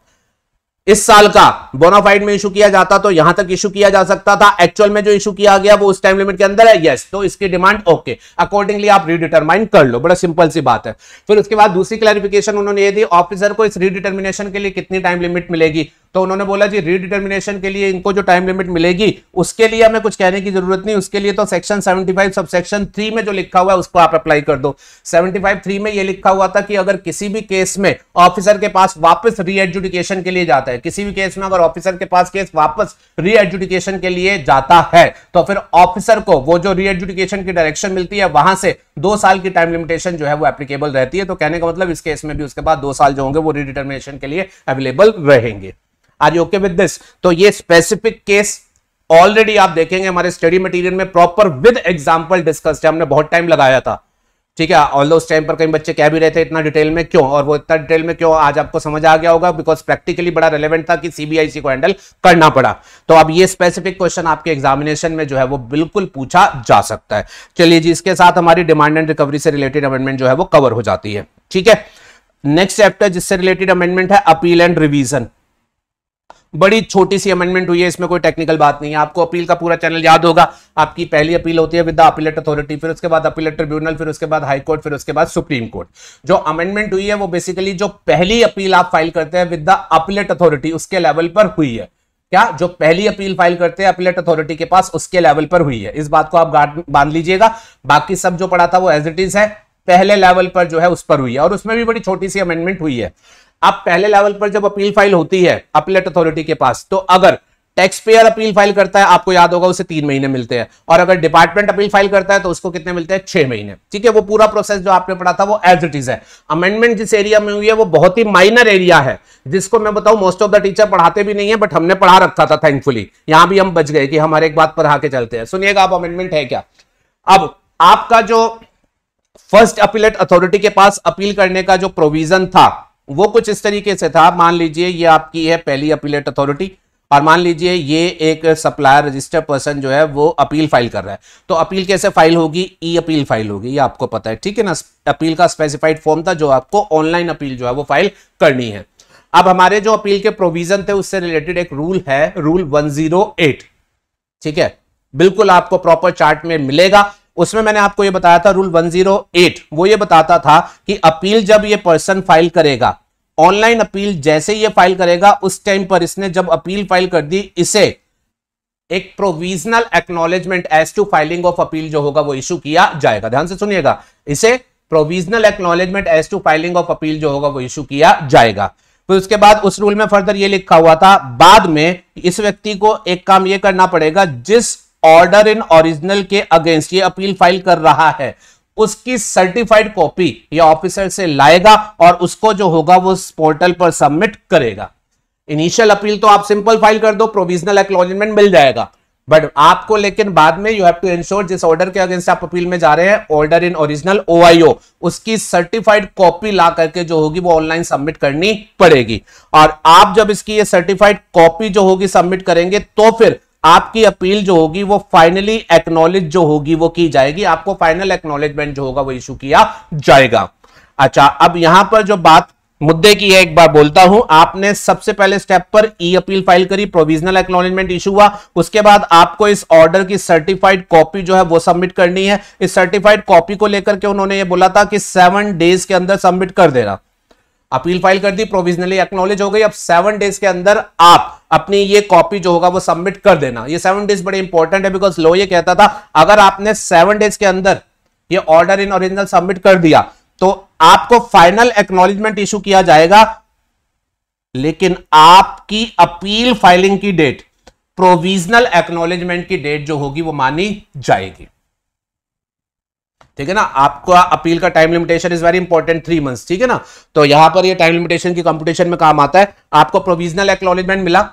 इस साल का बोनाफाइड में इशू किया जाता तो यहां तक इशू किया जा सकता था एक्चुअल में जो इशू किया गया वो उस टाइम लिमिट के अंदर है यस तो इसकी डिमांड ओके अकॉर्डिंगली आप रीडिटरमाइन कर लो बड़ा सिंपल सी बात है फिर उसके बाद दूसरी क्लैरिफिकेशन उन्होंने ये दी ऑफिसर को इस रीडिटर्मिनेशन के लिए कितनी टाइम लिमिट मिलेगी तो उन्होंने बोला जी रीडिटर्मिनेशन के लिए इनको जो टाइम लिमिट मिलेगी उसके लिए हमें कुछ कहने की जरूरत नहीं उसके लिए तो सेक्शन 75 सब सेक्शन थ्री में जो लिखा हुआ है उसको आप अप्लाई कर दो 75 थ्री में ये लिखा हुआ था कि अगर किसी भी केस में ऑफिसर के पास वापस रीएडजुडिकेशन के लिए जाता है किसी भी केस में अगर ऑफिसर के पास केस वापस रीएडजुडिकेशन के लिए जाता है तो फिर ऑफिसर को वो जो रीएडजुडिकेशन की डायरेक्शन मिलती है वहां से दो साल की टाइम लिमिटेशन जो है वो एप्लीकेबल रहती है तो कहने का मतलब इस केस में भी उसके बाद दो साल जो होंगे वो रीडिटर्मिनेशन के लिए अवेलेबल रहेंगे are you okay with this तो ये स्पेसिफिक केस ऑलरेडी आप देखेंगे हमारे स्टडी मटेरियल में प्रॉपर विद एग्जाम्पल डिस्कस्ड है हमने बहुत टाइम लगाया था ठीक है ऑल उस टाइम पर कई बच्चे कह भी रहे थे इतना डिटेल में क्यों और वो इतना डिटेल में क्यों आज आपको समझ आ गया होगा बिकॉज प्रैक्टिकली बड़ा रेलेवेंट था कि सीबीआईसी को हैंडल करना पड़ा तो अब ये स्पेसिफिक क्वेश्चन आपके एग्जामिनेशन में जो है वो बिल्कुल पूछा जा सकता है चलिए जी इसके साथ हमारी डिमांड एंड रिकवरी से रिलेटेड अमेंडमेंट जो है वो कवर हो जाती है ठीक है नेक्स्ट चैप्टर जिससे रिलेटेड अमेंडमेंट है अपील एंड रिविजन बड़ी छोटी सी अमेंडमेंट हुई है इसमें कोई टेक्निकल बात नहीं है आपको अपील का पूरा चैनल याद होगा आपकी पहली अपील होती है विद द अपीलेट अथॉरिटी फिर उसके बाद अपीलेट ट्रिब्यूनल फिर उसके बाद हाईकोर्ट फिर उसके बाद सुप्रीम कोर्ट जो अमेंडमेंट हुई है वो बेसिकली जो पहली अपील आप फाइल करते हैं विद द अपीलेट अथॉरिटी उसके लेवल पर हुई है क्या जो पहली अपील फाइल करते हैं अपीलेट अथॉरिटी के पास उसके लेवल पर हुई है इस बात को आप बांध लीजिएगा बाकी सब जो पड़ा था वो एज इट इज है पहले लेवल पर जो है उस पर हुई है और उसमें भी बड़ी छोटी सी अमेंडमेंट हुई है आप पहले लेवल पर जब अपील फाइल होती है अपलेट अथॉरिटी के पास तो अगर टैक्स पेयर अपील फाइल करता है आपको याद होगा उसे तीन महीने मिलते हैं और अगर डिपार्टमेंट अपील फाइल करता है तो उसको कितने मिलते हैं छह महीने ठीक है वो पूरा प्रोसेस जो आपने पढ़ा था वो एज इट इज है अमेंडमेंट जिस एरिया में हुई है वो बहुत ही माइनर एरिया है जिसको मैं बताऊं मोस्ट ऑफ द टीचर पढ़ाते भी नहीं है बट हमने पढ़ा रखा था थैंकफुली यहां भी हम बच गए कि हमारे एक बात पढ़ा के चलते हैं सुनिएगा आप अमेंडमेंट है क्या अब आपका जो फर्स्ट अपीलेट अथॉरिटी के पास अपील करने का जो प्रोविजन था वो कुछ इस तरीके से था मान लीजिए ये आपकी है पहली अपीलेट अथॉरिटी और मान लीजिए ये एक सप्लायर रजिस्टर पर्सन जो है वो अपील फाइल कर रहा है तो अपील कैसे फाइल होगी ई अपील फाइल होगी ये आपको पता है ठीक है ना अपील का स्पेसिफाइड फॉर्म था जो आपको ऑनलाइन अपील जो है वो फाइल करनी है अब हमारे जो अपील के प्रोविजन थे उससे रिलेटेड एक रूल है रूल वन ठीक है बिल्कुल आपको प्रॉपर चार्ट में मिलेगा उसमें मैंने आपको ये बताया था रूल 108 वो ये बताता था कि अपील जब ये पर्सन फाइल करेगा ऑनलाइन अपील जैसे ये फाइल करेगा उस टाइम पर इसने जब अपील फाइल कर दी इसे एक provisional acknowledgement as to filing of appeal जो होगा वो इश्यू किया जाएगा ध्यान से सुनिएगा इसे provisional acknowledgement as to filing of appeal जो होगा वो इश्यू किया जाएगा फिर उसके बाद उस रूल में फर्दर ये लिखा हुआ था बाद में इस व्यक्ति को एक काम ये करना पड़ेगा जिस ऑर्डर इन ओरिजिनल के अगेंस्ट ये अपील फाइल कर रहा है उसकी सर्टिफाइड कॉपी ये ऑफिसर से लाएगा और उसको जो होगा वो पोर्टल पर सबमिट करेगा इनिशियल अपील तो आप सिंपल फाइल कर दो प्रोविजनल एक्नोलेजमेंट मिल जाएगा बट आपको लेकिन बाद में यू हैव टू इंश्योर जिस ऑर्डर के अगेंस्ट आप अपील में जा रहे हैं ऑर्डर इन ओरिजिनल ओआईओ उसकी सर्टिफाइड कॉपी ला करके जो होगी वो ऑनलाइन सबमिट करनी पड़ेगी और आप जब इसकी ये सर्टिफाइड कॉपी जो होगी सबमिट करेंगे तो फिर आपकी अपील जो होगी वो फाइनली एक्नोलेज जो होगी वो की जाएगी आपको फाइनल एक्नोलेजमेंट जो होगा वो इशू किया जाएगा अच्छा अब यहां पर जो बात मुद्दे की है एक बार बोलता हूं आपने सबसे पहले स्टेप पर ई अपील फाइल करी प्रोविजनल एक्नोलेजमेंट इशू हुआ उसके बाद आपको इस ऑर्डर की सर्टिफाइड कॉपी जो है वो सबमिट करनी है इस सर्टिफाइड कॉपी को लेकर के उन्होंने ये बोला था कि सेवन डेज के अंदर सबमिट कर देना अपील फाइल कर दी प्रोविजनली एक्नोलेज हो गई अब सेवन डेज के अंदर आप अपनी ये कॉपी जो होगा वो सबमिट कर देना ये सेवन डेज बड़े इंपॉर्टेंट है बिकॉज लो ये कहता था अगर आपने सेवन डेज के अंदर ये ऑर्डर इन ओरिजिनल सबमिट कर दिया तो आपको फाइनल एक्नोलेजमेंट इशू किया जाएगा लेकिन आपकी अपील फाइलिंग की डेट प्रोविजनल एक्नोलेजमेंट की डेट जो होगी वो मानी जाएगी ठीक है ना आपका अपील का time limitation is very important three months ठीक है ना तो यहां पर ये टाइम लिमिटेशन की कंपटीशन में काम आता है आपको प्रोविजनल एक्नोलेजमेंट मिला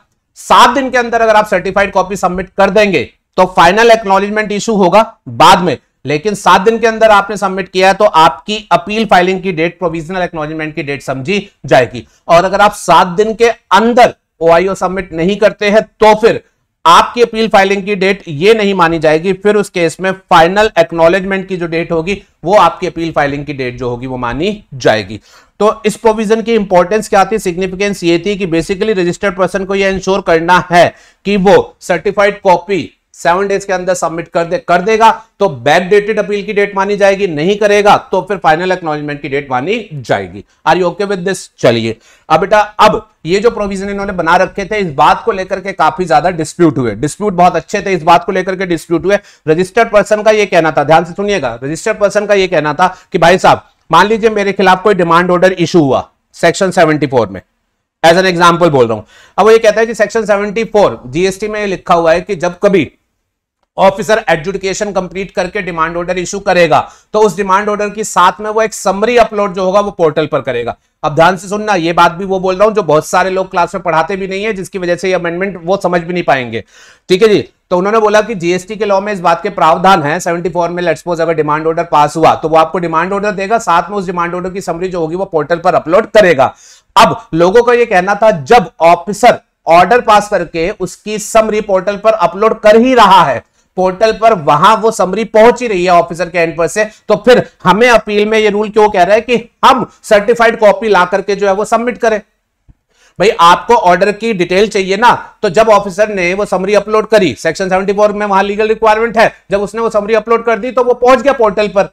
सात दिन के अंदर अगर आप सर्टिफाइड कॉपी सबमिट कर देंगे तो फाइनल एक्नोलेजमेंट इशू होगा बाद में लेकिन सात दिन के अंदर आपने सबमिट किया है तो आपकी अपील फाइलिंग की डेट प्रोविजनल एक्नोलेजमेंट की डेट समझी जाएगी और अगर आप सात दिन के अंदर ओआईओ सबमिट नहीं करते हैं तो फिर आपकी अपील फाइलिंग की डेट ये नहीं मानी जाएगी फिर उस केस में फाइनल एक्नोलेजमेंट की जो डेट होगी वो आपकी अपील फाइलिंग की डेट जो होगी वो मानी जाएगी तो इस प्रोविजन की इंपॉर्टेंस क्या थी सिग्निफिकेंस ये थी कि बेसिकली रजिस्टर्ड पर्सन को यह इंश्योर करना है कि वो सर्टिफाइड कॉपी सेवन डेज के अंदर सबमिट कर दे कर देगा तो बैक डेटेड अपील की डेट मानी जाएगी नहीं करेगा तो फिर फाइनल एक्नोलॉजमेंट की डेट मानी जाएगी are you okay with this चलिए अब बेटा अब ये जो प्रोविजन इन्होंने बना रखे थे इस बात को लेकर के काफी ज्यादा डिस्प्यूट हुए डिस्प्यूट बहुत अच्छे थे इस बात को लेकर के डिस्प्यूट हुए रजिस्टर्ड पर्सन का यह कहना था ध्यान से सुनिएगा रजिस्टर्ड पर्सन का यह कहना था कि भाई साहब मान लीजिए मेरे खिलाफ कोई डिमांड ऑर्डर इशू हुआ सेक्शन फोर में एज एन एग्जाम्पल बोल रहा हूं अब वो ये कहता है कि सेक्शन 74 जीएसटी में लिखा हुआ है कि जब कभी ऑफिसर एडजुडिकेशन कंप्लीट करके डिमांड ऑर्डर इशू करेगा तो उस डिमांड ऑर्डर के साथ में वो एक समरी अपलोड जो होगा वो पोर्टल पर करेगा अब ध्यान से सुनना ये बात भी वो बोल रहा हूं जो बहुत सारे लोग क्लास में पढ़ाते भी नहीं है जिसकी वजह से ये अमेंडमेंट वो समझ भी नहीं पाएंगे ठीक है जी तो उन्होंने बोला कि जीएसटी के लॉ में इस बात के प्रावधान है सेवेंटी में लेट सपोज अगर डिमांड ऑर्डर पास हुआ तो वो आपको डिमांड ऑर्डर देगा साथ में उस डिमांड ऑर्डर की समरी जो होगी वो पोर्टल पर अपलोड करेगा अब लोगों का यह कहना था जब ऑफिसर ऑर्डर पास करके उसकी समरी पोर्टल पर अपलोड कर ही रहा है पोर्टल पर वहां वो समरी पहुंच ही रही है ऑफिसर के एंड पर से तो फिर हमें अपील में ये रूल क्यों कह रहा है कि हम सर्टिफाइड कॉपी ला करके जो है वो सबमिट करें भाई आपको ऑर्डर की डिटेल चाहिए ना तो जब ऑफिसर ने वो समरी अपलोड करी सेक्शन 74 में वहां लीगल रिक्वायरमेंट है जब उसने वो समरी अपलोड कर दी तो वो पहुंच गया पोर्टल पर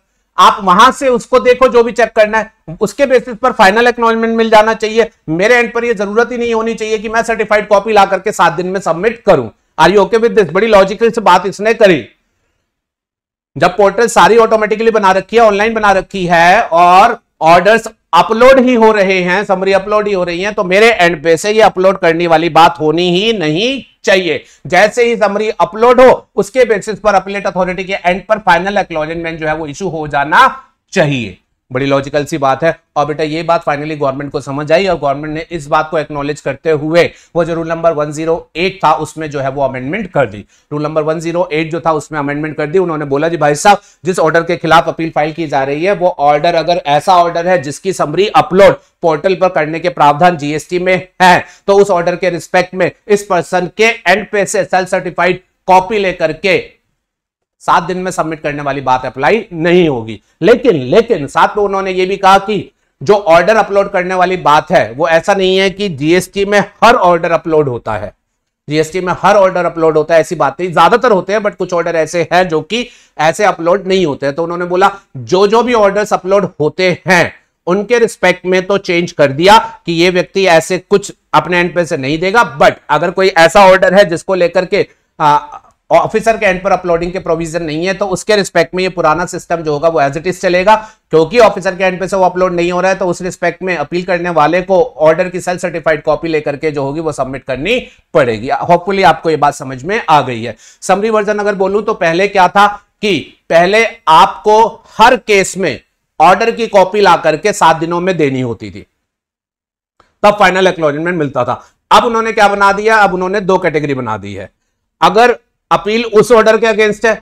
आप वहां से उसको देखो जो भी चेक करना है उसके बेसिस पर फाइनल एक्नोलमेंट मिल जाना चाहिए मेरे एंड पर ये जरूरत ही नहीं होनी चाहिए कि मैं सर्टिफाइड कॉपी ला करके सात दिन में सबमिट करूं are you okay with this बड़ी लॉजिकल से बात इसने करी जब पोर्टल सारी ऑटोमेटिकली बना रखी है ऑनलाइन बना रखी है और ऑर्डर्स अपलोड ही हो रहे हैं समरी अपलोड ही हो रही है तो मेरे एंड पे से ये अपलोड करने वाली बात होनी ही नहीं चाहिए जैसे ही समरी अपलोड हो उसके बेसिस पर अपलेट अथॉरिटी के एंड पर फाइनल जो है वो इशू हो जाना चाहिए बड़ी लॉजिकल सी बात है और बेटा ये बात फाइनली गवर्नमेंट को समझ आई और गवर्नमेंट ने इस बात को एक्नोलेज करते हुए वो जो रूल नंबर 108 था उसमें जो है वो अमेंडमेंट कर दी रूल नंबर 108 जो था उसमें अमेंडमेंट कर दी उन्होंने बोला जी भाई साहब जिस ऑर्डर के खिलाफ अपील फाइल की जा रही है वो ऑर्डर अगर ऐसा ऑर्डर है जिसकी समरी अपलोड पोर्टल पर करने के प्रावधान जीएसटी में है तो उस ऑर्डर के रिस्पेक्ट में इस पर्सन के एंड पे से सेल्फ सर्टिफाइड कॉपी लेकर के सात दिन में सबमिट करने वाली बात अप्लाई नहीं होगी लेकिन लेकिन साथ में उन्होंने ये भी कहा कि जो ऑर्डर अपलोड करने वाली बात है वो ऐसा नहीं है कि जीएसटी में हर ऑर्डर अपलोड होता है जीएसटी में हर ऑर्डर अपलोड होता है ऐसी बात नहीं ज्यादातर होते हैं बट कुछ ऑर्डर ऐसे हैं जो कि ऐसे अपलोड नहीं होते हैं तो उन्होंने बोला जो जो भी ऑर्डर अपलोड होते हैं उनके रिस्पेक्ट में तो चेंज कर दिया कि ये व्यक्ति ऐसे कुछ अपने एंड पे से नहीं देगा बट अगर कोई ऐसा ऑर्डर है जिसको लेकर के ऑफिसर के एंड पर अपलोडिंग के प्रोविजन नहीं है तो उसके रिस्पेक्ट में ये पुराना सिस्टम जो होगा वो एज इट इज चलेगा क्योंकि ऑफिसर के एंड पे से वो अपलोड नहीं हो रहा है तो उस रिस्पेक्ट में अपील करने वाले को ऑर्डर की सेल्फ सर्टिफाइड कॉपी लेकर के जो होगी वो सबमिट करनी पड़ेगी होपफुली आपको ये बात समझ में आ गई है समरी वर्जन अगर बोलूं तो पहले क्या था कि पहले आपको हर केस में ऑर्डर की कॉपी ला करके सात दिनों में देनी होती थी तब फाइनल एक्नोलेजमेंट मिलता था अब उन्होंने क्या बना दिया अब उन्होंने दो कैटेगरी बना दी है अगर अपील उस ऑर्डर के अगेंस्ट है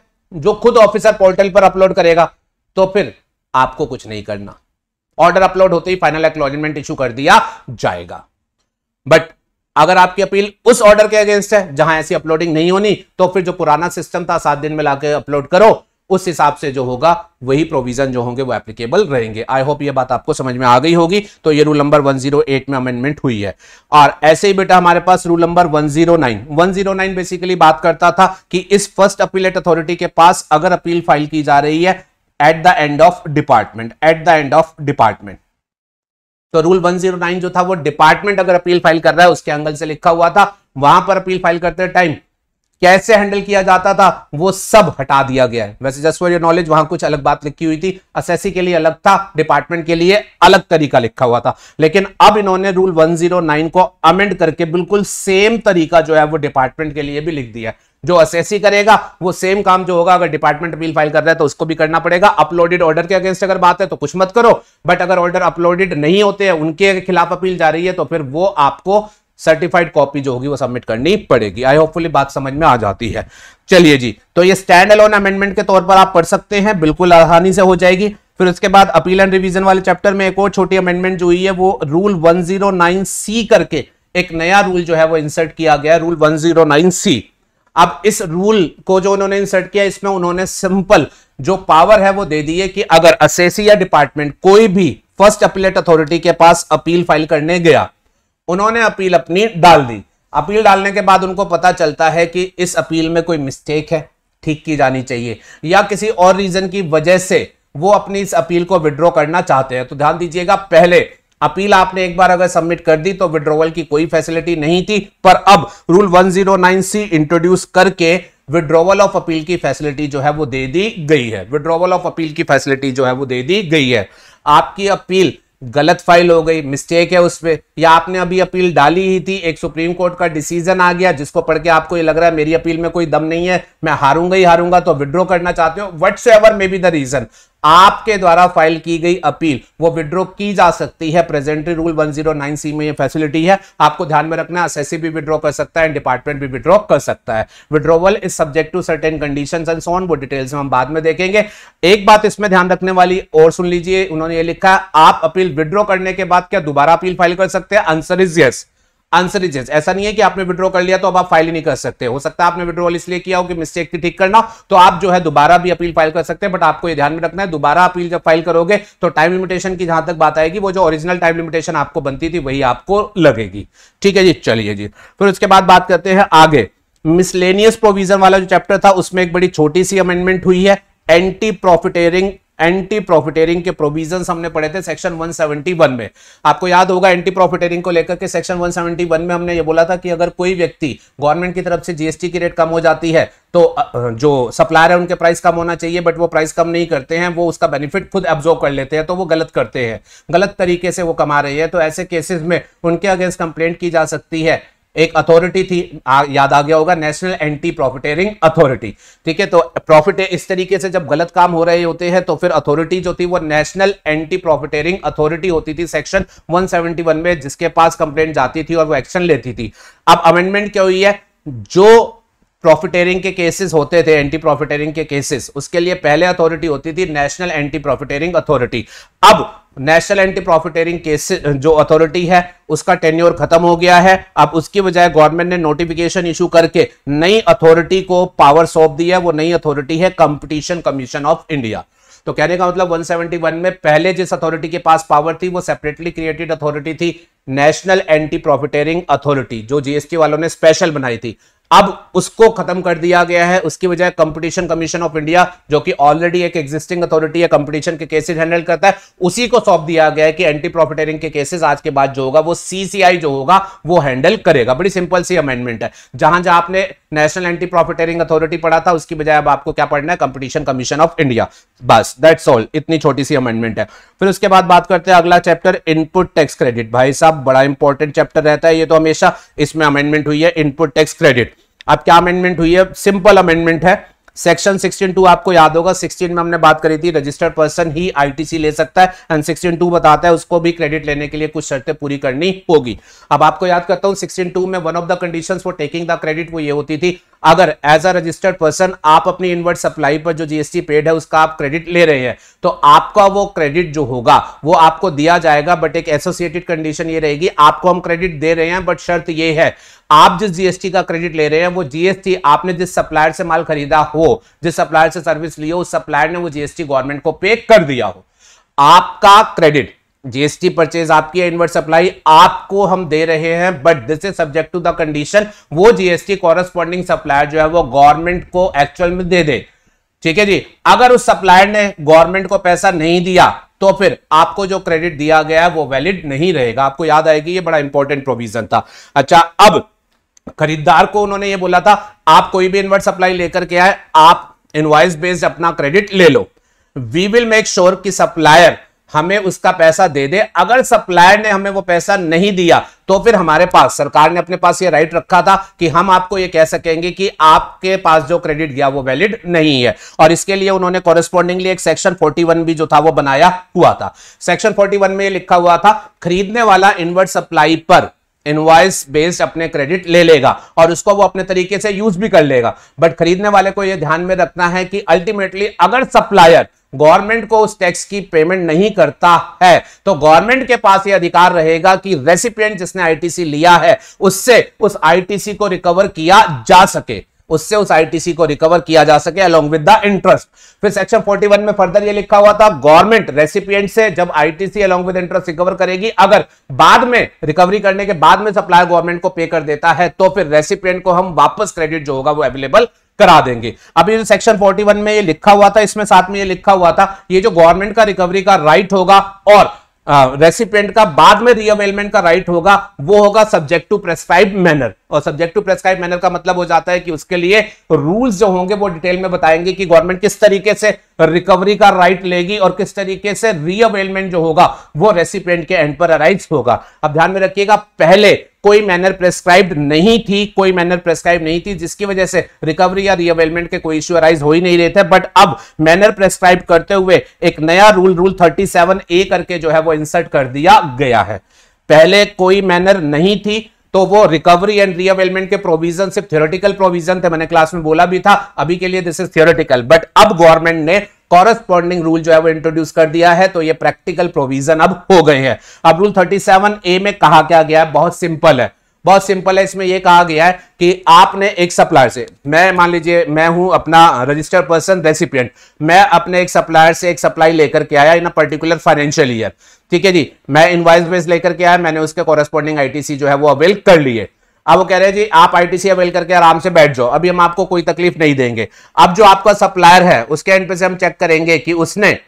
जो खुद ऑफिसर पोर्टल पर अपलोड करेगा तो फिर आपको कुछ नहीं करना ऑर्डर अपलोड होते ही फाइनल एक्लॉजमेंट इशू कर दिया जाएगा बट अगर आपकी अपील उस ऑर्डर के अगेंस्ट है जहां ऐसी अपलोडिंग नहीं होनी तो फिर जो पुराना सिस्टम था सात दिन में लाके अपलोड करो उस हिसाब से जो होगा वही प्रोविजन जो होंगे वो एप्लीकेबल रहेंगे आई होप ये बात आपको समझ में आ गई होगी तो ये रूल नंबर 108 में अमेंडमेंट हुई है और ऐसे ही बेटा हमारे पास रूल नंबर 109 109 बेसिकली बात करता था कि इस फर्स्ट अपीलेट अथॉरिटी के पास अगर अपील फाइल की जा रही है at the end of department at the end of department तो रूल 109 जो था वो डिपार्टमेंट अगर अपील फाइल कर रहा है उसके एंगल से लिखा हुआ था वहां पर अपील फाइल करते टाइम कैसे हैंडल किया जाता था वो सब हटा दिया गया है वैसे जस्ट फॉर योर नॉलेज वहां कुछ अलग बात लिखी हुई थी एस के लिए अलग था डिपार्टमेंट के लिए अलग तरीका लिखा हुआ था लेकिन अब इन्होंने रूल 109 को अमेंड करके बिल्कुल सेम तरीका जो है वो डिपार्टमेंट के लिए भी लिख दिया है जो एस करेगा वो सेम काम जो होगा अगर डिपार्टमेंट अपील फाइल कर रहा है तो उसको भी करना पड़ेगा अपलोडेड ऑर्डर के अगेंस्ट अगर बात है तो कुछ मत करो बट अगर ऑर्डर अपलोडेड नहीं होते हैं उनके खिलाफ अपील जा रही है तो फिर वो आपको सर्टिफाइड कॉपी जो होगी वो सबमिट करनी पड़ेगी आई होपफुली बात समझ में आ जाती है चलिए जी तो ये स्टैंड अलोन अमेंडमेंट के तौर पर आप पढ़ सकते हैं बिल्कुल आसानी से हो जाएगी फिर उसके बाद अपील एंड रिवीजन वाले चैप्टर में एक और छोटी अमेंडमेंट जो हुई है वो रूल 109 सी करके एक नया रूल जो है वो इंसर्ट किया गया रूल 109 सी अब इस रूल को जो उन्होंने इंसर्ट किया इसमें उन्होंने सिंपल जो पावर है वो दे दी है कि अगर असेसी या डिपार्टमेंट कोई भी फर्स्ट अपीलेट अथॉरिटी के पास अपील फाइल करने गया उन्होंने अपील अपनी डाल दी अपील डालने के बाद उनको पता चलता है कि इस अपील में कोई मिस्टेक है ठीक की जानी चाहिए या किसी और रीजन की वजह से वो अपनी इस अपील को विड्रॉ करना चाहते हैं तो ध्यान दीजिएगा पहले अपील आपने एक बार अगर सबमिट कर दी तो विड्रोवल की कोई फैसिलिटी नहीं थी पर अब रूल 109 सी इंट्रोड्यूस करके विड्रोवल ऑफ अपील की फैसिलिटी जो है वो दे दी गई है विड्रोवल ऑफ अपील की फैसिलिटी जो है वो दे दी गई है आपकी अपील गलत फाइल हो गई मिस्टेक है उसपे या आपने अभी अपील डाली ही थी एक सुप्रीम कोर्ट का डिसीजन आ गया जिसको पढ़ के आपको ये लग रहा है मेरी अपील में कोई दम नहीं है मैं हारूंगा ही हारूंगा तो विड्रॉ करना चाहते हो whatsoever may be the reason आपके द्वारा फाइल की गई अपील वो विड्रॉ की जा सकती है प्रेजेंटरी रूल 109 सी में ये फैसिलिटी है आपको ध्यान में रखना है एस भी विड्रॉ कर सकता है एंड डिपार्टमेंट भी विड्रॉ कर सकता है withdrawal is subject to certain condition and so on वो डिटेल्स में हम बाद में देखेंगे एक बात इसमें ध्यान रखने वाली और सुन लीजिए उन्होंने ये लिखा आप अपील विड्रॉ करने के बाद क्या दोबारा अपील फाइल कर सकते हैं answer is yes yes. Answer is ऐसा नहीं है कि आपने विड्रॉ कर लिया तो अब आप फाइल ही नहीं कर सकते हो सकता है आपने विड्रॉल इसलिए किया हो कि मिस्टेक थी ठीक करना तो आप जो है दोबारा भी अपील फाइल कर सकते हैं बट आपको ये ध्यान में रखना है दोबारा अपील जब फाइल करोगे तो टाइम लिमिटेशन की जहां तक बात आएगी वो जो ओरिजिनल टाइम लिमिटेशन आपको बनती थी वही आपको लगेगी ठीक है जी चलिए जी फिर उसके बाद बात करते हैं आगे मिसलेनियस प्रोविजन वाला जो चैप्टर था उसमें एक बड़ी छोटी सी अमेंडमेंट हुई है एंटी प्रॉफिटेरिंग एंटी प्रॉफिटेरिंग के प्रोविजन हमने पढ़े थे सेक्शन 171 में आपको याद होगा एंटी प्रॉफिटेरिंग को लेकर के सेक्शन 171 में हमने ये बोला था कि अगर कोई व्यक्ति गवर्नमेंट की तरफ से जीएसटी की रेट कम हो जाती है तो जो सप्लायर है उनके प्राइस कम होना चाहिए बट वो प्राइस कम नहीं करते हैं वो उसका बेनिफिट खुद एब्जॉर्व कर लेते हैं तो वो गलत करते हैं गलत तरीके से वो कमा रहे हैं तो ऐसे केसेस में उनके अगेंस्ट कंप्लेंट की जा सकती है एक अथॉरिटी थी आ, याद आ गया होगा नेशनल एंटी प्रॉफिटेरिंग अथॉरिटी ठीक है तो प्रॉफिट इस तरीके से जब गलत काम हो रहे होते हैं तो फिर अथॉरिटी जो थी वो नेशनल एंटी प्रॉफिटेरिंग अथॉरिटी होती थी सेक्शन 171 में जिसके पास कंप्लेंट जाती थी और वो एक्शन लेती थी अब अमेंडमेंट क्या हुई है जो प्रॉफिटेरिंग के केसेस होते थे एंटी प्रॉफिटेरिंग के केसेस उसके लिए पहले अथॉरिटी होती थी नेशनल एंटी प्रॉफिटेरिंग अथॉरिटी अब नेशनल एंटी प्रॉफिटेरिंग केस जो अथॉरिटी है उसका टेन्योर खत्म हो गया है अब उसकी बजाय गवर्नमेंट ने नोटिफिकेशन इशू करके नई अथॉरिटी को पावर सौंप दिया है वो नई अथॉरिटी है कंपटीशन कमीशन ऑफ इंडिया तो कहने का मतलब 171 में पहले जिस अथॉरिटी के पास पावर थी वो सेपरेटली क्रिएटेड अथॉरिटी थी नेशनल एंटी प्रॉफिटेरिंग अथॉरिटी जो जीएसटी वालों ने स्पेशल बनाई थी अब उसको खत्म कर दिया गया है उसकी वजह कंपटीशन कमीशन ऑफ इंडिया जो कि ऑलरेडी एक एग्जिस्टिंग अथॉरिटी है कंपटीशन के केसेस हैंडल करता है उसी को सौंप दिया गया है कि एंटी प्रॉफिटेरिंग के केसेस आज के बाद जो होगा वो सीसीआई जो होगा वो हैंडल करेगा बड़ी सिंपल सी अमेंडमेंट है जहां जहां आपने नेशनल एंटी प्रॉफिटेरिंग अथॉरिटी पढ़ा था उसकी बजाय अब आपको क्या पढ़ना है कंपटीशन कमीशन ऑफ इंडिया बस दैट्स ऑल इतनी छोटी सी अमेंडमेंट है फिर उसके बाद बात करते हैं अगला चैप्टर इनपुट टैक्स क्रेडिट भाई साहब बड़ा इंपॉर्टेंट चैप्टर रहता है ये तो हमेशा इसमें अमेंडमेंट हुई है इनपुट टैक्स क्रेडिट अब क्या अमेंडमेंट हुई है सिंपल अमेंडमेंट है सेक्शन 162 आपको याद होगा 16 में हमने बात करी थी रजिस्टर्ड पर्सन ही आईटीसी ले सकता है एंड 162 बताता है उसको भी क्रेडिट लेने के लिए कुछ शर्तें पूरी करनी होगी अब आपको याद करता हूं 162 में one of the conditions for taking the credit वो ये होती थी अगर एज अ रजिस्टर्ड पर्सन आप अपनी इनवर्ट सप्लाई पर जो जीएसटी पेड है उसका आप क्रेडिट ले रहे हैं तो आपका वो क्रेडिट जो होगा वो आपको दिया जाएगा बट एक एसोसिएटेड कंडीशन ये रहेगी आपको हम क्रेडिट दे रहे हैं बट शर्त ये है आप जिस जीएसटी का क्रेडिट ले रहे हैं वो जीएसटी आपने जिस सप्लायर से माल खरीदा हो जिस सप्लायर से सर्विस ली हो उस सप्लायर ने वो जीएसटी गवर्नमेंट को पे कर दिया हो आपका क्रेडिट जीएसटी परचेज आपकी इनवर्ट सप्लाई आपको हम दे रहे हैं but this is subject to the condition वो जीएसटी कॉरस्पॉन्डिंग सप्लायर जो है वो गवर्नमेंट को एक्चुअल में दे दे ठीक है जी अगर उस सप्लायर ने गवर्नमेंट को पैसा नहीं दिया तो फिर आपको जो क्रेडिट दिया गया है वो वैलिड नहीं रहेगा आपको याद आएगी ये बड़ा इंपॉर्टेंट प्रोविजन था अच्छा अब खरीदार को उन्होंने ये बोला था आप कोई भी इनवर्ट सप्लाई लेकर के आए आप इनवाइस बेस्ड अपना क्रेडिट ले लो वी विल मेक श्योर की सप्लायर हमें उसका पैसा दे दे अगर सप्लायर ने हमें वो पैसा नहीं दिया तो फिर हमारे पास सरकार ने अपने पास ये राइट रखा था कि हम आपको ये कह सकेंगे कि आपके पास जो क्रेडिट गया वो वैलिड नहीं है और इसके लिए उन्होंने कॉरेस्पॉन्डिंगली एक सेक्शन 41 भी जो था वो बनाया हुआ था सेक्शन 41 में लिखा हुआ था खरीदने वाला इनवर्ट सप्लाई पर इनवाइस बेस्ड अपने क्रेडिट ले लेगा और उसको वो अपने तरीके से यूज भी कर लेगा बट खरीदने वाले को यह ध्यान में रखना है कि अल्टीमेटली अगर सप्लायर गवर्नमेंट को उस टैक्स की पेमेंट नहीं करता है तो गवर्नमेंट के पास ये अधिकार रहेगा कि रेसिपिएंट जिसने आईटीसी लिया है उससे उस आईटीसी को रिकवर किया जा सके उससे उस आईटीसी को रिकवर किया जा सके अलॉन्ग विद द इंटरेस्ट फिर सेक्शन 41 में फर्दर ये लिखा हुआ था गवर्नमेंट रेसिपिएंट से जब ITC along with interest recover करेगी अगर बाद में रिकवरी करने के बाद में सप्लायर गवर्नमेंट को पे कर देता है तो फिर रेसिपिएंट को हम वापस क्रेडिट जो होगा वो अवेलेबल करा देंगे अभी जो सेक्शन 41 में ये लिखा हुआ था इसमें साथ में ये लिखा हुआ था ये जो गवर्नमेंट का रिकवरी का राइट होगा और रेसिपेंट का बाद में रीअवेलमेंट का राइट होगा वो होगा सब्जेक्ट टू प्रेस्क्राइब मैनर और सब्जेक्ट टू प्रेस्क्राइब मैनर का मतलब हो जाता है कि उसके लिए रूल्स जो होंगे वो डिटेल में बताएंगे कि गवर्नमेंट किस तरीके से रिकवरी का राइट लेगी और किस तरीके से रीअवेलमेंट जो होगा वो रेसिपेंट के एंड पर अराइज होगा अब ध्यान में रखिएगा पहले कोई मैनर प्रेस्क्राइब्ड नहीं थी कोई मैनर प्रेस्क्राइब नहीं थी जिसकी वजह से रिकवरी या रीअवेलमेंट के कोई इश्यू अराइज हो ही नहीं रहे थे बट अब मैनर प्रेस्क्राइब करते हुए एक नया रूल रूल थर्टी ए करके जो है वो इंसर्ट कर दिया गया है पहले कोई मैनर नहीं थी तो वो रिकवरी एंड रीअवेलमेंट के प्रोविजन सिर्फ थियोरटिकल प्रोविजन थे मैंने क्लास में बोला भी था अभी के लिए दिस इज थियोरटिकल बट अब गवर्नमेंट ने कॉरेस्पॉन्डिंग रूल जो है वो इंट्रोड्यूस कर दिया है तो ये प्रैक्टिकल प्रोविजन अब हो गए हैं अब रूल 37 ए में कहा क्या गया है बहुत सिंपल है बहुत सिंपल है इसमें यह कहा गया है कि आपने एक सप्लायर से मैं मान लीजिए मैं हूं अपना रजिस्टर्ड पर्सन रेसिपियंट मैं अपने एक सप्लायर से एक सप्लाई लेकर के आया in a particular financial year ठीक है जी मैं इनवाइस बेस लेकर के आया मैंने उसके कॉरेस्पॉन्डिंग आईटीसी जो है वो अवेल कर लिए अब वो कह रहे हैं जी आप आईटीसी अवेल करके आराम से बैठ जाओ अभी हम आपको कोई तकलीफ नहीं देंगे अब जो आपका सप्लायर है उसके एंड पे से हम चेक करेंगे कि उसने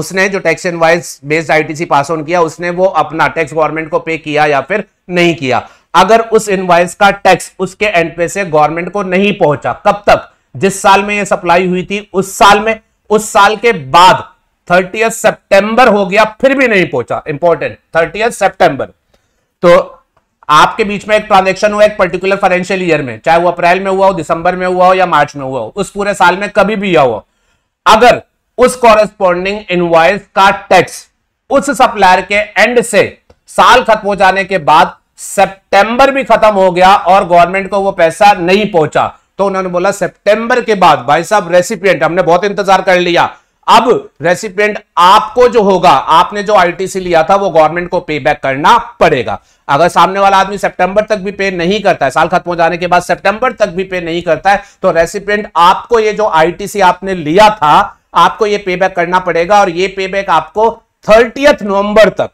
उसने जो टैक्स एंड वाइज बेस्ड आईटीसी पास ऑन किया उसने वो अपना टैक्स गवर्नमेंट को पे किया या फिर नहीं किया अगर उस इनवाइस का टैक्स उसके एंड पे से गवर्नमेंट को नहीं पहुंचा कब तक जिस साल में यह सप्लाई हुई थी उस साल में उस साल के बाद थर्टी सितंबर हो गया फिर भी नहीं पहुंचा इंपॉर्टेंट थर्टी सितंबर तो आपके बीच में एक ट्रांजेक्शन हुआ एक पर्टिकुलर फाइनेंशियल ईयर में चाहे वो अप्रैल में हुआ हो दिसंबर में हुआ हो या मार्च में हुआ हो उस पूरे साल में कभी भी हुआ हो अगर उस कॉरेस्पॉन्डिंग इनवाइस का टैक्स उस सप्लायर के एंड से साल खत्म हो जाने के बाद सितंबर भी खत्म हो गया और गवर्नमेंट को वो पैसा नहीं पहुंचा तो उन्होंने बोला सितंबर के बाद भाई साहब रेसिपिएंट हमने बहुत इंतजार कर लिया अब रेसिपिएंट आपको जो होगा आपने जो आईटीसी लिया था वो गवर्नमेंट को पे बैक करना पड़ेगा अगर सामने वाला आदमी सितंबर तक भी पे नहीं करता है साल खत्म हो जाने के बाद सितंबर तक भी पे नहीं करता है तो रेसिपियंट आपको ये जो आईटीसी आपने लिया था आपको ये पे बैक करना पड़ेगा और ये पे बैक आपको थर्टियथ नवंबर तक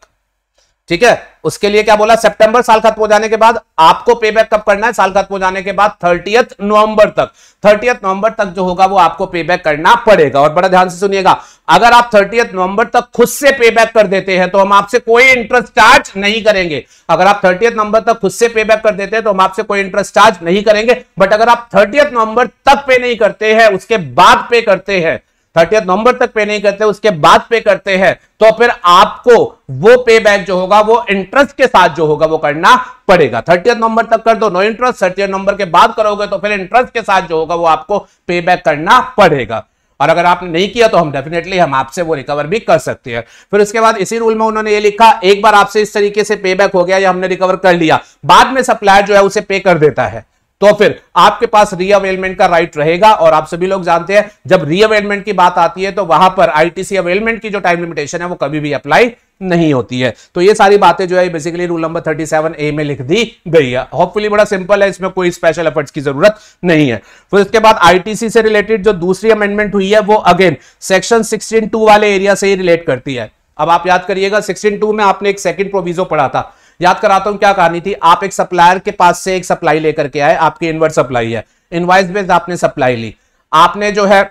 ठीक है उसके लिए क्या बोला सितंबर साल खत्म हो जाने के बाद आपको पे बैक कब करना है साल खत्म हो जाने के बाद थर्टीथ नवंबर तक थर्टीथ नवंबर तक जो होगा वो आपको पे बैक करना पड़ेगा और बड़ा ध्यान से सुनिएगा अगर आप थर्टीथ नवंबर तक खुद से पे बैक कर देते हैं तो हम आपसे कोई इंटरेस्ट चार्ज नहीं करेंगे अगर आप थर्टीथ नवंबर तक खुद से पे बैक कर देते हैं तो हम आपसे कोई इंटरेस्ट चार्ज नहीं करेंगे बट अगर आप थर्टीथ नवंबर तक पे नहीं करते हैं उसके बाद पे करते हैं थर्टी नवंबर तक पे नहीं करते उसके बाद पे करते हैं तो फिर आपको वो पे बैक जो होगा वो इंटरेस्ट के साथ जो होगा वो करना पड़ेगा थर्टी नवंबर तक कर दो नो इंटरेस्ट थर्टी नवंबर के बाद करोगे तो फिर इंटरेस्ट के साथ जो होगा वो आपको पे बैक करना पड़ेगा और अगर आपने नहीं किया तो हम डेफिनेटली हम आपसे वो रिकवर भी कर सकते हैं फिर उसके बाद इसी रूल में उन्होंने ये लिखा एक बार आपसे इस तरीके से पे बैक हो गया या हमने रिकवर कर लिया बाद में सप्लायर जो है उसे पे कर देता है तो फिर आपके पास रीअवेलमेंट का राइट रहेगा और आप सभी लोग जानते हैं जब रीअवेलमेंट की बात आती है तो वहां पर आईटीसी अवेलमेंट की जो टाइम लिमिटेशन है वो कभी भी अप्लाई नहीं होती है तो ये सारी बातें जो है बेसिकली रूल नंबर 37 ए में लिख दी गई है होपफुली बड़ा सिंपल है इसमें कोई स्पेशल एफर्ट्स की जरूरत नहीं है फिर उसके बाद आईटीसी से रिलेटेड जो दूसरी अमेंडमेंट हुई है वो अगेन सेक्शन सिक्सटीन वाले एरिया से ही रिलेट करती है अब आप याद करिएगा सिक्सटीन में आपने एक सेकेंड प्रोविजो पढ़ा था याद कराता हूं क्या कहानी थी आप एक सप्लायर के पास से एक सप्लाई लेकर के आए आपकी इनवर्स सप्लाई है इनवाइस बेस्ड आपने सप्लाई ली आपने जो है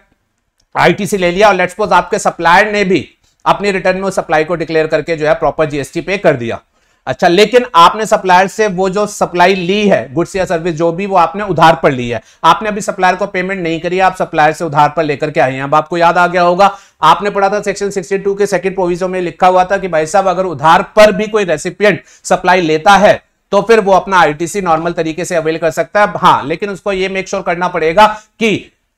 आईटीसी ले लिया और लेट्सपोज सपोज आपके सप्लायर ने भी अपनी रिटर्न में सप्लाई को डिक्लेयर करके जो है प्रॉपर जीएसटी पे कर दिया अच्छा लेकिन आपने सप्लायर से वो जो सप्लाई ली है गुड्स या सर्विस जो भी वो आपने उधार पर ली है आपने अभी सप्लायर को पेमेंट नहीं करी आप सप्लायर से उधार पर लेकर के आए हैं अब आपको याद आ गया होगा आपने पढ़ा था सेक्शन 62 के सेकंड प्रोविजन में लिखा हुआ था कि भाई साहब अगर उधार पर भी कोई रेसिपियंट सप्लाई लेता है तो फिर वो अपना आई नॉर्मल तरीके से अवेल कर सकता है हाँ लेकिन उसको ये मेक श्योर करना पड़ेगा कि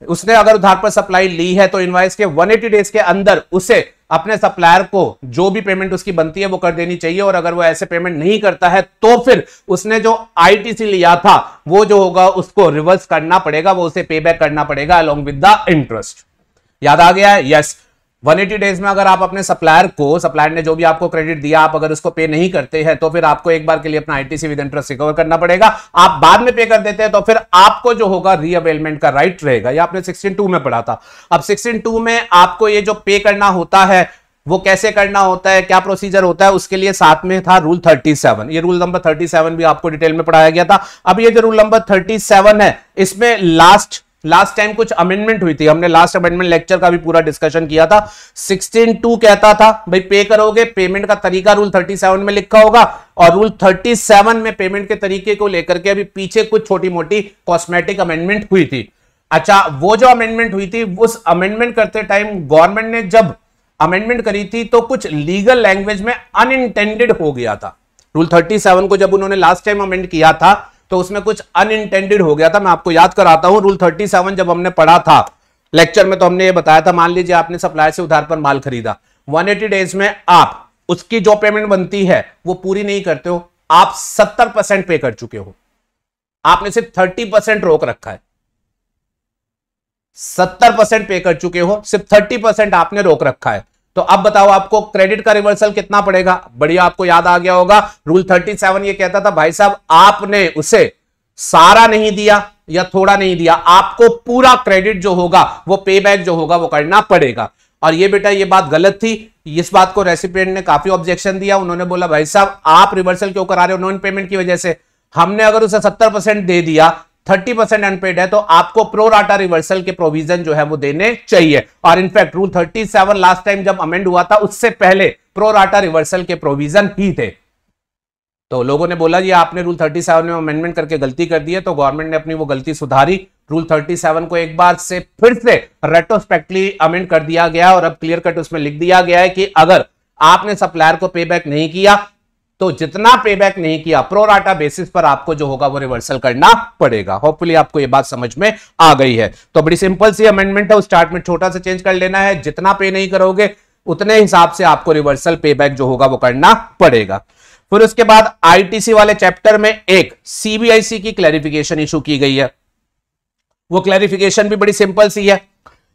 उसने अगर उधार पर सप्लाई ली है तो इनवाइस के 180 डेज के अंदर उसे अपने सप्लायर को जो भी पेमेंट उसकी बनती है वो कर देनी चाहिए और अगर वो ऐसे पेमेंट नहीं करता है तो फिर उसने जो आईटीसी लिया था वो जो होगा उसको रिवर्स करना पड़ेगा वो उसे पे बैक करना पड़ेगा अलॉन्ग विद द इंटरेस्ट याद आ गया है यस 180 डेज में अगर आप अपने सप्लायर को सप्लायर ने जो भी आपको क्रेडिट दिया आप अगर उसको पे नहीं करते हैं तो फिर आपको एक बार के लिए अपना आईटीसी विद इंटरेस्ट रिकवर करना पड़ेगा आप बाद में पे कर देते हैं तो फिर आपको जो होगा रीअवेलमेंट का राइट रहेगा ये आपने 16.2 में पढ़ा था अब 16.2 में आपको ये जो पे करना होता है वो कैसे करना होता है क्या प्रोसीजर होता है उसके लिए साथ में था रूल 37 ये रूल नंबर 37 भी आपको डिटेल में पढ़ाया गया था अब ये जो रूल नंबर 37 है इसमें लास्ट लास्ट टाइम कुछ अमेंडमेंट हुई थी हमने लास्ट अमेंडमेंट लेक्चर का भी पूरा डिस्कशन किया था सिक्सटीन टू कहता था भाई पे करोगे पेमेंट का तरीका रूल थर्टी सेवन में लिखा होगा और रूल थर्टी सेवन में पेमेंट के तरीके को लेकर के अभी पीछे कुछ छोटी मोटी कॉस्मेटिक अमेंडमेंट हुई थी अच्छा वो जो अमेंडमेंट हुई थी उस अमेंडमेंट करते टाइम गवर्नमेंट ने जब अमेंडमेंट करी थी तो कुछ लीगल लैंग्वेज में अनइंटेंडेड हो गया था रूल 37 को जब उन्होंने लास्ट टाइम अमेंड किया था तो उसमें कुछ अनइंटेंडेड हो गया था मैं आपको याद कराता हूं रूल 37 जब हमने पढ़ा था लेक्चर में तो हमने ये बताया था मान लीजिए आपने सप्लायर से उधार पर माल खरीदा 180 डेज में आप उसकी जो पेमेंट बनती है वो पूरी नहीं करते हो आप 70 परसेंट पे कर चुके हो आपने सिर्फ 30 परसेंट रोक रखा है 70 परसेंट पे कर चुके हो सिर्फ 30 परसेंट आपने रोक रखा है तो अब बताओ आपको क्रेडिट का रिवर्सल कितना पड़ेगा बढ़िया आपको याद आ गया होगा रूल थर्टी सेवन ये कहता था भाई साहब आपने उसे सारा नहीं दिया या थोड़ा नहीं दिया आपको पूरा क्रेडिट जो होगा वो पे बैक जो होगा वो करना पड़ेगा और ये बेटा ये बात गलत थी इस बात को रेसिपेंट ने काफी ऑब्जेक्शन दिया उन्होंने बोला भाई साहब आप रिवर्सल क्यों करा रहे हो नॉन पेमेंट की वजह से हमने अगर उसे सत्तर परसेंट दे दिया 30% परसेंट अनपेड है तो आपको प्रोराटा रिवर्सल के प्रोविजन जो है वो देने चाहिए और in fact rule 37 seven last time जब अमेंड हुआ था उससे पहले प्रोराटा रिवर्सल के प्रोविजन ही थे तो लोगों ने बोला जी आपने रूल 37 सेवन में अमेंडमेंट करके गलती कर दी है तो गवर्नमेंट ने अपनी वो गलती सुधारी रूल 37 को एक बार से फिर से रेट्रोस्पेक्टली अमेंड कर दिया गया और अब क्लियर कट उसमें लिख दिया गया है कि अगर आपने सप्लायर को पे नहीं किया तो जितना पेबैक नहीं किया प्रोराटा बेसिस पर आपको जो होगा वो रिवर्सल करना पड़ेगा होपफुली आपको ये बात समझ में आ गई है तो बड़ी सिंपल सी अमेंडमेंट है चार्ट में छोटा सा चेंज कर लेना है जितना पे नहीं करोगे उतने हिसाब से आपको रिवर्सल पेबैक जो होगा वो करना पड़ेगा फिर उसके बाद आईटीसी वाले चैप्टर में एक सीबीआईसी की क्लैरिफिकेशन इशू की गई है वो क्लैरिफिकेशन भी बड़ी सिंपल सी है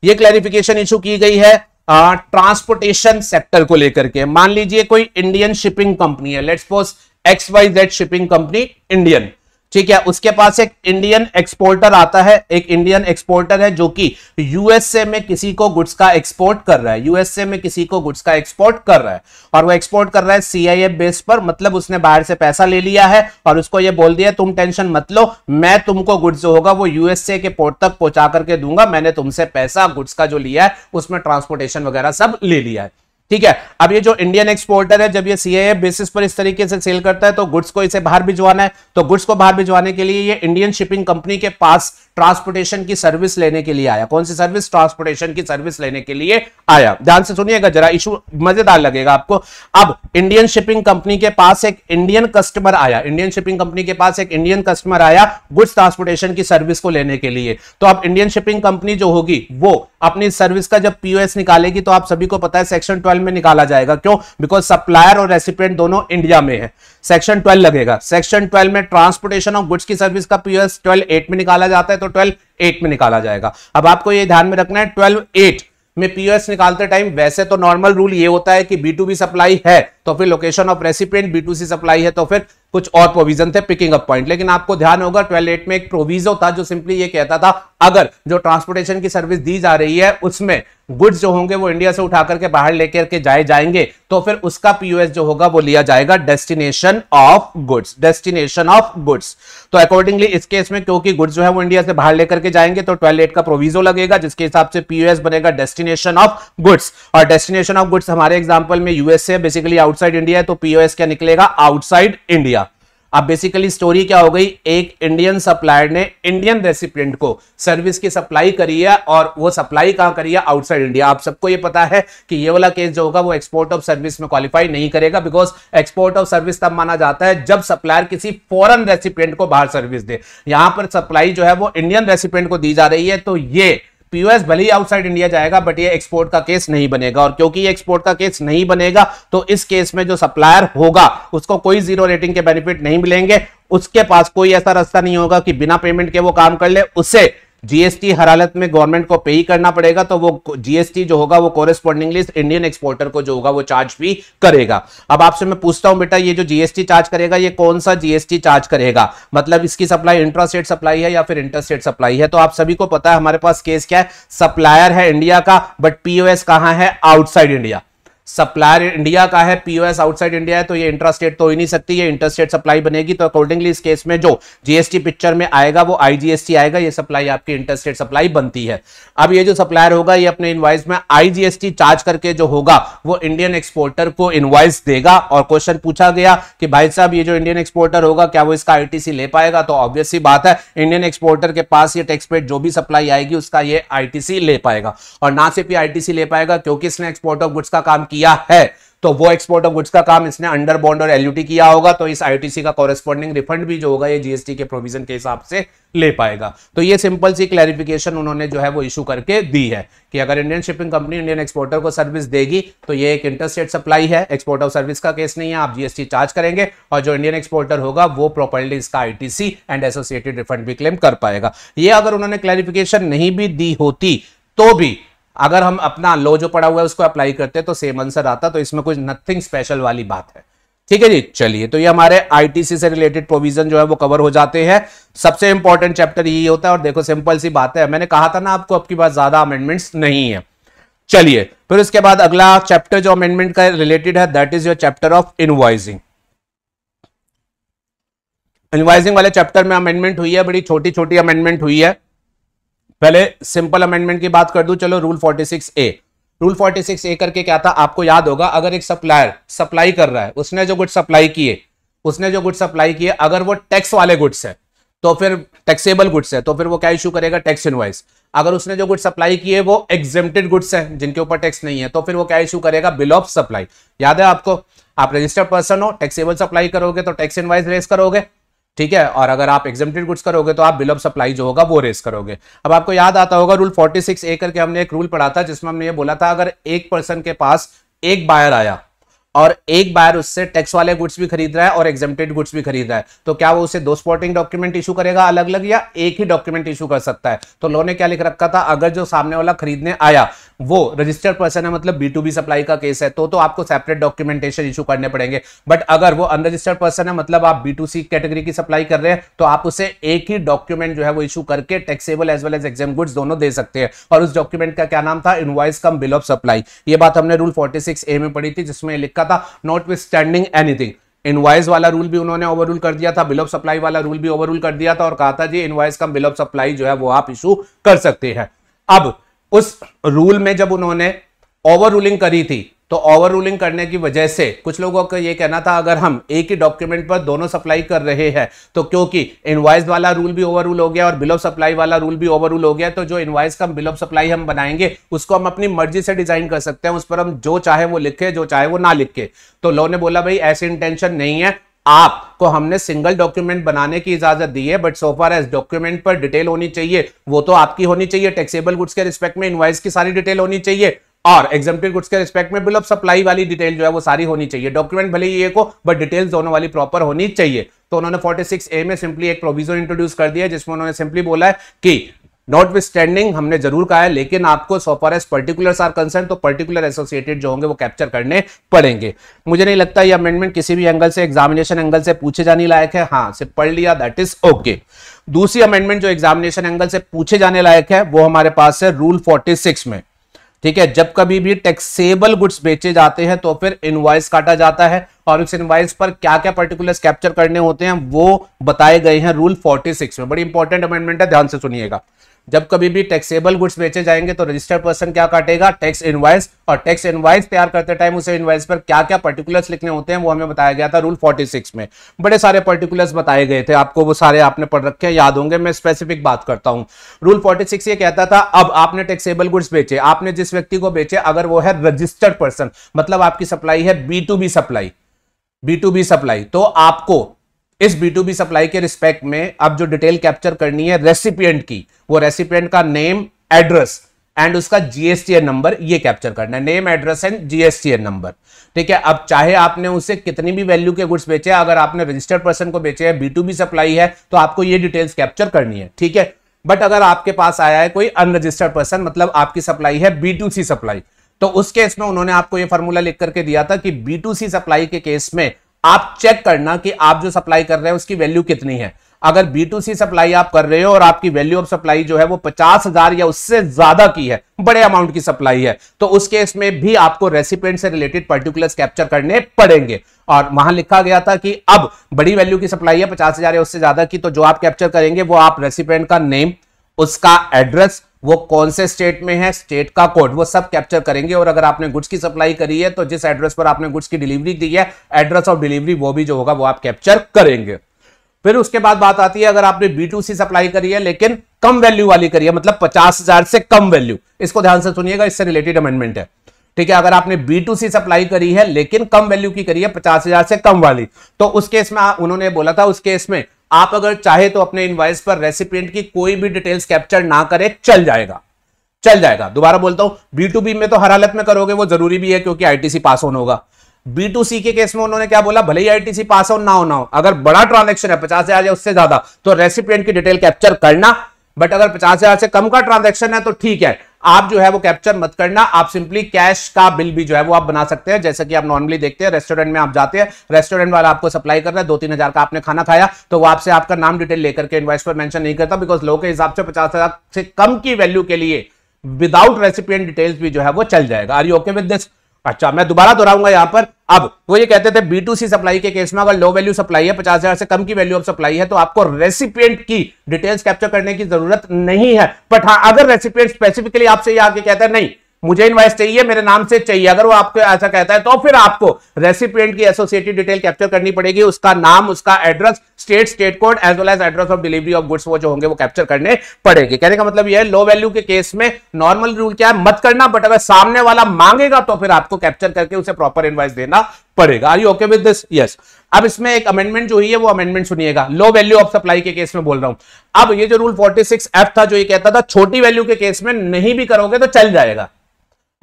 ये क्लैरिफिकेशन इशू की गई है ट्रांसपोर्टेशन सेक्टर को लेकर के मान लीजिए कोई इंडियन शिपिंग कंपनी है let's suppose X Y Z shipping company Indian ठीक है उसके पास एक इंडियन एक्सपोर्टर आता है एक इंडियन एक्सपोर्टर है जो कि यूएसए में किसी को गुड्स का एक्सपोर्ट कर रहा है यूएसए में किसी को गुड्स का एक्सपोर्ट कर रहा है और वो एक्सपोर्ट कर रहा है सीआईएफ बेस पर मतलब उसने बाहर से पैसा ले लिया है और उसको ये बोल दिया तुम टेंशन मत लो मैं तुमको गुड्स जो होगा वो यूएसए के पोर्ट तक पहुंचा करके दूंगा मैंने तुमसे पैसा गुड्स का जो लिया है उसमें ट्रांसपोर्टेशन वगैरह सब ले लिया है ठीक है अब ये जो इंडियन एक्सपोर्टर है जब ये सीए बेसिस पर इस तरीके से सेल करता है तो गुड्स को इसे बाहर भिजवाना है तो गुड्स को बाहर भिजवाने के लिए ये इंडियन शिपिंग कंपनी के पास ट्रांसपोर्टेशन की सर्विस लेने के लिए आया कौन सी सर्विस ट्रांसपोर्टेशन की सर्विस लेने के लिए आया ध्यान से सुनिएगा जरा इशू मजेदार लगेगा आपको अब इंडियन शिपिंग कंपनी के पास एक इंडियन कस्टमर आया इंडियन शिपिंग कंपनी के पास एक इंडियन कस्टमर आया गुड्स ट्रांसपोर्टेशन की सर्विस को लेने के लिए तो अब इंडियन शिपिंग कंपनी जो होगी वो अपनी सर्विस का जब पीओएस निकालेगी तो आप सभी को पता है सेक्शन ट्वेल्व में निकाला जाएगा क्यों बिकॉज सप्लायर और रेसिपेंट दोनों इंडिया में है सेक्शन ट्वेल्व लगेगा सेक्शन ट्वेल्व में ट्रांसपोर्टेशन ऑफ गुड्स की सर्विस का पीओएस ट्वेल्व एट में निकाला जाता है तो ट्वेल्व एट में निकाला जाएगा अब आपको ये ध्यान में रखना है ट्वेल्व एट में पीओएस निकालते टाइम वैसे तो नॉर्मल रूल ये होता है कि बी सप्लाई है तो फिर location of recipient B to C supply है तो फिर कुछ और प्रोविजन थे पिकिंग अप पॉइंट लेकिन आपको ध्यान होगा ट्वेल्व एट में एक प्रोविजो था जो सिंपली ये कहता था अगर जो ट्रांसपोर्टेशन की सर्विस दी जा रही है उसमें गुड्स जो होंगे वो इंडिया से उठा करके बाहर लेकर के जाए जाएंगे तो फिर उसका पीयूएस जो होगा वो लिया जाएगा destination of goods destination of goods तो अकॉर्डिंगली इस केस में क्योंकि गुड्स जो है वो इंडिया से बाहर लेकर के जाएंगे तो ट्वेल्व एट का प्रोविजो लगेगा जिसके हिसाब से पीयूएस बनेगा डेस्टिनेशन ऑफ गुड्स और डेस्टिनेशन ऑफ गुड्स हमारे एग्जाम्पल में USA basically out outside India है तो पीओएस क्या निकलेगा आउटसाइड इंडिया अब बेसिकली स्टोरी क्या हो गई एक इंडियन सप्लायर ने इंडियन रेसिपिएंट को सर्विस की सप्लाई करी है और वो सप्लाई कहां करी है आउटसाइड इंडिया आप सबको ये पता है कि ये वाला केस जो होगा वो एक्सपोर्ट ऑफ सर्विस में क्वालिफाई नहीं करेगा बिकॉज एक्सपोर्ट ऑफ सर्विस तब माना जाता है जब सप्लायर किसी फॉरन रेसिपियंट को बाहर सर्विस दे यहां पर सप्लाई जो है वो इंडियन रेसिपियंट को दी जा रही है तो ये पीओएस भले ही आउटसाइड इंडिया जाएगा बट ये एक्सपोर्ट का केस नहीं बनेगा और क्योंकि ये एक्सपोर्ट का केस नहीं बनेगा तो इस केस में जो सप्लायर होगा उसको कोई जीरो रेटिंग के बेनिफिट नहीं मिलेंगे उसके पास कोई ऐसा रास्ता नहीं होगा कि बिना पेमेंट के वो काम कर ले उसे जीएसटी हर हालत में गवर्नमेंट को पे ही करना पड़ेगा तो वो जीएसटी जो होगा वो कोरेस्पॉन्डिंगली इंडियन एक्सपोर्टर को जो होगा वो चार्ज भी करेगा अब आपसे मैं पूछता हूं बेटा ये जो जीएसटी चार्ज करेगा ये कौन सा जीएसटी चार्ज करेगा मतलब इसकी सप्लाई इंट्रास्टेट सप्लाई है या फिर इंटरस्टेट सप्लाई है तो आप सभी को पता है हमारे पास केस क्या है सप्लायर है इंडिया का बट पीओएस कहां है आउटसाइड इंडिया सप्लायर इंडिया का है पीओएस आउटसाइड इंडिया है तो ये इंटरस्टेट तो ही नहीं सकती ये इंटरस्टेट सप्लाई बनेगी तो अकॉर्डिंगली इस केस में जो जीएसटी पिक्चर में आएगा वो आईजीएसटी आएगा ये सप्लाई आपकी इंटरस्टेट सप्लाई बनती है अब ये जो सप्लायर होगा ये अपने इन्वाइस में आईजीएसटी चार्ज करके जो होगा वो इंडियन एक्सपोर्टर को इन्वाइस देगा और क्वेश्चन पूछा गया कि भाई साहब ये जो इंडियन एक्सपोर्टर होगा क्या वो इसका आईटीसी ले पाएगा तो ऑब्वियसली बात है इंडियन एक्सपोर्टर के पास ये टैक्स जो भी सप्लाई आएगी उसका ये आई ले पाएगा और ना सिर्फ ये आई ले पाएगा क्योंकि इसने एक्सपोर्ट ऑफ गुड्स का काम किया किया है तो वो एक्सपोर्ट ऑफ गुड्स का काम इसने अंडर बॉन्ड और एलयूटी किया होगा तो इस आईटीसी का कॉरेस्पॉन्डिंग रिफंड भी जो होगा ये जीएसटी के प्रोविजन के हिसाब से ले पाएगा तो ये सिंपल सी क्लैरिफिकेशन उन्होंने जो है वो इशू करके दी है कि अगर Indian shipping company Indian exporter को सर्विस देगी तो ये एक इंटरस्टेट सप्लाई है एक्सपोर्ट ऑफ सर्विस का केस नहीं है आप जीएसटी चार्ज करेंगे और जो इंडियन एक्सपोर्टर होगा वो प्रॉपर्ली इसका आईटीसी एंड एसोसिएटेड रिफंड भी क्लेम कर पाएगा ये अगर उन्होंने क्लैरिफिकेशन नहीं भी दी होती तो भी अगर हम अपना लो जो पड़ा हुआ है उसको अप्लाई करते तो सेम आंसर आता तो इसमें कुछ नथिंग स्पेशल वाली बात है ठीक है जी चलिए तो ये हमारे आईटीसी से रिलेटेड प्रोविजन जो है वो कवर हो जाते हैं सबसे इंपॉर्टेंट चैप्टर यही होता है और देखो सिंपल सी बात है मैंने कहा था ना आपको आपके पास ज्यादा अमेंडमेंट्स नहीं है चलिए फिर उसके बाद अगला चैप्टर जो अमेंडमेंट का रिलेटेड है that is your chapter of invoicing invoicing वाले चैप्टर में अमेंडमेंट हुई है बड़ी छोटी छोटी अमेंडमेंट हुई है पहले सिंपल अमेंडमेंट की बात कर दू चलो rule six A rule six A करके क्या था आपको याद होगा अगर एक सप्लायर सप्लाई कर रहा है उसने जो गुड्स सप्लाई किए उसने जो गुड्स सप्लाई किए अगर वो टैक्स वाले गुड्स है तो फिर टैक्सेबल गुड्स है तो फिर वो क्या इशू करेगा टैक्स इनवाइस अगर उसने जो गुड्स सप्लाई किए वो एग्जेम्प्टेड गुड्स हैं जिनके ऊपर टैक्स नहीं है तो फिर वो क्या इशू करेगा बिल ऑफ सप्लाई याद है आपको आप रजिस्टर्ड पर्सन हो टैक्सेबल सप्लाई करोगे तो टैक्स इनवाइस रेस करोगे ठीक है और अगर आप एग्जामेटेड गुड्स करोगे तो आप बिल ऑफ सप्लाई जो होगा वो रेस करोगे अब आपको याद आता होगा रूल 46 ए करके हमने एक रूल पढ़ा था जिसमें हमने ये बोला था अगर एक पर्सन के पास एक बायर आया और एक बायर उससे टैक्स वाले गुड्स भी खरीद रहा है और एग्जामेटेड गुड्स भी खरीद रहा है तो क्या वो उसे दो स्पॉटिंग डॉक्यूमेंट इशू करेगा अलग अलग या एक ही डॉक्यूमेंट इशू कर सकता है तो लोने ने क्या लिख रखा था अगर जो सामने वाला खरीदने आया वो रजिस्टर्ड पर्सन है मतलब बी टू बी सप्लाई का केस है तो तो आपको सेपरेट डॉक्यूमेंटेशन इशू करने पड़ेंगे बट अगर वो अनरजिस्टर्ड पर्सन है मतलब आप बी टू सी कैटेगरी की सप्लाई कर रहे हैं तो आप उसे एक ही डॉक्यूमेंट जो है वो इशू करके taxable as well as exempt goods दोनों दे सकते हैं और उस डॉक्यूमेंट का क्या नाम था invoice cum bill of supply ये बात हमने रूल फोर्टी सिक्स ए में पढ़ी थी जिसमें लिखा था notwithstanding anything invoice वाला रूल भी उन्होंने रूल कर दिया था बिल ऑफ सप्लाई वाला रूल भी ओवररूल कर दिया था और कहा था जी invoice cum bill of supply जो है वो आप इशू कर सकते हैं अब उस रूल में जब उन्होंने ओवर रूलिंग करी थी तो ओवर रूलिंग करने की वजह से कुछ लोगों का यह कहना था अगर हम एक ही डॉक्यूमेंट पर दोनों सप्लाई कर रहे हैं तो क्योंकि इनवाइस वाला रूल भी ओवर रूल हो गया और बिल ऑफ सप्लाई वाला रूल भी ओवर रूल हो गया तो जो इनवाइस का बिल ऑफ सप्लाई हम बनाएंगे उसको हम अपनी मर्जी से डिजाइन कर सकते हैं उस पर हम जो चाहे वो लिखे जो चाहे वो ना लिखे तो लो ने बोला भाई ऐसी इंटेंशन नहीं है आपको हमने सिंगल डॉक्यूमेंट बनाने की इजाजत दी है बट सोफार एज डॉक्यूमेंट पर डिटेल होनी चाहिए वो तो आपकी होनी चाहिए टैक्सेबल गुड्स के रिस्पेक्ट में इनवाइस की सारी डिटेल होनी चाहिए और एग्जाम्पल गुड्स के रिस्पेक्ट में बिल ऑफ सप्लाई वाली डिटेल जो है वो सारी होनी चाहिए डॉक्यूमेंट भले ही एक हो बट डिटेल्स दोनों वाली प्रॉपर होनी चाहिए तो उन्होंने 46 ए में सिंपली एक प्रोविजन इंट्रोड्यूस कर दिया जिसमें उन्होंने सिंपली बोला है कि नॉट विस्टैंडिंग हमने जरूर कहा है लेकिन आपको so far as particular are concern तो पर्टिकुलर एसोसिएटेड जो होंगे वो कैप्चर करने पड़ेंगे मुझे नहीं लगता ये अमेंडमेंट किसी भी एंगल से एग्जामिनेशन एंगल से पूछे जाने लायक है हाँ सिर्फ पढ़ लिया दैट इज ओके दूसरी अमेंडमेंट जो एग्जामिनेशन एंगल से पूछे जाने लायक है वो हमारे पास है रूल फोर्टी सिक्स में ठीक है जब कभी भी टैक्सेबल गुड्स बेचे जाते हैं तो फिर इनवाइस काटा जाता है और उस इनवाइस पर क्या क्या पर्टिकुलर्स कैप्चर करने होते हैं वो बताए गए हैं रूल 46 में बड़ी इंपॉर्टेंट अमेंडमेंट है ध्यान से सुनिएगा जब कभी भी टैक्सेबल गुड्स बेचे जाएंगे तो रजिस्टर्ड पर्सन क्या काटेगा टैक्स इनवाइस और टैक्स इनवाइस तैयार करते टाइम उसे इनवाइस पर क्या क्या पर्टिकुलर्स लिखने होते हैं वो हमें बताया गया था रूल 46 में बड़े सारे पर्टिकुलर्स बताए गए थे आपको वो सारे आपने पढ़ रखे हैं याद होंगे मैं स्पेसिफिक बात करता हूँ रूल फोर्टी ये कहता था अब आपने टैक्सेबल गुड्स बेचे आपने जिस व्यक्ति को बेचे अगर वो है रजिस्टर्ड पर्सन मतलब आपकी सप्लाई है बी सप्लाई बी सप्लाई तो आपको इस बी टू बी सप्लाई के रिस्पेक्ट में अब जो डिटेल कैप्चर करनी है रेसिपियंट की वो रेसिपियंट का नेम एड्रेस एंड उसका जीएसटीएन नंबर ये कैप्चर करना है name address and GSTN number ठीक है अब चाहे आपने उसे कितनी भी वैल्यू के गुड्स बेचे अगर आपने रजिस्टर्ड पर्सन को बेचे हैं बी टू बी सप्लाई है तो आपको ये डिटेल्स कैप्चर करनी है ठीक है बट अगर आपके पास आया है कोई अनरजिस्टर्ड पर्सन मतलब आपकी सप्लाई है बी टू सी सप्लाई तो उस केस में उन्होंने आपको ये फॉर्मूला लिख करके दिया था कि बी टू सी सप्लाई के केस में आप चेक करना कि आप जो सप्लाई कर रहे हैं उसकी वैल्यू कितनी है अगर बी टू सी सप्लाई आप कर रहे हो और आपकी वैल्यू ऑफ सप्लाई जो है वो पचास हजार या उससे ज्यादा की है बड़े अमाउंट की सप्लाई है तो उस केस में भी आपको रेसिपेंट से रिलेटेड पर्टिकुलर्स कैप्चर करने पड़ेंगे और वहां लिखा गया था कि अब बड़ी वैल्यू की सप्लाई है पचास हजार या उससे ज्यादा की तो जो आप कैप्चर करेंगे वो आप रेसिपेंट का नेम उसका एड्रेस वो कौन से स्टेट में है स्टेट का कोड वो सब कैप्चर करेंगे और अगर आपने गुड्स की सप्लाई करी है तो जिस एड्रेस पर आपने गुड्स की डिलीवरी दी है एड्रेस ऑफ डिलीवरी वो भी जो होगा वो आप कैप्चर करेंगे फिर उसके बाद बात आती है अगर आपने बी टू सी सप्लाई करी है लेकिन कम वैल्यू वाली करी है मतलब पचास हजार से कम वैल्यू इसको ध्यान से सुनिएगा इससे रिलेटेड अमेंडमेंट है ठीक है अगर आपने बी टू सी सप्लाई करी है लेकिन कम वैल्यू की करी है पचास हजार से कम वाली तो उस केस में उन्होंने बोला था उस केस में आप अगर चाहे तो अपने इनवाइस पर रेसिपिएंट की कोई भी डिटेल्स कैप्चर ना करे चल जाएगा चल जाएगा दोबारा बोलता हूं बी टू बी में तो हर हालत में करोगे वो जरूरी भी है क्योंकि आईटीसी पास ऑन होगा बी टू सी के केस में उन्होंने क्या बोला भले ही आईटीसी पास ऑन ना हो ना हो अगर बड़ा ट्रांजेक्शन है पचास हजार या उससे ज्यादा तो रेसिपियंट की डिटेल कैप्चर करना बट अगर पचास हजार से कम का ट्रांजेक्शन है तो ठीक है आप जो है वो कैप्चर मत करना आप सिंपली कैश का बिल भी जो है वो आप बना सकते हैं जैसे कि आप नॉर्मली देखते हैं रेस्टोरेंट में आप जाते हैं रेस्टोरेंट वाला आपको सप्लाई कर रहा है दो तीन हजार का आपने खाना खाया तो वो आपसे आपका नाम डिटेल लेकर के इन्वाइस पर मैंशन नहीं करता बिकॉज लोग के हिसाब से पचास हजार से कम की वैल्यू के लिए विदाउट रेसिपी डिटेल्स भी जो है वो चल जाएगा are you okay with this अच्छा मैं दोबारा दोहराऊंगा यहां पर अब वो ये कहते थे बी टू सी सप्लाई के केस में अगर लो वैल्यू सप्लाई है पचास हजार से कम की वैल्यू ऑफ सप्लाई है तो आपको रेसिपिएंट की डिटेल्स कैप्चर करने की जरूरत नहीं है बट हाँ अगर रेसिपिएंट स्पेसिफिकली आपसे ये आगे कहता है नहीं मुझे इनवाइस चाहिए मेरे नाम से चाहिए अगर वो आपको ऐसा कहता है तो फिर आपको रेसिपिएंट की एसोसिएटेड डिटेल कैप्चर करनी पड़ेगी उसका नाम उसका address state state code as well as address of delivery of goods वो जो होंगे वो कैप्चर करने पड़ेंगे कहने का मतलब यह है लो वैल्यू के केस में नॉर्मल रूल क्या है मत करना बट अगर सामने वाला मांगेगा तो फिर आपको कैप्चर करके उसे प्रॉपर इन्वाइस देना पड़ेगा are you okay with this yes अब इसमें एक अमेंडमेंट जो हुई है वो अमेंडमेंट सुनिएगा लो वैल्यू ऑफ सप्लाई के केस में बोल रहा हूं अब ये जो रूल 46 एफ था जो ये कहता था छोटी वैल्यू के केस में नहीं भी करोगे तो चल जाएगा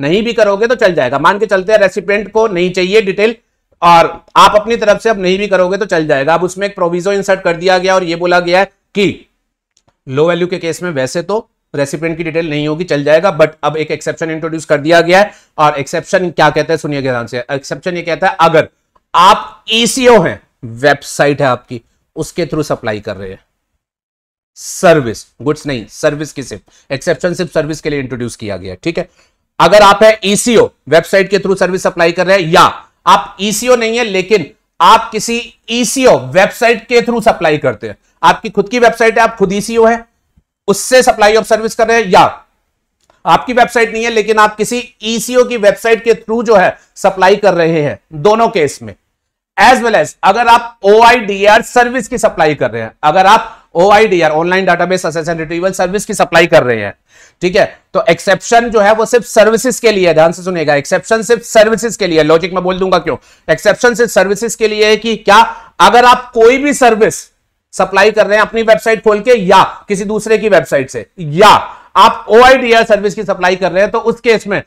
नहीं भी करोगे तो चल जाएगा मान के चलते हैं रेसिपेंट को नहीं चाहिए डिटेल और आप अपनी तरफ से अब नहीं भी करोगे तो चल जाएगा अब उसमें एक प्रोविजो इंसर्ट कर दिया गया और ये बोला गया है कि लो वैल्यू के केस में वैसे तो रेसिपेंट की डिटेल नहीं होगी चल जाएगा बट अब एक एक्सेप्शन इंट्रोड्यूस कर दिया गया है और एक्सेप्शन क्या कहता है सुनिए ध्यान से एक्सेप्शन ये कहता है अगर आप ईसीओ है वेबसाइट है आपकी उसके थ्रू सप्लाई कर रहे हैं सर्विस गुड्स नहीं सर्विस की सिर्फ एक्सेप्शन सिर्फ सर्विस के लिए इंट्रोड्यूस किया गया ठीक है अगर आप है ईसीओ वेबसाइट के थ्रू सर्विस अप्लाई कर रहे हैं या आप ईसीओ e e e नहीं है लेकिन आप किसी ईसीओ वेबसाइट के थ्रू सप्लाई करते हैं आपकी खुद की वेबसाइट है आप खुद ईसीओ है उससे सप्लाई ऑफ सर्विस कर रहे हैं या आपकी वेबसाइट नहीं है लेकिन आप किसी ईसीओ की वेबसाइट के थ्रू जो है सप्लाई कर रहे हैं दोनों केस में एज वेल एज अगर आप ओ सर्विस की सप्लाई कर रहे हैं अगर आप ओ online database access and retrieval service की सप्लाई कर रहे हैं ठीक है तो एक्सेप्शन जो है वो सिर्फ सर्विसेज के लिए ध्यान से सुनेगा एक्सेप्शन सिर्फ सर्विसेज के लिए लॉजिक में बोल दूंगा क्यों एक्सेप्शन सिर्फ सर्विसेज के लिए है कि क्या अगर आप कोई भी सर्विस सप्लाई कर रहे हैं अपनी वेबसाइट खोल के या किसी दूसरे की वेबसाइट से या आप ओ सर्विस की सप्लाई कर रहे हैं तो उस केस में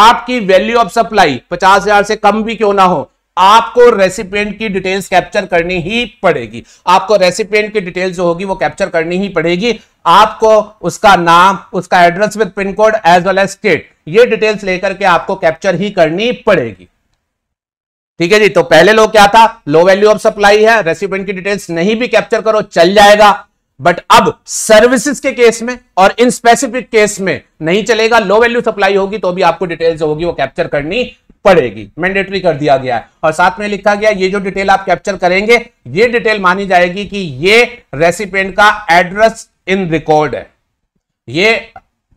आपकी वैल्यू ऑफ सप्लाई पचास हजार से कम भी क्यों ना हो आपको रेसिपिएंट की डिटेल्स कैप्चर करनी ही पड़ेगी आपको रेसिपिएंट की डिटेल जो होगी वो कैप्चर करनी ही पड़ेगी आपको उसका नाम उसका address with pin code as well as state ये डिटेल्स लेकर के आपको कैप्चर ही करनी पड़ेगी ठीक है जी तो पहले लो क्या था लो वैल्यू ऑफ सप्लाई है रेसिपेंट की डिटेल्स नहीं भी कैप्चर करो चल जाएगा बट अब सर्विसेज के केस में और इन स्पेसिफिक केस में नहीं चलेगा लो वैल्यू सप्लाई होगी तो भी आपको डिटेल्स होगी वो कैप्चर करनी पड़ेगी मैंडेटरी कर दिया गया है और साथ में लिखा गया ये जो डिटेल आप कैप्चर करेंगे ये डिटेल मानी जाएगी कि ये रेसिपेंट का एड्रेस इन रिकॉर्ड है ये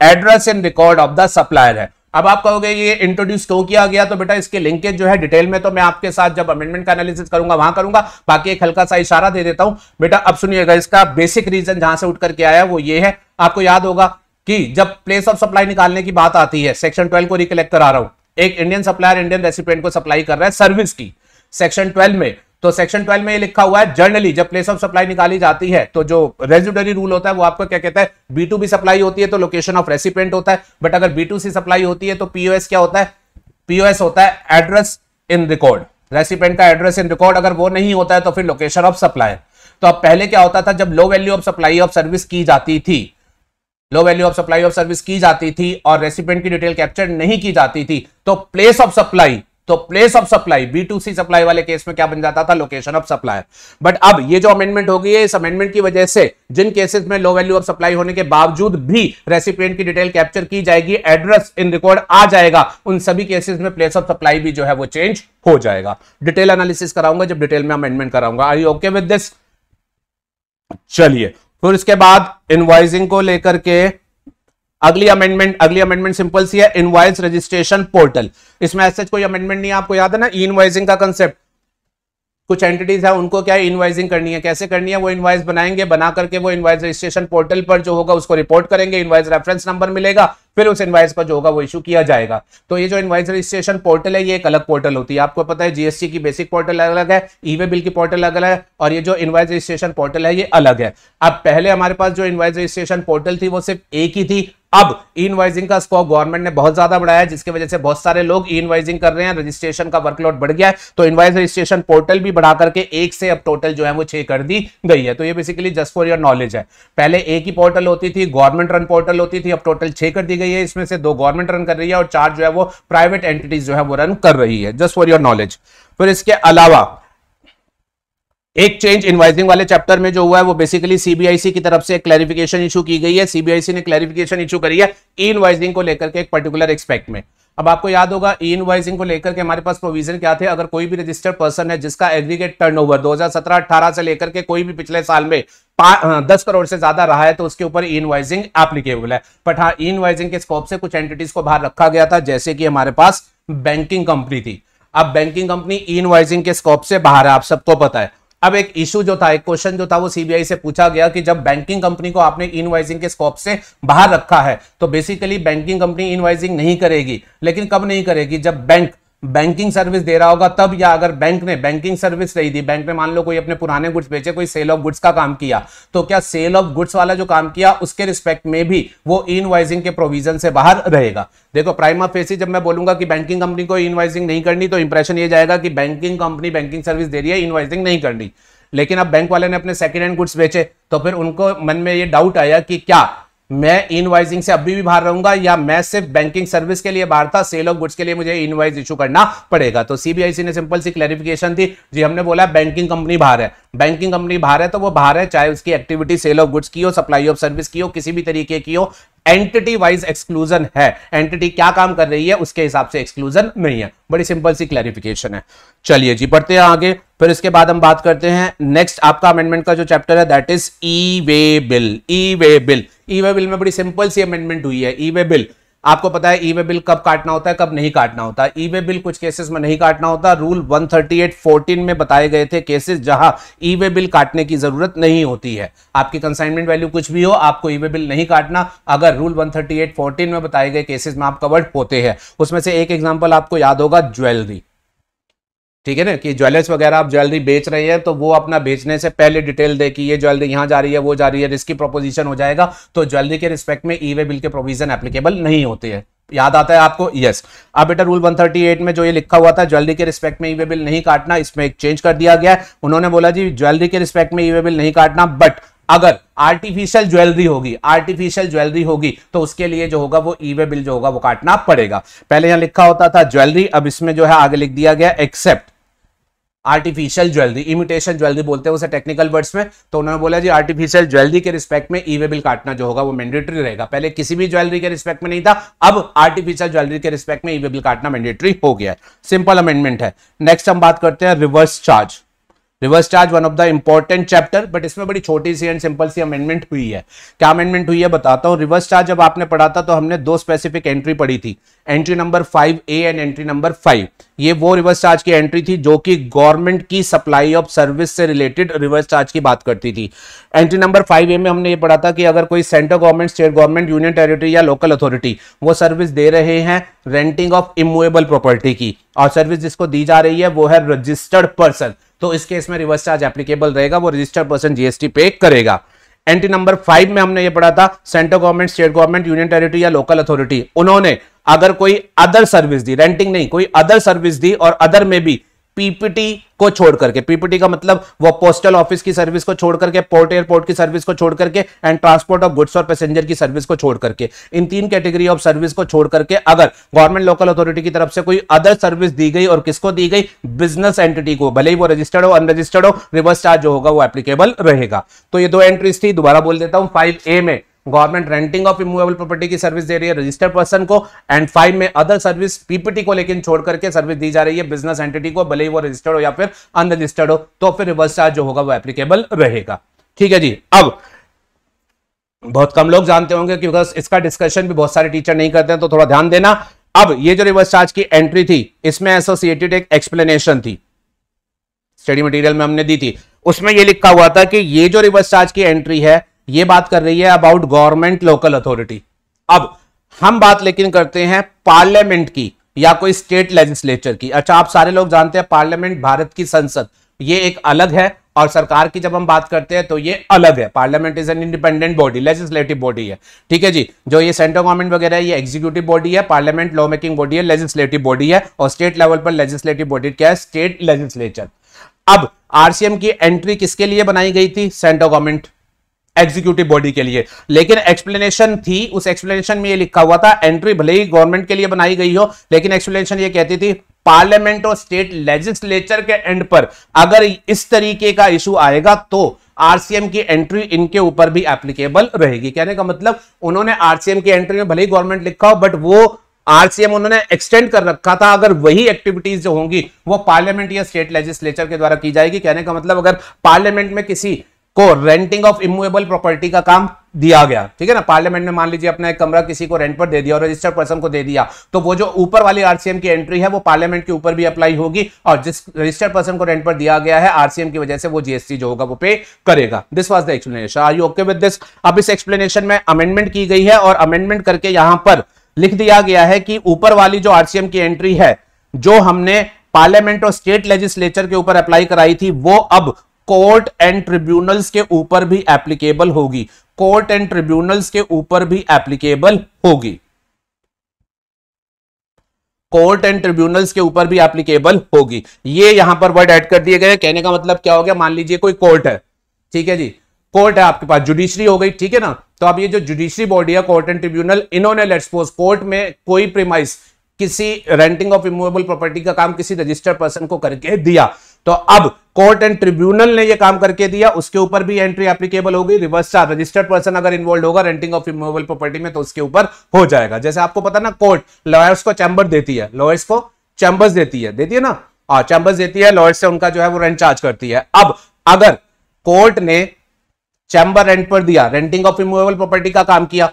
address in record of the supplier है अब आप कहोगे ये इंट्रोड्यूस क्यों किया गया तो बेटा इसके लिंकेज जो है डिटेल में तो मैं आपके साथ जब अमेंडमेंट का एनालिसिस करूंगा वहां करूंगा बाकी एक हल्का सा इशारा दे देता हूं बेटा अब सुनिएगा इसका बेसिक रीजन जहां से उठ करके आया वो ये है आपको याद होगा कि जब प्लेस ऑफ सप्लाई निकालने की बात आती है सेक्शन ट्वेल्व को रिकलेक्ट करा रहा हूं एक इंडियन सप्लायर इंडियन रेसिपेंट को सप्लाई कर रहा है सर्विस की सेक्शन ट्वेल्व में तो सेक्शन ट्वेल्व में ये लिखा हुआ है जर्नली जब प्लेस ऑफ सप्लाई निकाली जाती है तो जो रेजिडरी रूल होता है वो आपको क्या कहता है बी टू बी सप्लाई होती है तो लोकेशन ऑफ रेसिपेंट होता है बट अगर बी टू सी सप्लाई होती है तो पीओएस क्या होता है पीओएस होता है एड्रेस इन रिकॉर्ड रेसिपेंट का एड्रेस इन रिकॉर्ड अगर वो नहीं होता है तो फिर लोकेशन ऑफ सप्लाई तो अब पहले क्या होता था जब low value of supply of service की जाती थी low value of supply of service की जाती थी और रेसिपेंट की डिटेल कैप्चर नहीं की जाती थी तो प्लेस ऑफ सप्लाई तो place of supply B to C supply वाले केस में क्या बन जाता था लोकेशन ऑफ सप्लायर बट अब ये जो अमेंडमेंट गई है इस अमेंडमेंट की वजह से जिन केसेस में लो वैल्यू ऑफ सप्लाई होने के बावजूद भी रेसिपिएंट की डिटेल कैप्चर की जाएगी एड्रेस इन रिकॉर्ड आ जाएगा उन सभी केसेस में प्लेस ऑफ सप्लाई भी जो है वो चेंज हो जाएगा डिटेल एनालिसिस कराऊंगा जब डिटेल में अमेंडमेंट कराऊंगा आई ओके विद दिस चलिए फिर उसके बाद इनवाइजिंग को लेकर के अगली अमेंडमेंट अगली अमेंडमेंट सिंपल सी है इनवाइज रजिस्ट्रेशन पोर्टल इसमें ऐसे कोई अमेंडमेंट नहीं आपको याद है ना इनवाइजिंग का कंसेप्ट कुछ एंटिटीज है उनको क्या इनवाइजिंग करनी है कैसे करनी है वो इनवाइस बनाएंगे बना करके वो इनवाइस रजिस्ट्रेशन पोर्टल पर जो होगा उसको रिपोर्ट करेंगे इनवाइस रेफरेंस नंबर मिलेगा फिर उस इनवाइस पर जो होगा वो इशू किया जाएगा तो ये जो इनवाइस रजिस्ट्रेशन पोर्टल है ये एक अलग पोर्टल होती है आपको पता है जीएसटी की बेसिक पोर्टल अलग है ईवे e बिल की पोर्टल अलग है और ये जो इनवाइस रजिस्ट्रेशन पोर्टल है ये अलग है अब पहले हमारे पास जो इनवाइस रजिस्ट्रेशन पोर्टल थी वो सिर्फ एक ही थी अब इनवाइजिंग का स्कोप गवर्नमेंट ने बहुत ज्यादा बढ़ाया जिसकी वजह से बहुत सारे लोग इनवाइजिंग कर रहे हैं रजिस्ट्रेशन का वर्कलोड बढ़ गया है तो इनवाइज रजिस्ट्रेशन पोर्टल भी बढ़ा करके एक से अब टोटल जो है वो छह कर दी गई है तो ये basically just for your knowledge है पहले एक ही पोर्टल होती थी गवर्नमेंट रन पोर्टल होती थी अब टोटल छह कर दी गई है इसमें से दो गवर्नमेंट रन कर रही है और चार जो है वो प्राइवेट एंटिटीज जो है वो रन कर रही है जस्ट फॉर योर नॉलेज फिर इसके अलावा एक चेंज इनवाइजिंग वाले चैप्टर में जो हुआ है वो बेसिकली सीबीआईसी की तरफ से क्लैरिफिकेशन इशू की गई है सीबीआईसी ने क्लैरिफिकेशन इशू करी है ई इनवाइजिंग को लेकर के एक पर्टिकुलर एक्सपेक्ट में अब आपको याद होगा ई इनवाइजिंग को लेकर के हमारे पास प्रोविजन क्या थे अगर कोई भी रजिस्टर्ड पर्सन है जिसका एग्रीगेट टर्नओवर 2017-18 से लेकर के कोई भी पिछले साल में दस करोड़ से ज्यादा रहा है तो उसके ऊपर ई इनवाइजिंग एप्लीकेबल है बट हाँ ई इनवाइजिंग के स्कोप से कुछ एंटिटीज को बाहर रखा गया था जैसे कि हमारे पास बैंकिंग कंपनी थी अब बैंकिंग कंपनी ई इनवाइजिंग के स्कोप से बाहर है आप सबको पता है अब एक इशू जो था एक क्वेश्चन जो था वो सीबीआई से पूछा गया कि जब बैंकिंग कंपनी को आपने इनवाइजिंग के स्कोप से बाहर रखा है तो बेसिकली बैंकिंग कंपनी इनवाइजिंग नहीं करेगी लेकिन कब नहीं करेगी जब बैंक बैंकिंग सर्विस दे रहा होगा तब या अगर बैंक ने बैंकिंग सर्विस नहीं दी बैंक ने मान लो कोई अपने पुराने गुड्स बेचे कोई सेल ऑफ गुड्स का काम किया तो क्या सेल ऑफ गुड्स वाला जो काम किया उसके रिस्पेक्ट में भी वो इनवाइजिंग के प्रोविजन से बाहर रहेगा देखो प्राइमा फेसी जब मैं बोलूंगा कि बैंकिंग कंपनी को इनवाइजिंग नहीं करनी तो इंप्रेशन ये जाएगा कि बैंकिंग कंपनी बैंकिंग सर्विस दे रही है इनवाइजिंग नहीं करनी लेकिन अब बैंक वाले ने अपने सेकेंड हैंड गुड्स बेचे तो फिर उनको मन में ये डाउट आया कि क्या मैं इनवाइजिंग से अभी भी बाहर रहूंगा या मैं सिर्फ बैंकिंग सर्विस के लिए बाहर था सेल ऑफ गुड्स के लिए मुझे इनवाइज इशू करना पड़ेगा तो सीबीआईसी ने सिंपल सी क्लैरिफिकेशन दी जी हमने बोला बैंकिंग कंपनी बाहर है बैंकिंग कंपनी बाहर है तो वो बाहर है चाहे उसकी एक्टिविटी सेल ऑफ गुड्स की हो सप्लाई ऑफ सर्विस की हो किसी भी तरीके की हो एंटिटी वाइज एक्सक्लूजन है एंटिटी क्या काम कर रही है उसके हिसाब से एक्सक्लूजन नहीं है बड़ी सिंपल सी क्लैरिफिकेशन है चलिए जी पढ़ते हैं आगे फिर इसके बाद हम बात करते हैं नेक्स्ट आपका अमेंडमेंट का जो चैप्टर है that is e way bill e way bill e way bill में बड़ी सिंपल सी अमेंडमेंट हुई है ई वे बिल आपको पता है ई वे बिल कब काटना होता है कब नहीं काटना होता ई वे बिल कुछ केसेस में नहीं काटना होता रूल 138 14 में बताए गए थे केसेस जहां ई वे बिल काटने की जरूरत नहीं होती है आपकी कंसाइनमेंट वैल्यू कुछ भी हो आपको ई वे बिल नहीं काटना अगर रूल 138 14 में बताए गए केसेस में आप कवर्ड होते हैं उसमें से एक एग्जाम्पल आपको याद होगा ज्वेलरी ठीक है ना कि ज्वेलर्स वगैरह आप ज्वेलरी बेच रहे हैं तो वो अपना बेचने से पहले डिटेल दे कि ये ज्वेलरी यहाँ जा रही है वो जा रही है रिस्क की प्रोपोजिशन हो जाएगा तो ज्वेलरी के रिस्पेक्ट में ई वे बिल के प्रोविजन एप्लीकेबल नहीं होते हैं याद आता है आपको यस अब बेटा रूल 138 में जो ये लिखा हुआ था ज्वेलरी के रिस्पेक्ट में ई वे बिल नहीं काटना इसमें एक चेंज कर दिया गया है उन्होंने बोला जी ज्वेलरी के रिस्पेक्ट में ई वे बिल नहीं काटना बट अगर आर्टिफिशियल ज्वेलरी होगी आर्टिफिशियल ज्वेलरी होगी तो उसके लिए जो होगा वो ईवे बिल जो होगा वो काटना पड़ेगा पहले यहां लिखा होता था ज्वेलरी अब इसमें जो है आगे लिख दिया गया except artificial jewellery imitation jewellery बोलते हैं उसे टेक्निकल वर्ड्स में तो उन्होंने बोला जी आर्टिफिशियल ज्वेलरी के रिस्पेक्ट में ई वे बिल काटना जो होगा वो मैंडेटरी रहेगा पहले किसी भी ज्वेलरी के रिस्पेक्ट में नहीं था अब आर्टिफिशियल ज्वेलरी के रिस्पेक्ट में ई वे बिल काटना मैंडेटरी हो गया है सिंपल अमेंडमेंट है नेक्स्ट हम बात करते हैं reverse charge reverse charge one of the important chapter but इसमें बड़ी छोटी सी एंड सिंपल सी अमेंडमेंट हुई है क्या अमेंडमेंट हुई है बताता हूँ रिवर्स चार्ज जब आपने पढ़ा था तो हमने दो स्पेसिफिक एंट्री पढ़ी थी entry number five A and entry number five ये वो रिवर्स चार्ज की एंट्री थी जो कि गवर्नमेंट की सप्लाई ऑफ सर्विस से रिलेटेड रिवर्स चार्ज की बात करती थी एंट्री नंबर फाइव ए में हमने ये पढ़ा था कि अगर कोई central government state government union territory या लोकल अथॉरिटी वो सर्विस दे रहे हैं रेंटिंग ऑफ इमूवेबल प्रॉपर्टी की और सर्विस जिसको दी जा रही है वो है रजिस्टर्ड पर्सन तो इस केस में रिवर्स चार्ज एप्लीकेबल रहेगा वो रजिस्टर्ड पर्सन जीएसटी पे करेगा एंटी नंबर फाइव में हमने ये पढ़ा था central government state government union territory या लोकल अथॉरिटी उन्होंने अगर कोई अदर सर्विस दी रेंटिंग नहीं कोई अदर सर्विस दी और अदर में भी पीपीटी को छोड़ करके पीपीटी का मतलब वो पोस्टल ऑफिस की सर्विस को छोड़ करके पोर्ट एयरपोर्ट की सर्विस को छोड़ करके एंड ट्रांसपोर्ट ऑफ गुड्स और पैसेंजर की सर्विस को छोड़ करके इन तीन कैटेगरी ऑफ सर्विस को छोड़ करके अगर गवर्नमेंट लोकल अथॉरिटी की तरफ से कोई अदर सर्विस दी गई और किसको दी गई बिजनेस एंटिटी को भले ही वो रजिस्टर्ड हो अनरजिस्टर्ड हो रिवर्स चार्ज जो होगा वो एप्लीकेबल रहेगा तो ये दो एंट्रीज थी दोबारा बोल देता हूं फाइव ए में government renting of immovable property की सर्विस दे रही है रजिस्टर्ड पर्सन को एंड फाइव में अदर सर्विस पीपीटी को लेकिन छोड़ करके सर्विस दी जा रही है बिजनेस एंटिटी को भले ही वो रजिस्टर्ड हो या फिर अनरजिस्टर्ड हो तो फिर रिवर्स चार्ज जो होगा वो एप्लीकेबल रहेगा ठीक है जी अब बहुत कम लोग जानते होंगे क्योंकि इसका डिस्कशन भी बहुत सारे टीचर नहीं करते हैं तो थोड़ा ध्यान देना अब ये जो रिवर्स चार्ज की एंट्री थी इसमें एसोसिएटेड एक एक्सप्लेनेशन थी स्टडी मटेरियल में हमने दी थी उसमें ये लिखा हुआ था कि ये जो रिवर्स चार्ज की एंट्री है ये बात कर रही है अबाउट गवर्नमेंट लोकल अथॉरिटी अब हम बात लेकिन करते हैं पार्लियामेंट की या कोई स्टेट लेजिस्लेचर की अच्छा आप सारे लोग जानते हैं पार्लियामेंट भारत की संसद ये एक अलग है और सरकार की जब हम बात करते हैं तो ये अलग है parliament is an independent body legislative body है ठीक है जी जो ये सेंट्रल गवर्नमेंट वगैरह ये एग्जीक्यूटिव बॉडी है पार्लियामेंट लॉ मेकिंग बॉडी है लेजिस्लेटिव बॉडी है और स्टेट लेवल पर लेजिस्लेटिव बॉडी क्या है स्टेट लेजिस्लेचर अब आरसीएम की एंट्री किसके लिए बनाई गई थी सेंट्रल गवर्नमेंट एग्जीक्यूटिव बॉडी के लिए लेकिन एक्सप्लेनेशन थी उस एक्सप्लेनेशन में ये लिखा हुआ था एंट्री भले ही गवर्नमेंट के लिए बनाई गई हो लेकिन एक्सप्लेनेशन ये कहती थी पार्लियामेंट और स्टेट लेजिस्लेचर के एंड पर अगर इस तरीके का इशू आएगा तो आरसीएम की एंट्री इनके ऊपर भी एप्लीकेबल रहेगी कहने का मतलब उन्होंने आरसीएम की एंट्री में भले ही गवर्नमेंट लिखा हो बट वो आरसीएम उन्होंने एक्सटेंड कर रखा था अगर वही एक्टिविटीज जो होंगी वो पार्लियामेंट या स्टेट लेजिस्लेचर के द्वारा की जाएगी कहने का मतलब अगर पार्लियामेंट में किसी को रेंटिंग ऑफ इमूवेबल प्रॉपर्टी का काम दिया गया ठीक है ना पार्लियामेंट में मान लीजिए अपना एक कमरा किसी को रेंट पर दे दिया और रजिस्टर्ड पर्सन को दे दिया तो वो जो ऊपर वाली आरसीएम की एंट्री है वो पार्लियामेंट के ऊपर भी अप्लाई होगी और जिस रजिस्टर्ड पर्सन को रेंट पर दिया गया है आरसीएम की वजह से वो जीएसटी जो होगा वो पे करेगा this was the explanation are you okay with this अब इस एक्सप्लेनेशन में अमेंडमेंट की गई है और अमेंडमेंट करके यहां पर लिख दिया गया है कि ऊपर वाली जो आरसीएम की एंट्री है जो हमने पार्लियामेंट और स्टेट लेजिस्लेचर के ऊपर अप्लाई कराई थी वो अब कोर्ट एंड ट्रिब्यूनल्स के ऊपर भी एप्लीकेबल होगी कोर्ट एंड ट्रिब्यूनल्स के ऊपर भी एप्लीकेबल होगी कोर्ट एंड ट्रिब्यूनल्स के ऊपर भी एप्लीकेबल होगी ये यहां पर वर्ड ऐड कर दिए गए कहने का मतलब क्या हो गया मान लीजिए कोई कोर्ट है ठीक है जी कोर्ट है आपके पास जुडिशरी हो गई ठीक है ना तो अब ये जो जुडिशरी बॉडी है कोर्ट एंड ट्रिब्यूनल इन्होंने लेट्स पोज कोर्ट में कोई प्रीमाइस किसी रेंटिंग ऑफ इमोवेबल प्रॉपर्टी का काम किसी रजिस्टर्ड पर्सन को करके दिया तो अब कोर्ट एंड ट्रिब्यूनल ने ये काम करके दिया उसके ऊपर भी एंट्री एप्लीकेबल होगी रिवर्स चार्ज रजिस्टर्ड पर्सन अगर इन्वॉल्व होगा रेंटिंग ऑफ इमोबल प्रॉपर्टी में तो उसके ऊपर हो जाएगा जैसे आपको पता ना कोर्ट लॉयर्स को चैंबर देती है लॉयर्स को चैंबर्स देती है देती है ना हाँ चैंबर्स देती है लॉयर्स से उनका जो है वो रेंट चार्ज करती है अब अगर कोर्ट ने चैम्बर रेंट पर दिया रेंटिंग ऑफ इमूवेबल प्रॉपर्टी का काम किया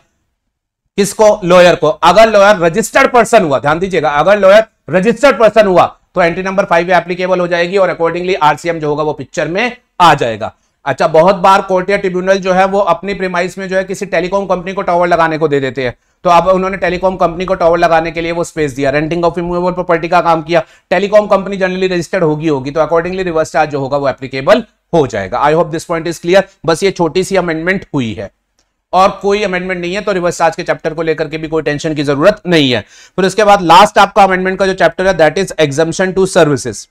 किसको लॉयर को अगर लॉयर रजिस्टर्ड पर्सन हुआ ध्यान दीजिएगा अगर लॉयर रजिस्टर्ड पर्सन हुआ तो एंट्री नंबर फाइव एप्लीकेबल हो जाएगी और अकॉर्डिंगली आरसीएम जो होगा वो पिक्चर में आ जाएगा अच्छा बहुत बार कोर्ट या ट्रिब्यूनल जो है वो अपनी प्रीमाइस में जो है किसी टेलीकॉम कंपनी को टावर लगाने को दे देते हैं तो अब उन्होंने टेलीकॉम कंपनी को टावर लगाने के लिए वो स्पेस दिया रेंटिंग ऑफ इमूवेबल प्रॉपर्टी का काम किया टेलीकॉम कंपनी जनरली रजिस्टर्ड होगी होगी तो अकॉर्डिंगली रिवर्स चार्ज जो होगा वो एप्लीकेबल हो जाएगा I hope this point is clear बस ये छोटी सी अमेंडमेंट हुई है और कोई अमेंडमेंट नहीं है तो रिवर्स चार्ज के चैप्टर को लेकर के भी कोई टेंशन की जरूरत नहीं है फिर उसके बाद लास्ट आपका अमेंडमेंट का जो चैप्टर है that is exemption to services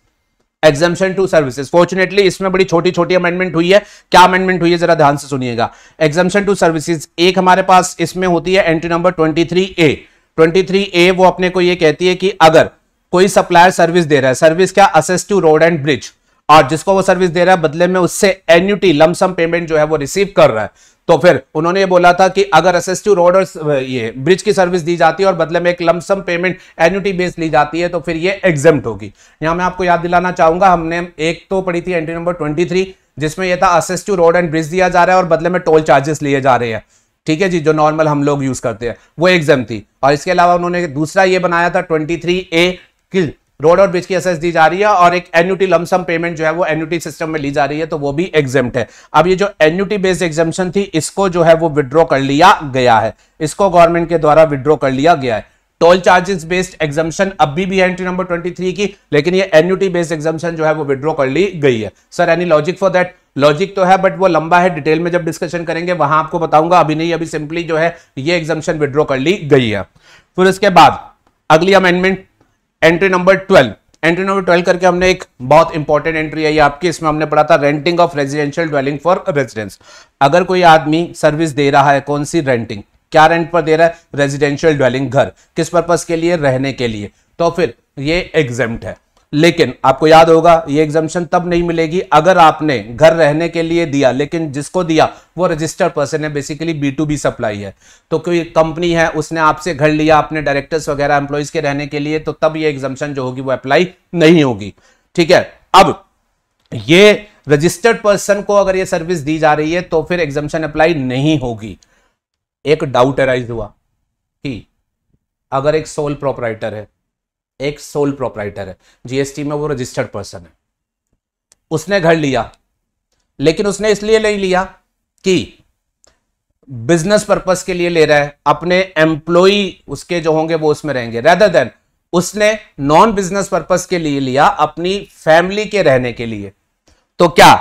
exemption to services fortunately इसमें बड़ी छोटी छोटी अमेंडमेंट हुई है क्या अमेंडमेंट हुई है जरा ध्यान से सुनिएगा एग्जामेशन टू सर्विसेज एक हमारे पास इसमें होती है entry number twenty three A twenty three A वो अपने को ये कहती है कि अगर कोई सप्लायर सर्विस दे रहा है सर्विस क्या access to road and bridge और जिसको वो सर्विस दे रहा है बदले में उससे एन्यूटी लमसम पेमेंट जो है वो रिसीव कर रहा है तो फिर उन्होंने ये बोला था कि अगर टू रोड और ये ब्रिज की सर्विस दी जाती है और बदले में एक लमसम पेमेंट एन्यूटी बेस ली जाती है तो फिर ये एग्जेम्प्ट होगी यहाँ मैं आपको याद दिलाना चाहूंगा हमने एक तो पढ़ी थी एंट्री नंबर ट्वेंटी जिसमें यह था टू रोड एंड ब्रिज दिया जा रहा है और बदले में टोल चार्जेस लिए जा रहे हैं ठीक है जी जो नॉर्मल हम लोग यूज करते हैं वो एग्जाम थी और इसके अलावा उन्होंने दूसरा ये बनाया था ट्वेंटी थ्री ए रोड और ब्रिज की एसेस दी जा रही है और एक एन्यूटी लमसम पेमेंट जो है वो एन्यूटी सिस्टम में ली जा रही है तो वो भी एग्जेम्प्ट है अब ये जो एन्यूटी बेस्ड एग्जेम्पन थी इसको जो है वो विड्रॉ कर लिया गया है इसको गवर्नमेंट के द्वारा विड्रॉ कर लिया गया है टोल चार्जेस बेस्ड एग्जामेशन अभी भी एंट्री नंबर ट्वेंटी की लेकिन ये एन्यूटी बेस्ड एग्जामेशन जो है वो विड्रॉ कर ली गई है sir any logic for that logic तो है बट वो लंबा है डिटेल में जब डिस्कशन करेंगे वहां आपको बताऊंगा अभी नहीं अभी सिंपली जो है ये एग्जाम्शन विड्रॉ कर ली गई है फिर उसके बाद अगली amendment entry number twelve entry number twelve करके हमने एक बहुत इंपॉर्टेंट एंट्री आई आपकी इसमें हमने पढ़ा था renting of residential dwelling for residence अगर कोई आदमी सर्विस दे रहा है कौन सी रेंटिंग क्या रेंट पर दे रहा है रेजिडेंशियल ड्वेलिंग घर किस पर्पज के लिए रहने के लिए तो फिर ये एग्जेम्ट है लेकिन आपको याद होगा ये एग्जामेशन तब नहीं मिलेगी अगर आपने घर रहने के लिए दिया लेकिन जिसको दिया वो रजिस्टर्ड पर्सन है basically B to B supply है तो कोई कंपनी है उसने आपसे घर लिया अपने डायरेक्टर्स वगैरह एम्प्लॉयज के रहने के लिए तो तब ये एग्जामेशन जो होगी वो अप्लाई नहीं होगी ठीक है अब ये रजिस्टर्ड पर्सन को अगर ये सर्विस दी जा रही है तो फिर एग्जामेशन अप्लाई नहीं होगी एक डाउट अराइज हुआ कि अगर एक सोल प्रोपराइटर है एक सोल प्रोपराइटर है जीएसटी में वो रजिस्टर्ड पर्सन है उसने घर लिया लेकिन उसने इसलिए नहीं लिया कि बिजनेस पर्पस के लिए ले रहा है अपने एम्प्लॉय उसके जो होंगे वो उसमें रहेंगे रेदर देन उसने नॉन बिजनेस पर्पस के लिए लिया अपनी फैमिली के रहने के लिए तो क्या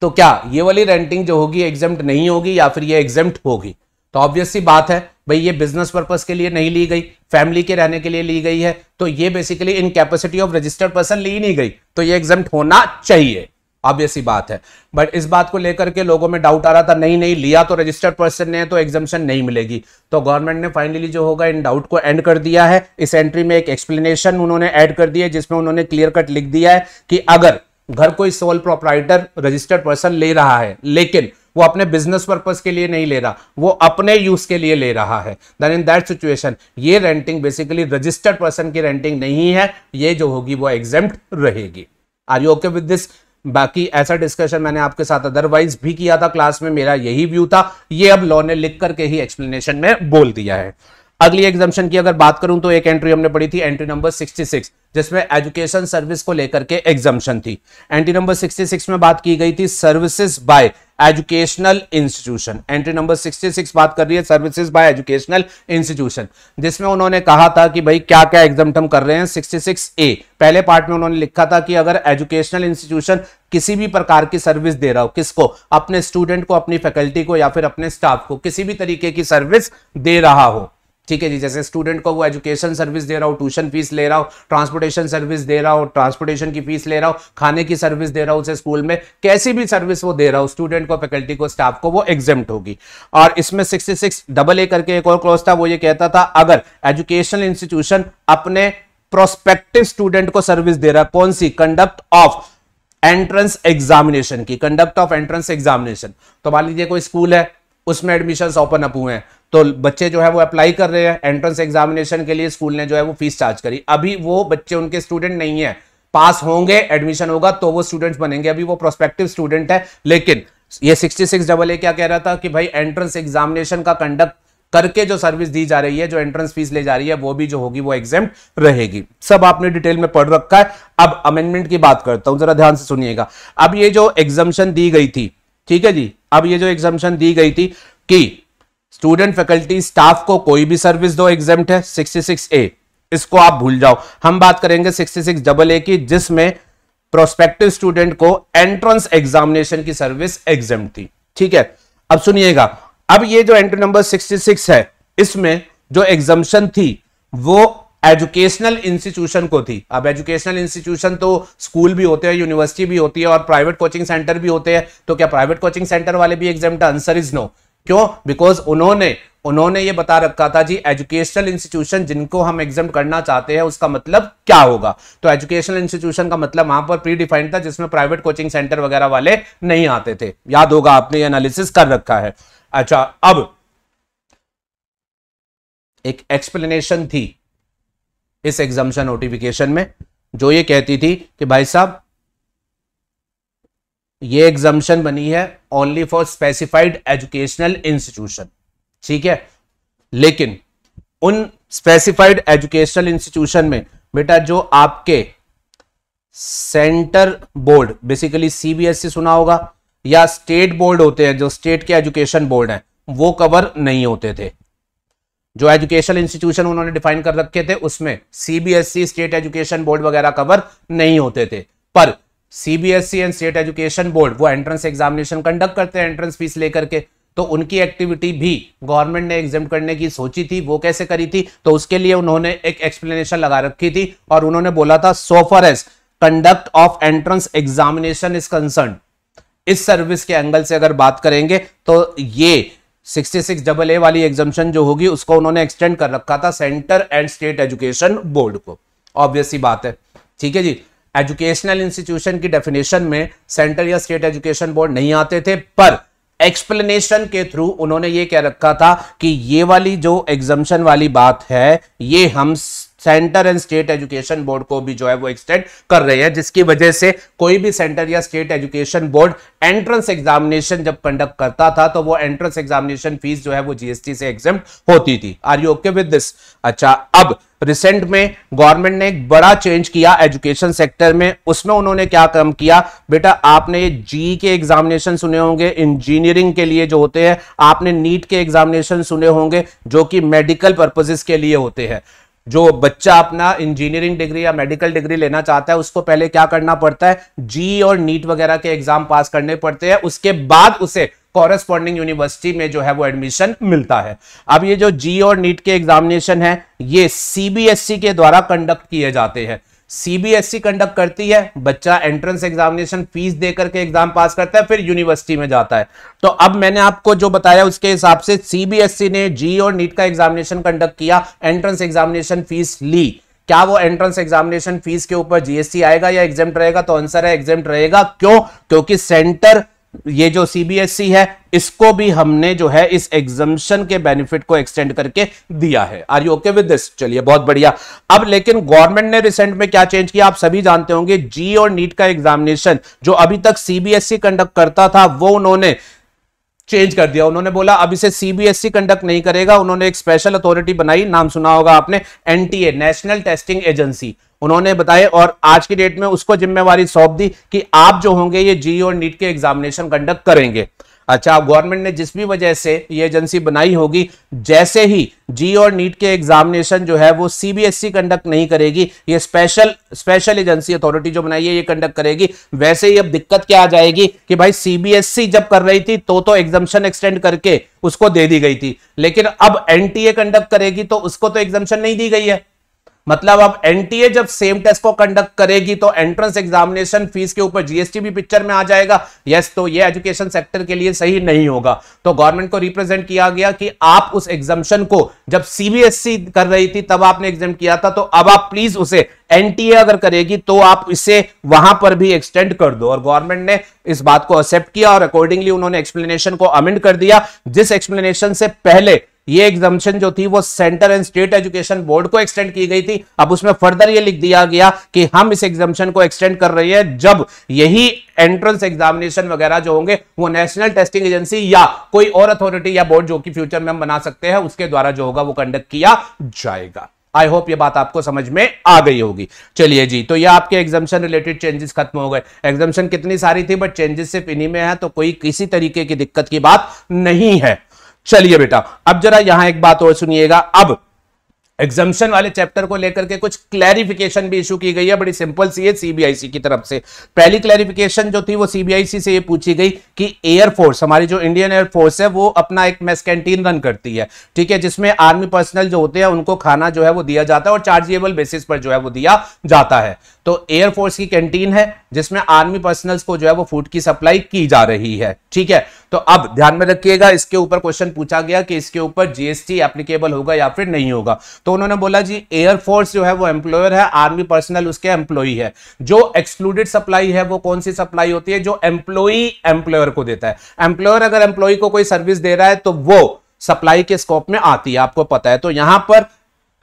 तो क्या ये वाली रेंटिंग जो होगी एग्जेप्ट नहीं होगी या फिर ये एग्जाम होगी तो ऑब्वियसली बात है भाई ये बिजनेस पर्पज के लिए नहीं ली गई फैमिली के रहने के लिए ली गई है तो ये basically in capacity of registered person ली नहीं गई तो ये एग्जाम होना चाहिए ऑब्वियस ही बात है बट इस बात को लेकर के लोगों में डाउट आ रहा था नहीं नहीं लिया तो रजिस्टर्ड पर्सन ने तो एग्जामेशन नहीं मिलेगी तो गवर्नमेंट ने फाइनली जो होगा इन डाउट को एंड कर दिया है इस एंट्री में एक एक्सप्लेनेशन उन्होंने ऐड कर दिया है जिसमें उन्होंने क्लियर कट लिख दिया है कि अगर घर कोई सोल प्रोपराइटर रजिस्टर्ड पर्सन ले रहा है लेकिन वो अपने बिजनेस पर्पज के लिए नहीं ले रहा वो अपने यूज के लिए ले रहा है देन इन दैट सिचुएशन ये रेंटिंग बेसिकली रजिस्टर्ड पर्सन की रेंटिंग नहीं है ये जो होगी वो एग्जेम्प्ट रहेगी are you okay with this बाकी ऐसा डिस्कशन मैंने आपके साथ अदरवाइज भी किया था क्लास में मेरा यही व्यू था ये अब लॉ ने लिख करके ही एक्सप्लेनेशन में बोल दिया है अगली एग्जामेशन की अगर बात करूं तो एक एंट्री हमने पढ़ी थी एंट्री नंबर सिक्स जिसमें एजुकेशन सर्विस को लेकर के एग्जामेशन थी एंट्री नंबर 66 में बात की गई थी services by educational institution entry number 66 बात कर रही है सर्विसेज बाय एजुकेशनल इंस्टीट्यूशन जिसमें उन्होंने कहा था कि भाई क्या क्या एग्जाम कर रहे हैं 66 ए पहले पार्ट में उन्होंने लिखा था कि अगर एजुकेशनल इंस्टीट्यूशन किसी भी प्रकार की सर्विस दे रहा हो किसको अपने स्टूडेंट को अपनी फैकल्टी को या फिर अपने स्टाफ को किसी भी तरीके की सर्विस दे रहा हो ठीक है जी जैसे स्टूडेंट को वो एजुकेशन सर्विस दे रहा हो ट्यूशन फीस ले रहा हो ट्रांसपोर्टेशन सर्विस दे रहा हो ट्रांसपोर्टेशन की फीस ले रहा हो खाने की सर्विस दे रहा हो उसे स्कूल में कैसी भी सर्विस वो दे रहा हो स्टूडेंट को फैकल्टी को स्टाफ को वो एग्जेम्ट होगी और इसमें सिक्सटी सिक्स डबल ए करके एक और क्लॉज था वो ये कहता था अगर एजुकेशनल इंस्टीट्यूशन अपने प्रोस्पेक्टिव स्टूडेंट को सर्विस दे रहा है कौन सी कंडक्ट ऑफ एंट्रेंस एग्जामिनेशन की कंडक्ट ऑफ एंट्रेंस एग्जामिनेशन तो मान लीजिए कोई स्कूल है उसमें एडमिशन ओपन अप हुए हैं तो बच्चे जो है वो अप्लाई कर रहे हैं एंट्रेंस एग्जामिनेशन के लिए स्कूल ने जो है वो फीस चार्ज करी अभी वो बच्चे उनके स्टूडेंट नहीं है पास होंगे एडमिशन होगा तो वो स्टूडेंट्स बनेंगे अभी वो प्रोस्पेक्टिव स्टूडेंट है लेकिन ये सिक्सटी सिक्स डबल ए क्या कह रहा था कि भाई एंट्रेंस एग्जामिनेशन का कंडक्ट करके जो सर्विस दी जा रही है जो एंट्रेंस फीस ले जा रही है वो भी जो होगी वो एग्जाम रहेगी सब आपने डिटेल में पढ़ रखा है अब अमेंडमेंट की बात करता हूं जरा ध्यान से सुनिएगा अब ये जो एग्जामेशन दी गई थी ठीक है जी अब ये जो एग्जामेशन दी गई थी कि स्टूडेंट फैकल्टी स्टाफ को कोई भी सर्विस दो एग्जाम है 66 ए इसको आप भूल जाओ हम बात करेंगे सिक्सटी सिक्स डबल ए की जिसमें प्रोस्पेक्टिव स्टूडेंट को एंट्रेंस एग्जामिनेशन की सर्विस एग्जाम थी ठीक है अब सुनिएगा अब ये जो एंट्री नंबर 66 है इसमें जो एग्जामेशन थी वो एजुकेशनल इंस्टीट्यूशन को थी अब एजुकेशनल इंस्टीट्यूशन तो स्कूल भी होते हैं यूनिवर्सिटी भी होती है और प्राइवेट कोचिंग सेंटर भी होते हैं तो क्या प्राइवेट कोचिंग सेंटर वाले भी एग्जाम का आंसर इज नो क्यों बिकॉज उन्होंने उन्होंने ये बता रखा था जी एजुकेशनल इंस्टीट्यूशन जिनको हम एग्जाम करना चाहते हैं उसका मतलब क्या होगा तो एजुकेशनल इंस्टीट्यूशन का मतलब वहां पर प्री डिफाइंड था जिसमें प्राइवेट कोचिंग सेंटर वगैरह वाले नहीं आते थे याद होगा आपने ये एनालिसिस कर रखा है अच्छा अब एक एक्सप्लेनेशन थी इस एग्जामेशन नोटिफिकेशन में जो ये कहती थी कि भाई साहब ये एग्जामेशन बनी है only for specified educational institution ठीक है लेकिन उन स्पेसिफाइड एजुकेशनल इंस्टीट्यूशन में बेटा जो आपके सेंटर बोर्ड बेसिकली सीबीएसई सुना होगा या स्टेट बोर्ड होते हैं जो स्टेट के एजुकेशन बोर्ड हैं वो कवर नहीं होते थे जो एजुकेशन इंस्टीट्यूशन उन्होंने डिफाइन कर रखे थे उसमें सीबीएसई स्टेट एजुकेशन बोर्ड वगैरह कवर नहीं होते थे पर CBSE and state education board वो एंट्रेंस एग्जामिनेशन कंडक्ट करते हैं एंट्रेंस फीस लेकर के तो उनकी एक्टिविटी भी गवर्नमेंट ने एग्जाम करने की सोची थी वो कैसे करी थी तो उसके लिए उन्होंने एक एक्सप्लेनेशन लगा रखी थी और उन्होंने बोला था so far as conduct of entrance examination is concern इस सर्विस के एंगल से अगर बात करेंगे तो ये 66 डबल ए वाली एग्जामेशन जो होगी उसको उन्होंने एक्सटेंड कर रखा था centre and state education board को ऑब्वियसली बात है ठीक है जी एजुकेशनल इंस्टीट्यूशन की डेफिनेशन में सेंटर या स्टेट एजुकेशन बोर्ड नहीं आते थे पर एक्सप्लेनेशन के थ्रू उन्होंने ये कह रखा था कि ये वाली जो एग्जामेशन वाली बात है ये हम centre and state education board को भी जो है वो एक्सटेंड कर रहे हैं जिसकी वजह से कोई भी सेंटर या state education board entrance examination जब कंडक्ट करता था तो वो एंट्रेंस एग्जामिनेशन फीस जो है वो जीएसटी से एग्जाम होती थी are you okay with this अच्छा अब रिसेंट में गवर्नमेंट ने एक बड़ा चेंज किया एजुकेशन सेक्टर में उसमें उन्होंने क्या काम किया बेटा आपने जी के एग्जामिनेशन सुने होंगे इंजीनियरिंग के लिए जो होते हैं आपने नीट के एग्जामिनेशन सुने होंगे जो कि मेडिकल पर्पजेस के लिए होते हैं जो बच्चा अपना इंजीनियरिंग डिग्री या मेडिकल डिग्री लेना चाहता है उसको पहले क्या करना पड़ता है जी और नीट वगैरह के एग्जाम पास करने पड़ते हैं उसके बाद उसे कॉरेस्पॉन्डिंग यूनिवर्सिटी में जो है वो एडमिशन मिलता है अब ये जो जी और नीट के एग्जामिनेशन है ये सीबीएसई e के द्वारा कंडक्ट किए जाते हैं सीबीएसई कंडक्ट e करती है बच्चा एंट्रेंस एग्जामिनेशन फीस देकर के एग्जाम पास करता है फिर यूनिवर्सिटी में जाता है तो अब मैंने आपको जो बताया उसके हिसाब से सीबीएसई e ने जी और नीट का एग्जामिनेशन कंडक्ट किया एंट्रेंस एग्जामिनेशन फीस ली क्या वो एंट्रेंस एग्जामिनेशन फीस के ऊपर जीएसटी आएगा या एग्जाम रहेगा तो आंसर है एग्जाम रहेगा क्यों क्योंकि सेंटर ये जो सीबीएसई e है इसको भी हमने जो है इस एग्जम्पन के बेनिफिट को एक्सटेंड करके दिया है are you okay with this चलिए बहुत बढ़िया अब लेकिन गवर्नमेंट ने रिसेंट में क्या चेंज किया आप सभी जानते होंगे जी और नीट का एग्जामिनेशन जो अभी तक सीबीएसई कंडक्ट e करता था वो उन्होंने चेंज कर दिया उन्होंने बोला अब इसे सीबीएसई कंडक्ट e नहीं करेगा उन्होंने एक स्पेशल अथॉरिटी बनाई नाम सुना होगा आपने एनटीए नेशनल टेस्टिंग एजेंसी उन्होंने बताए और आज की डेट में उसको जिम्मेवारी सौंप दी कि आप जो होंगे ये जी और e नीट के एग्जामिनेशन कंडक्ट करेंगे अच्छा गवर्नमेंट ने जिस भी वजह से ये एजेंसी बनाई होगी जैसे ही जी और e नीट के एग्जामिनेशन जो है वो सीबीएसई कंडक्ट e नहीं करेगी ये स्पेशल स्पेशल एजेंसी अथॉरिटी जो बनाई है ये कंडक्ट करेगी वैसे ही अब दिक्कत क्या आ जाएगी कि भाई सीबीएसई जब कर रही थी तो तो एग्जामेशन एक्सटेंड करके उसको दे दी गई थी लेकिन अब एनटीए कंडक्ट करेगी तो उसको तो एग्जामेशन नहीं दी गई है मतलब अब एनटीए जब सेम टेस्ट को कंडक्ट करेगी तो एंट्रेंस एग्जामिनेशन फीस के ऊपर जीएसटी भी पिक्चर में आ जाएगा यस तो ये एजुकेशन सेक्टर के लिए सही नहीं होगा तो गवर्नमेंट को रिप्रेजेंट किया गया कि आप उस एग्जामेशन को जब सीबीएसई e कर रही थी तब आपने एग्जाम किया था तो अब आप प्लीज उसे एनटीए अगर करेगी तो आप इसे वहां पर भी एक्सटेंड कर दो और गवर्नमेंट ने इस बात को एक्सेप्ट किया और अकॉर्डिंगली उन्होंने एक्सप्लेनेशन को अमेंड कर दिया जिस एक्सप्लेनेशन से पहले ये एग्जामेशन जो थी वो centre and state education board को एक्सटेंड की गई थी अब उसमें फर्दर ये लिख दिया गया कि हम इस एग्जामेशन को एक्सटेंड कर रहे हैं जब यही एंट्रेंस एग्जामिनेशन वगैरह जो होंगे वो नेशनल टेस्टिंग एजेंसी या कोई और अथॉरिटी या बोर्ड जो कि फ्यूचर में हम बना सकते हैं उसके द्वारा जो होगा वो कंडक्ट किया जाएगा आई होप ये बात आपको समझ में आ गई होगी चलिए जी तो ये आपके एग्जामेशन रिलेटेड चेंजेस खत्म हो गए एग्जामेशन कितनी सारी थी बट चेंजेस सिर्फ इन्हीं में है तो कोई किसी तरीके की दिक्कत की बात नहीं है चलिए बेटा अब जरा यहां एक बात और सुनिएगा अब एग्जामेशन वाले चैप्टर को लेकर के कुछ क्लैरिफिकेशन भी इशू की गई है बड़ी सिंपल सी है सीबीआईसी की तरफ से पहली क्लैरिफिकेशन जो थी वो सीबीआईसी से ये पूछी गई कि एयरफोर्स हमारी जो इंडियन एयरफोर्स है वो अपना एक मेस कैंटीन रन करती है ठीक है जिसमें आर्मी पर्सनल जो होते हैं उनको खाना जो है वो दिया जाता है और चार्जेबल बेसिस पर जो है वो दिया जाता है तो एयरफोर्स की कैंटीन है जिसमें आर्मी पर्सनल को जो है वो फूड की सप्लाई की जा रही है ठीक है तो अब ध्यान में रखिएगा इसके ऊपर क्वेश्चन पूछा गया कि इसके ऊपर जीएसटी एप्लीकेबल होगा या फिर नहीं होगा तो उन्होंने बोला जी एयरफोर्स जो है वो एम्प्लॉयर है आर्मी पर्सनल उसके एम्प्लॉई है जो एक्सक्लूडेड सप्लाई है वो कौन सी सप्लाई होती है जो एम्प्लॉई एम्प्लॉयर को देता है एम्प्लॉयर अगर एम्प्लॉई को कोई सर्विस दे रहा है तो वो सप्लाई के स्कोप में आती है आपको पता है तो यहां पर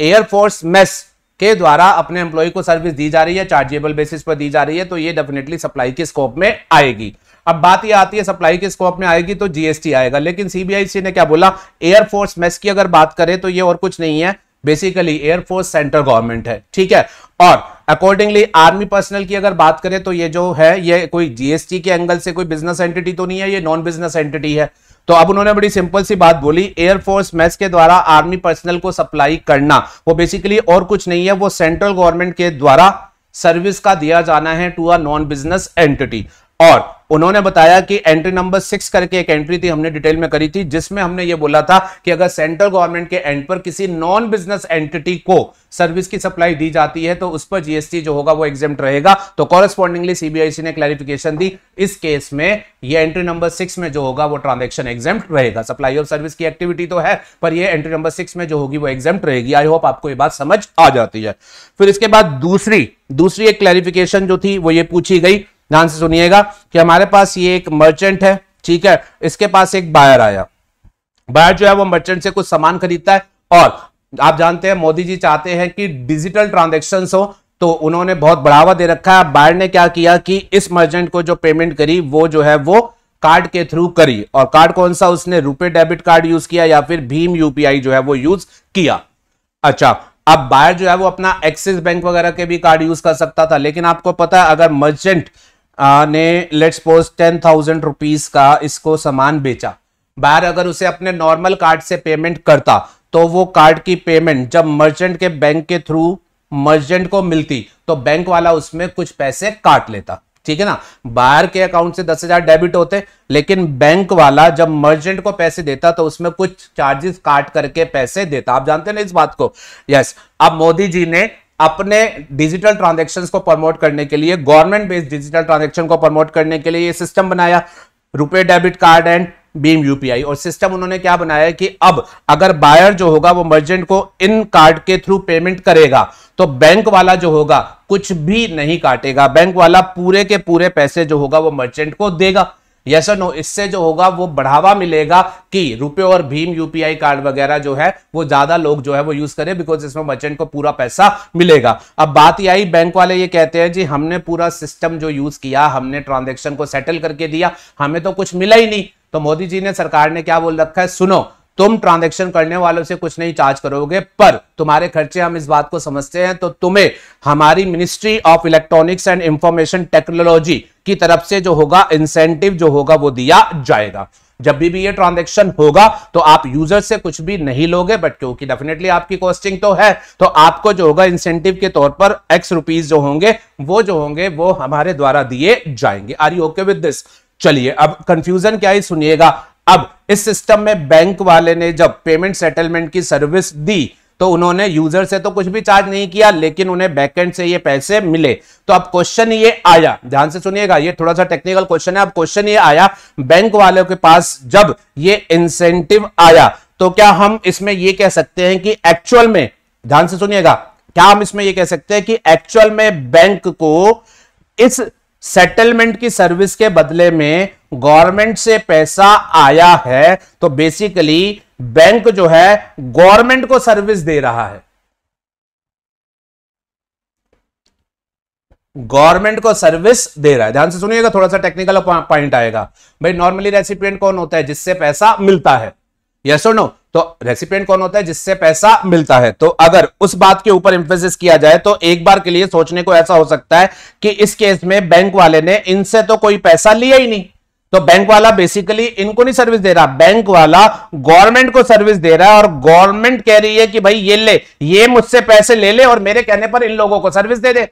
एयरफोर्स मेस के द्वारा अपने एम्प्लॉय को सर्विस दी जा रही है चार्जेबल बेसिस पर दी जा रही है तो ये डेफिनेटली सप्लाई के स्कोप में आएगी अब बात ये आती है सप्लाई के स्कोप में आएगी तो जीएसटी आएगा लेकिन सीबीआईसी ने क्या बोला एयरफोर्स मेस की अगर बात करें तो ये और कुछ नहीं है बेसिकली एयरफोर्स सेंट्रल गवर्नमेंट है ठीक है और अकॉर्डिंगली आर्मी पर्सनल की अगर बात करें तो ये जो है ये कोई जीएसटी के एंगल से कोई बिजनेस एंटिटी तो नहीं है ये नॉन बिजनेस एंटिटी है तो अब उन्होंने बड़ी सिंपल सी बात बोली एयरफोर्स मैस के द्वारा आर्मी पर्सनल को सप्लाई करना वो बेसिकली और कुछ नहीं है वो सेंट्रल गवर्नमेंट के द्वारा सर्विस का दिया जाना है to a non business entity और उन्होंने बताया कि एंट्री नंबर सिक्स करके एक एंट्री थी हमने डिटेल में करी थी जिसमें हमने ये बोला था कि अगर सेंट्रल गवर्नमेंट के एंड पर किसी नॉन बिजनेस एंटिटी को सर्विस की सप्लाई दी जाती है तो उस पर जीएसटी जो होगा वो एग्जाम रहेगा तो कॉरेस्पॉन्डिंगली सीबीआईसी ने क्लैरिफिकेशन दी इस केस में ये एंट्री नंबर सिक्स में जो होगा वो ट्रांजेक्शन एग्जाम रहेगा सप्लाई ऑफ सर्विस की एक्टिविटी तो है पर ये एंट्री नंबर सिक्स में जो होगी वो एग्जाम रहेगी आई होप आपको ये बात समझ आ जाती है फिर इसके बाद दूसरी दूसरी एक क्लैरिफिकेशन जो थी वो ये पूछी गई ध्यान से सुनिएगा कि हमारे पास ये एक मर्चेंट है ठीक है इसके पास एक बायर आया बायर जो है वो मर्चेंट से कुछ सामान खरीदता है और आप जानते हैं मोदी जी चाहते हैं कि डिजिटल ट्रांजेक्शन हो तो उन्होंने बहुत बढ़ावा दे रखा है बायर ने क्या किया कि इस मर्चेंट को जो पेमेंट करी वो जो है वो कार्ड के थ्रू करी और कार्ड कौन सा उसने रुपए डेबिट कार्ड यूज किया या फिर भीम यूपीआई जो है वो यूज किया अच्छा अब बायर जो है वो अपना एक्सिस बैंक वगैरह के भी कार्ड यूज कर सकता था लेकिन आपको पता है अगर मर्चेंट ने let suppose ten thousand rupees का इसको सामान बेचा बाहर अगर उसे अपने नॉर्मल कार्ड से पेमेंट करता तो वो कार्ड की पेमेंट जब मर्चेंट के बैंक के थ्रू मर्चेंट को मिलती तो बैंक वाला उसमें कुछ पैसे काट लेता ठीक है ना बाहर के अकाउंट से दस हजार डेबिट होते लेकिन बैंक वाला जब मर्चेंट को पैसे देता तो उसमें कुछ चार्जेस काट करके पैसे देता आप जानते हैं ना इस बात को यस अब मोदी जी ने अपने डिजिटल ट्रांजेक्शन को प्रमोट करने के लिए गवर्नमेंट बेस्ड डिजिटल ट्रांजेक्शन को प्रमोट करने के लिए ये सिस्टम बनाया RuPay debit card and BHIM UPI और सिस्टम उन्होंने क्या बनाया है कि अब अगर बायर जो होगा वो मर्जेंट को इन कार्ड के थ्रू पेमेंट करेगा तो बैंक वाला जो होगा कुछ भी नहीं काटेगा बैंक वाला पूरे के पूरे पैसे जो होगा वो मर्चेंट को देगा यस और नो इससे जो होगा वो बढ़ावा मिलेगा कि रुपए और भीम यूपीआई कार्ड वगैरह जो है वो ज्यादा लोग जो है वो यूज करें बिकॉज इसमें मर्चेंट को पूरा पैसा मिलेगा अब बात यह आई बैंक वाले ये कहते हैं जी हमने पूरा सिस्टम जो यूज किया हमने ट्रांजेक्शन को सेटल करके दिया हमें तो कुछ मिला ही नहीं तो मोदी जी ने सरकार ने क्या बोल रखा है सुनो तुम ट्रांजेक्शन करने वालों से कुछ नहीं चार्ज करोगे पर तुम्हारे खर्चे हम इस बात को समझते हैं तो तुम्हें हमारी ministry of electronics and information technology की तरफ से जो होगा इंसेंटिव जो होगा वो दिया जाएगा जब भी भी ये ट्रांजेक्शन होगा तो आप यूजर से कुछ भी नहीं लोगे बट क्योंकि डेफिनेटली आपकी कॉस्टिंग तो है तो आपको जो होगा इंसेंटिव के तौर पर एक्स रुपीज जो होंगे वो जो होंगे वो हमारे द्वारा दिए जाएंगे are you okay with this चलिए अब कंफ्यूजन क्या ही सुनिएगा अब इस सिस्टम में बैंक वाले ने जब पेमेंट सेटलमेंट की सर्विस दी तो उन्होंने यूजर से तो कुछ भी चार्ज नहीं किया लेकिन उन्हें बैकेंड से ये पैसे मिले तो अब क्वेश्चन ये आया ध्यान से सुनिएगा ये थोड़ा सा टेक्निकल क्वेश्चन है अब क्वेश्चन ये आया बैंक वालों के पास जब ये इंसेंटिव आया तो क्या हम इसमें ये कह सकते हैं कि एक्चुअल में ध्यान से सुनिएगा क्या हम इसमें ये कह सकते हैं कि एक्चुअल में बैंक को इस सेटलमेंट की सर्विस के बदले में गवर्नमेंट से पैसा आया है तो बेसिकली बैंक जो है गवर्नमेंट को सर्विस दे रहा है गवर्नमेंट को सर्विस दे रहा है ध्यान से सुनिएगा थोड़ा सा टेक्निकल पॉइंट आएगा भाई नॉर्मली रेसिपिएंट कौन होता है जिससे पैसा मिलता है यस और नो तो रेसिपिएंट कौन होता है जिससे पैसा मिलता है तो अगर उस बात के ऊपर इंफेसिस किया जाए तो एक बार के लिए सोचने को ऐसा हो सकता है कि इस केस में बैंक वाले ने इनसे तो कोई पैसा लिया ही नहीं तो बैंक वाला बेसिकली इनको नहीं सर्विस दे रहा बैंक वाला गवर्नमेंट को सर्विस दे रहा है और गवर्नमेंट कह रही है कि भाई ये ले ये मुझसे पैसे ले ले और मेरे कहने पर इन लोगों को सर्विस दे दे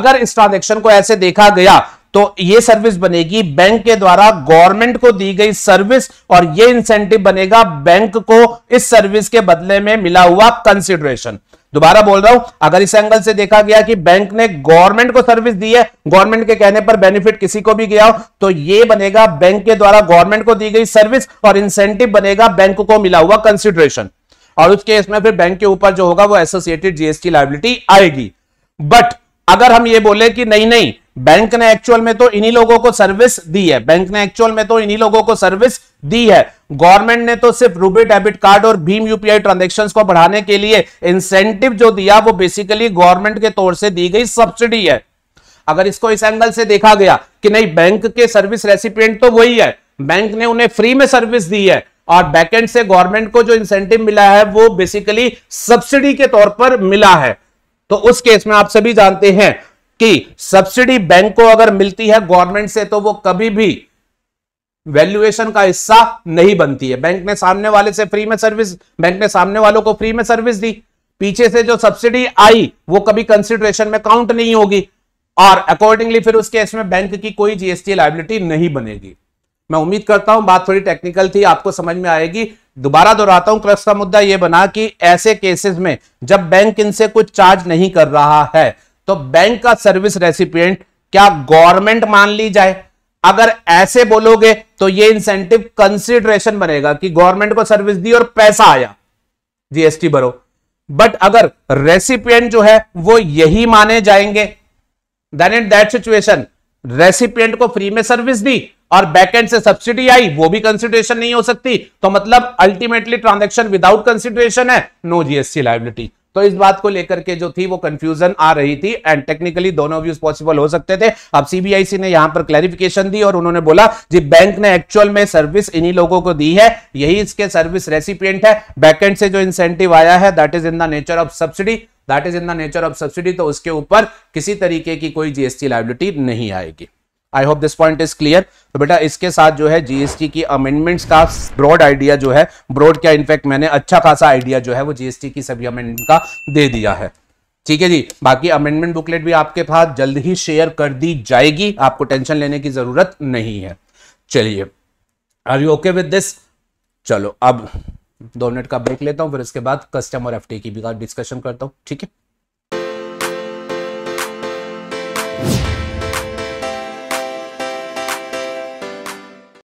अगर इस ट्रांजेक्शन को ऐसे देखा गया तो ये सर्विस बनेगी बैंक के द्वारा गवर्नमेंट को दी गई सर्विस और ये इंसेंटिव बनेगा बैंक को इस सर्विस के बदले में मिला हुआ कंसिडरेशन दोबारा बोल रहा हूं अगर इस एंगल से देखा गया कि बैंक ने गवर्नमेंट को सर्विस दी है गवर्नमेंट के कहने पर बेनिफिट किसी को भी गया हो तो ये बनेगा बैंक के द्वारा गवर्नमेंट को दी गई सर्विस और इंसेंटिव बनेगा बैंक को मिला हुआ कंसिडरेशन और उस केस में फिर बैंक के ऊपर जो होगा वो एसोसिएटेड जीएसटी लाइबिलिटी आएगी बट अगर हम ये बोले कि नहीं नहीं बैंक ने एक्चुअल में तो इन्हीं लोगों को सर्विस दी है बैंक ने एक्चुअल में तो इन्हीं लोगों को सर्विस दी है गवर्नमेंट ने तो सिर्फ रूबी डेबिट कार्ड और भीम यूपीआई ट्रांजेक्शन को बढ़ाने के लिए इंसेंटिव जो दिया वो बेसिकली गवर्नमेंट के तौर से दी गई सब्सिडी है अगर इसको इस एंगल से देखा गया कि नहीं बैंक के सर्विस रेसिपियंट तो वही है बैंक ने उन्हें फ्री में सर्विस दी है और बैकेंड से गवर्नमेंट को जो इंसेंटिव मिला है वो बेसिकली सब्सिडी के तौर पर मिला है तो उस केस में आप सभी जानते हैं कि सब्सिडी बैंक को अगर मिलती है गवर्नमेंट से तो वो कभी भी वैल्यूएशन का हिस्सा नहीं बनती है बैंक ने सामने वाले से फ्री में सर्विस बैंक ने सामने वालों को फ्री में सर्विस दी पीछे से जो सब्सिडी आई वो कभी कंसिडरेशन में काउंट नहीं होगी और अकॉर्डिंगली फिर उस केस में बैंक की कोई जीएसटी लाइबिलिटी नहीं बनेगी मैं उम्मीद करता हूं बात थोड़ी टेक्निकल थी आपको समझ में आएगी दोबारा दोहराता हूं क्रक्स का मुद्दा यह बना कि ऐसे केसेस में जब बैंक इनसे कुछ चार्ज नहीं कर रहा है तो बैंक का सर्विस रेसिपिएंट क्या गवर्नमेंट मान ली जाए अगर ऐसे बोलोगे तो ये इंसेंटिव कंसिडरेशन बनेगा कि गवर्नमेंट को सर्विस दी और पैसा आया जीएसटी भरो बट अगर रेसिपिएंट जो है वो यही माने जाएंगे then in that situation recipient को फ्री में सर्विस दी और बैकएंड से सब्सिडी आई वो भी कंसिडरेशन नहीं हो सकती तो मतलब अल्टीमेटली ट्रांजेक्शन विदाउट कंसिडरेशन है नो जीएसटी लाइबिलिटी तो इस बात को लेकर के जो थी वो कंफ्यूजन आ रही थी एंड टेक्निकली दोनों व्यूज पॉसिबल हो सकते थे अब सीबीआईसी ने यहां पर क्लैरिफिकेशन दी और उन्होंने बोला जी बैंक ने एक्चुअल में सर्विस इन्हीं लोगों को दी है यही इसके सर्विस रेसिपियंट है बैकेंड से जो इंसेंटिव आया है that is in the nature of subsidy that is in the nature of subsidy तो उसके ऊपर किसी तरीके की कोई जीएसटी लाइबिलिटी नहीं आएगी I hope this point is clear तो बेटा इसके साथ जो है जीएसटी की अमेंडमेंट्स का ब्रॉड आइडिया जो है ब्रॉड क्या इनफैक्ट मैंने अच्छा खासा आइडिया जो है वो जीएसटी की सभी अमेंडमेंट का दे दिया है ठीक है जी बाकी अमेंडमेंट बुकलेट भी आपके पास जल्द ही शेयर कर दी जाएगी आपको टेंशन लेने की जरूरत नहीं है चलिए are you okay with this चलो अब दो मिनट का ब्रेक लेता हूं फिर इसके बाद कस्टमर एफ की भी डिस्कशन करता हूं ठीक है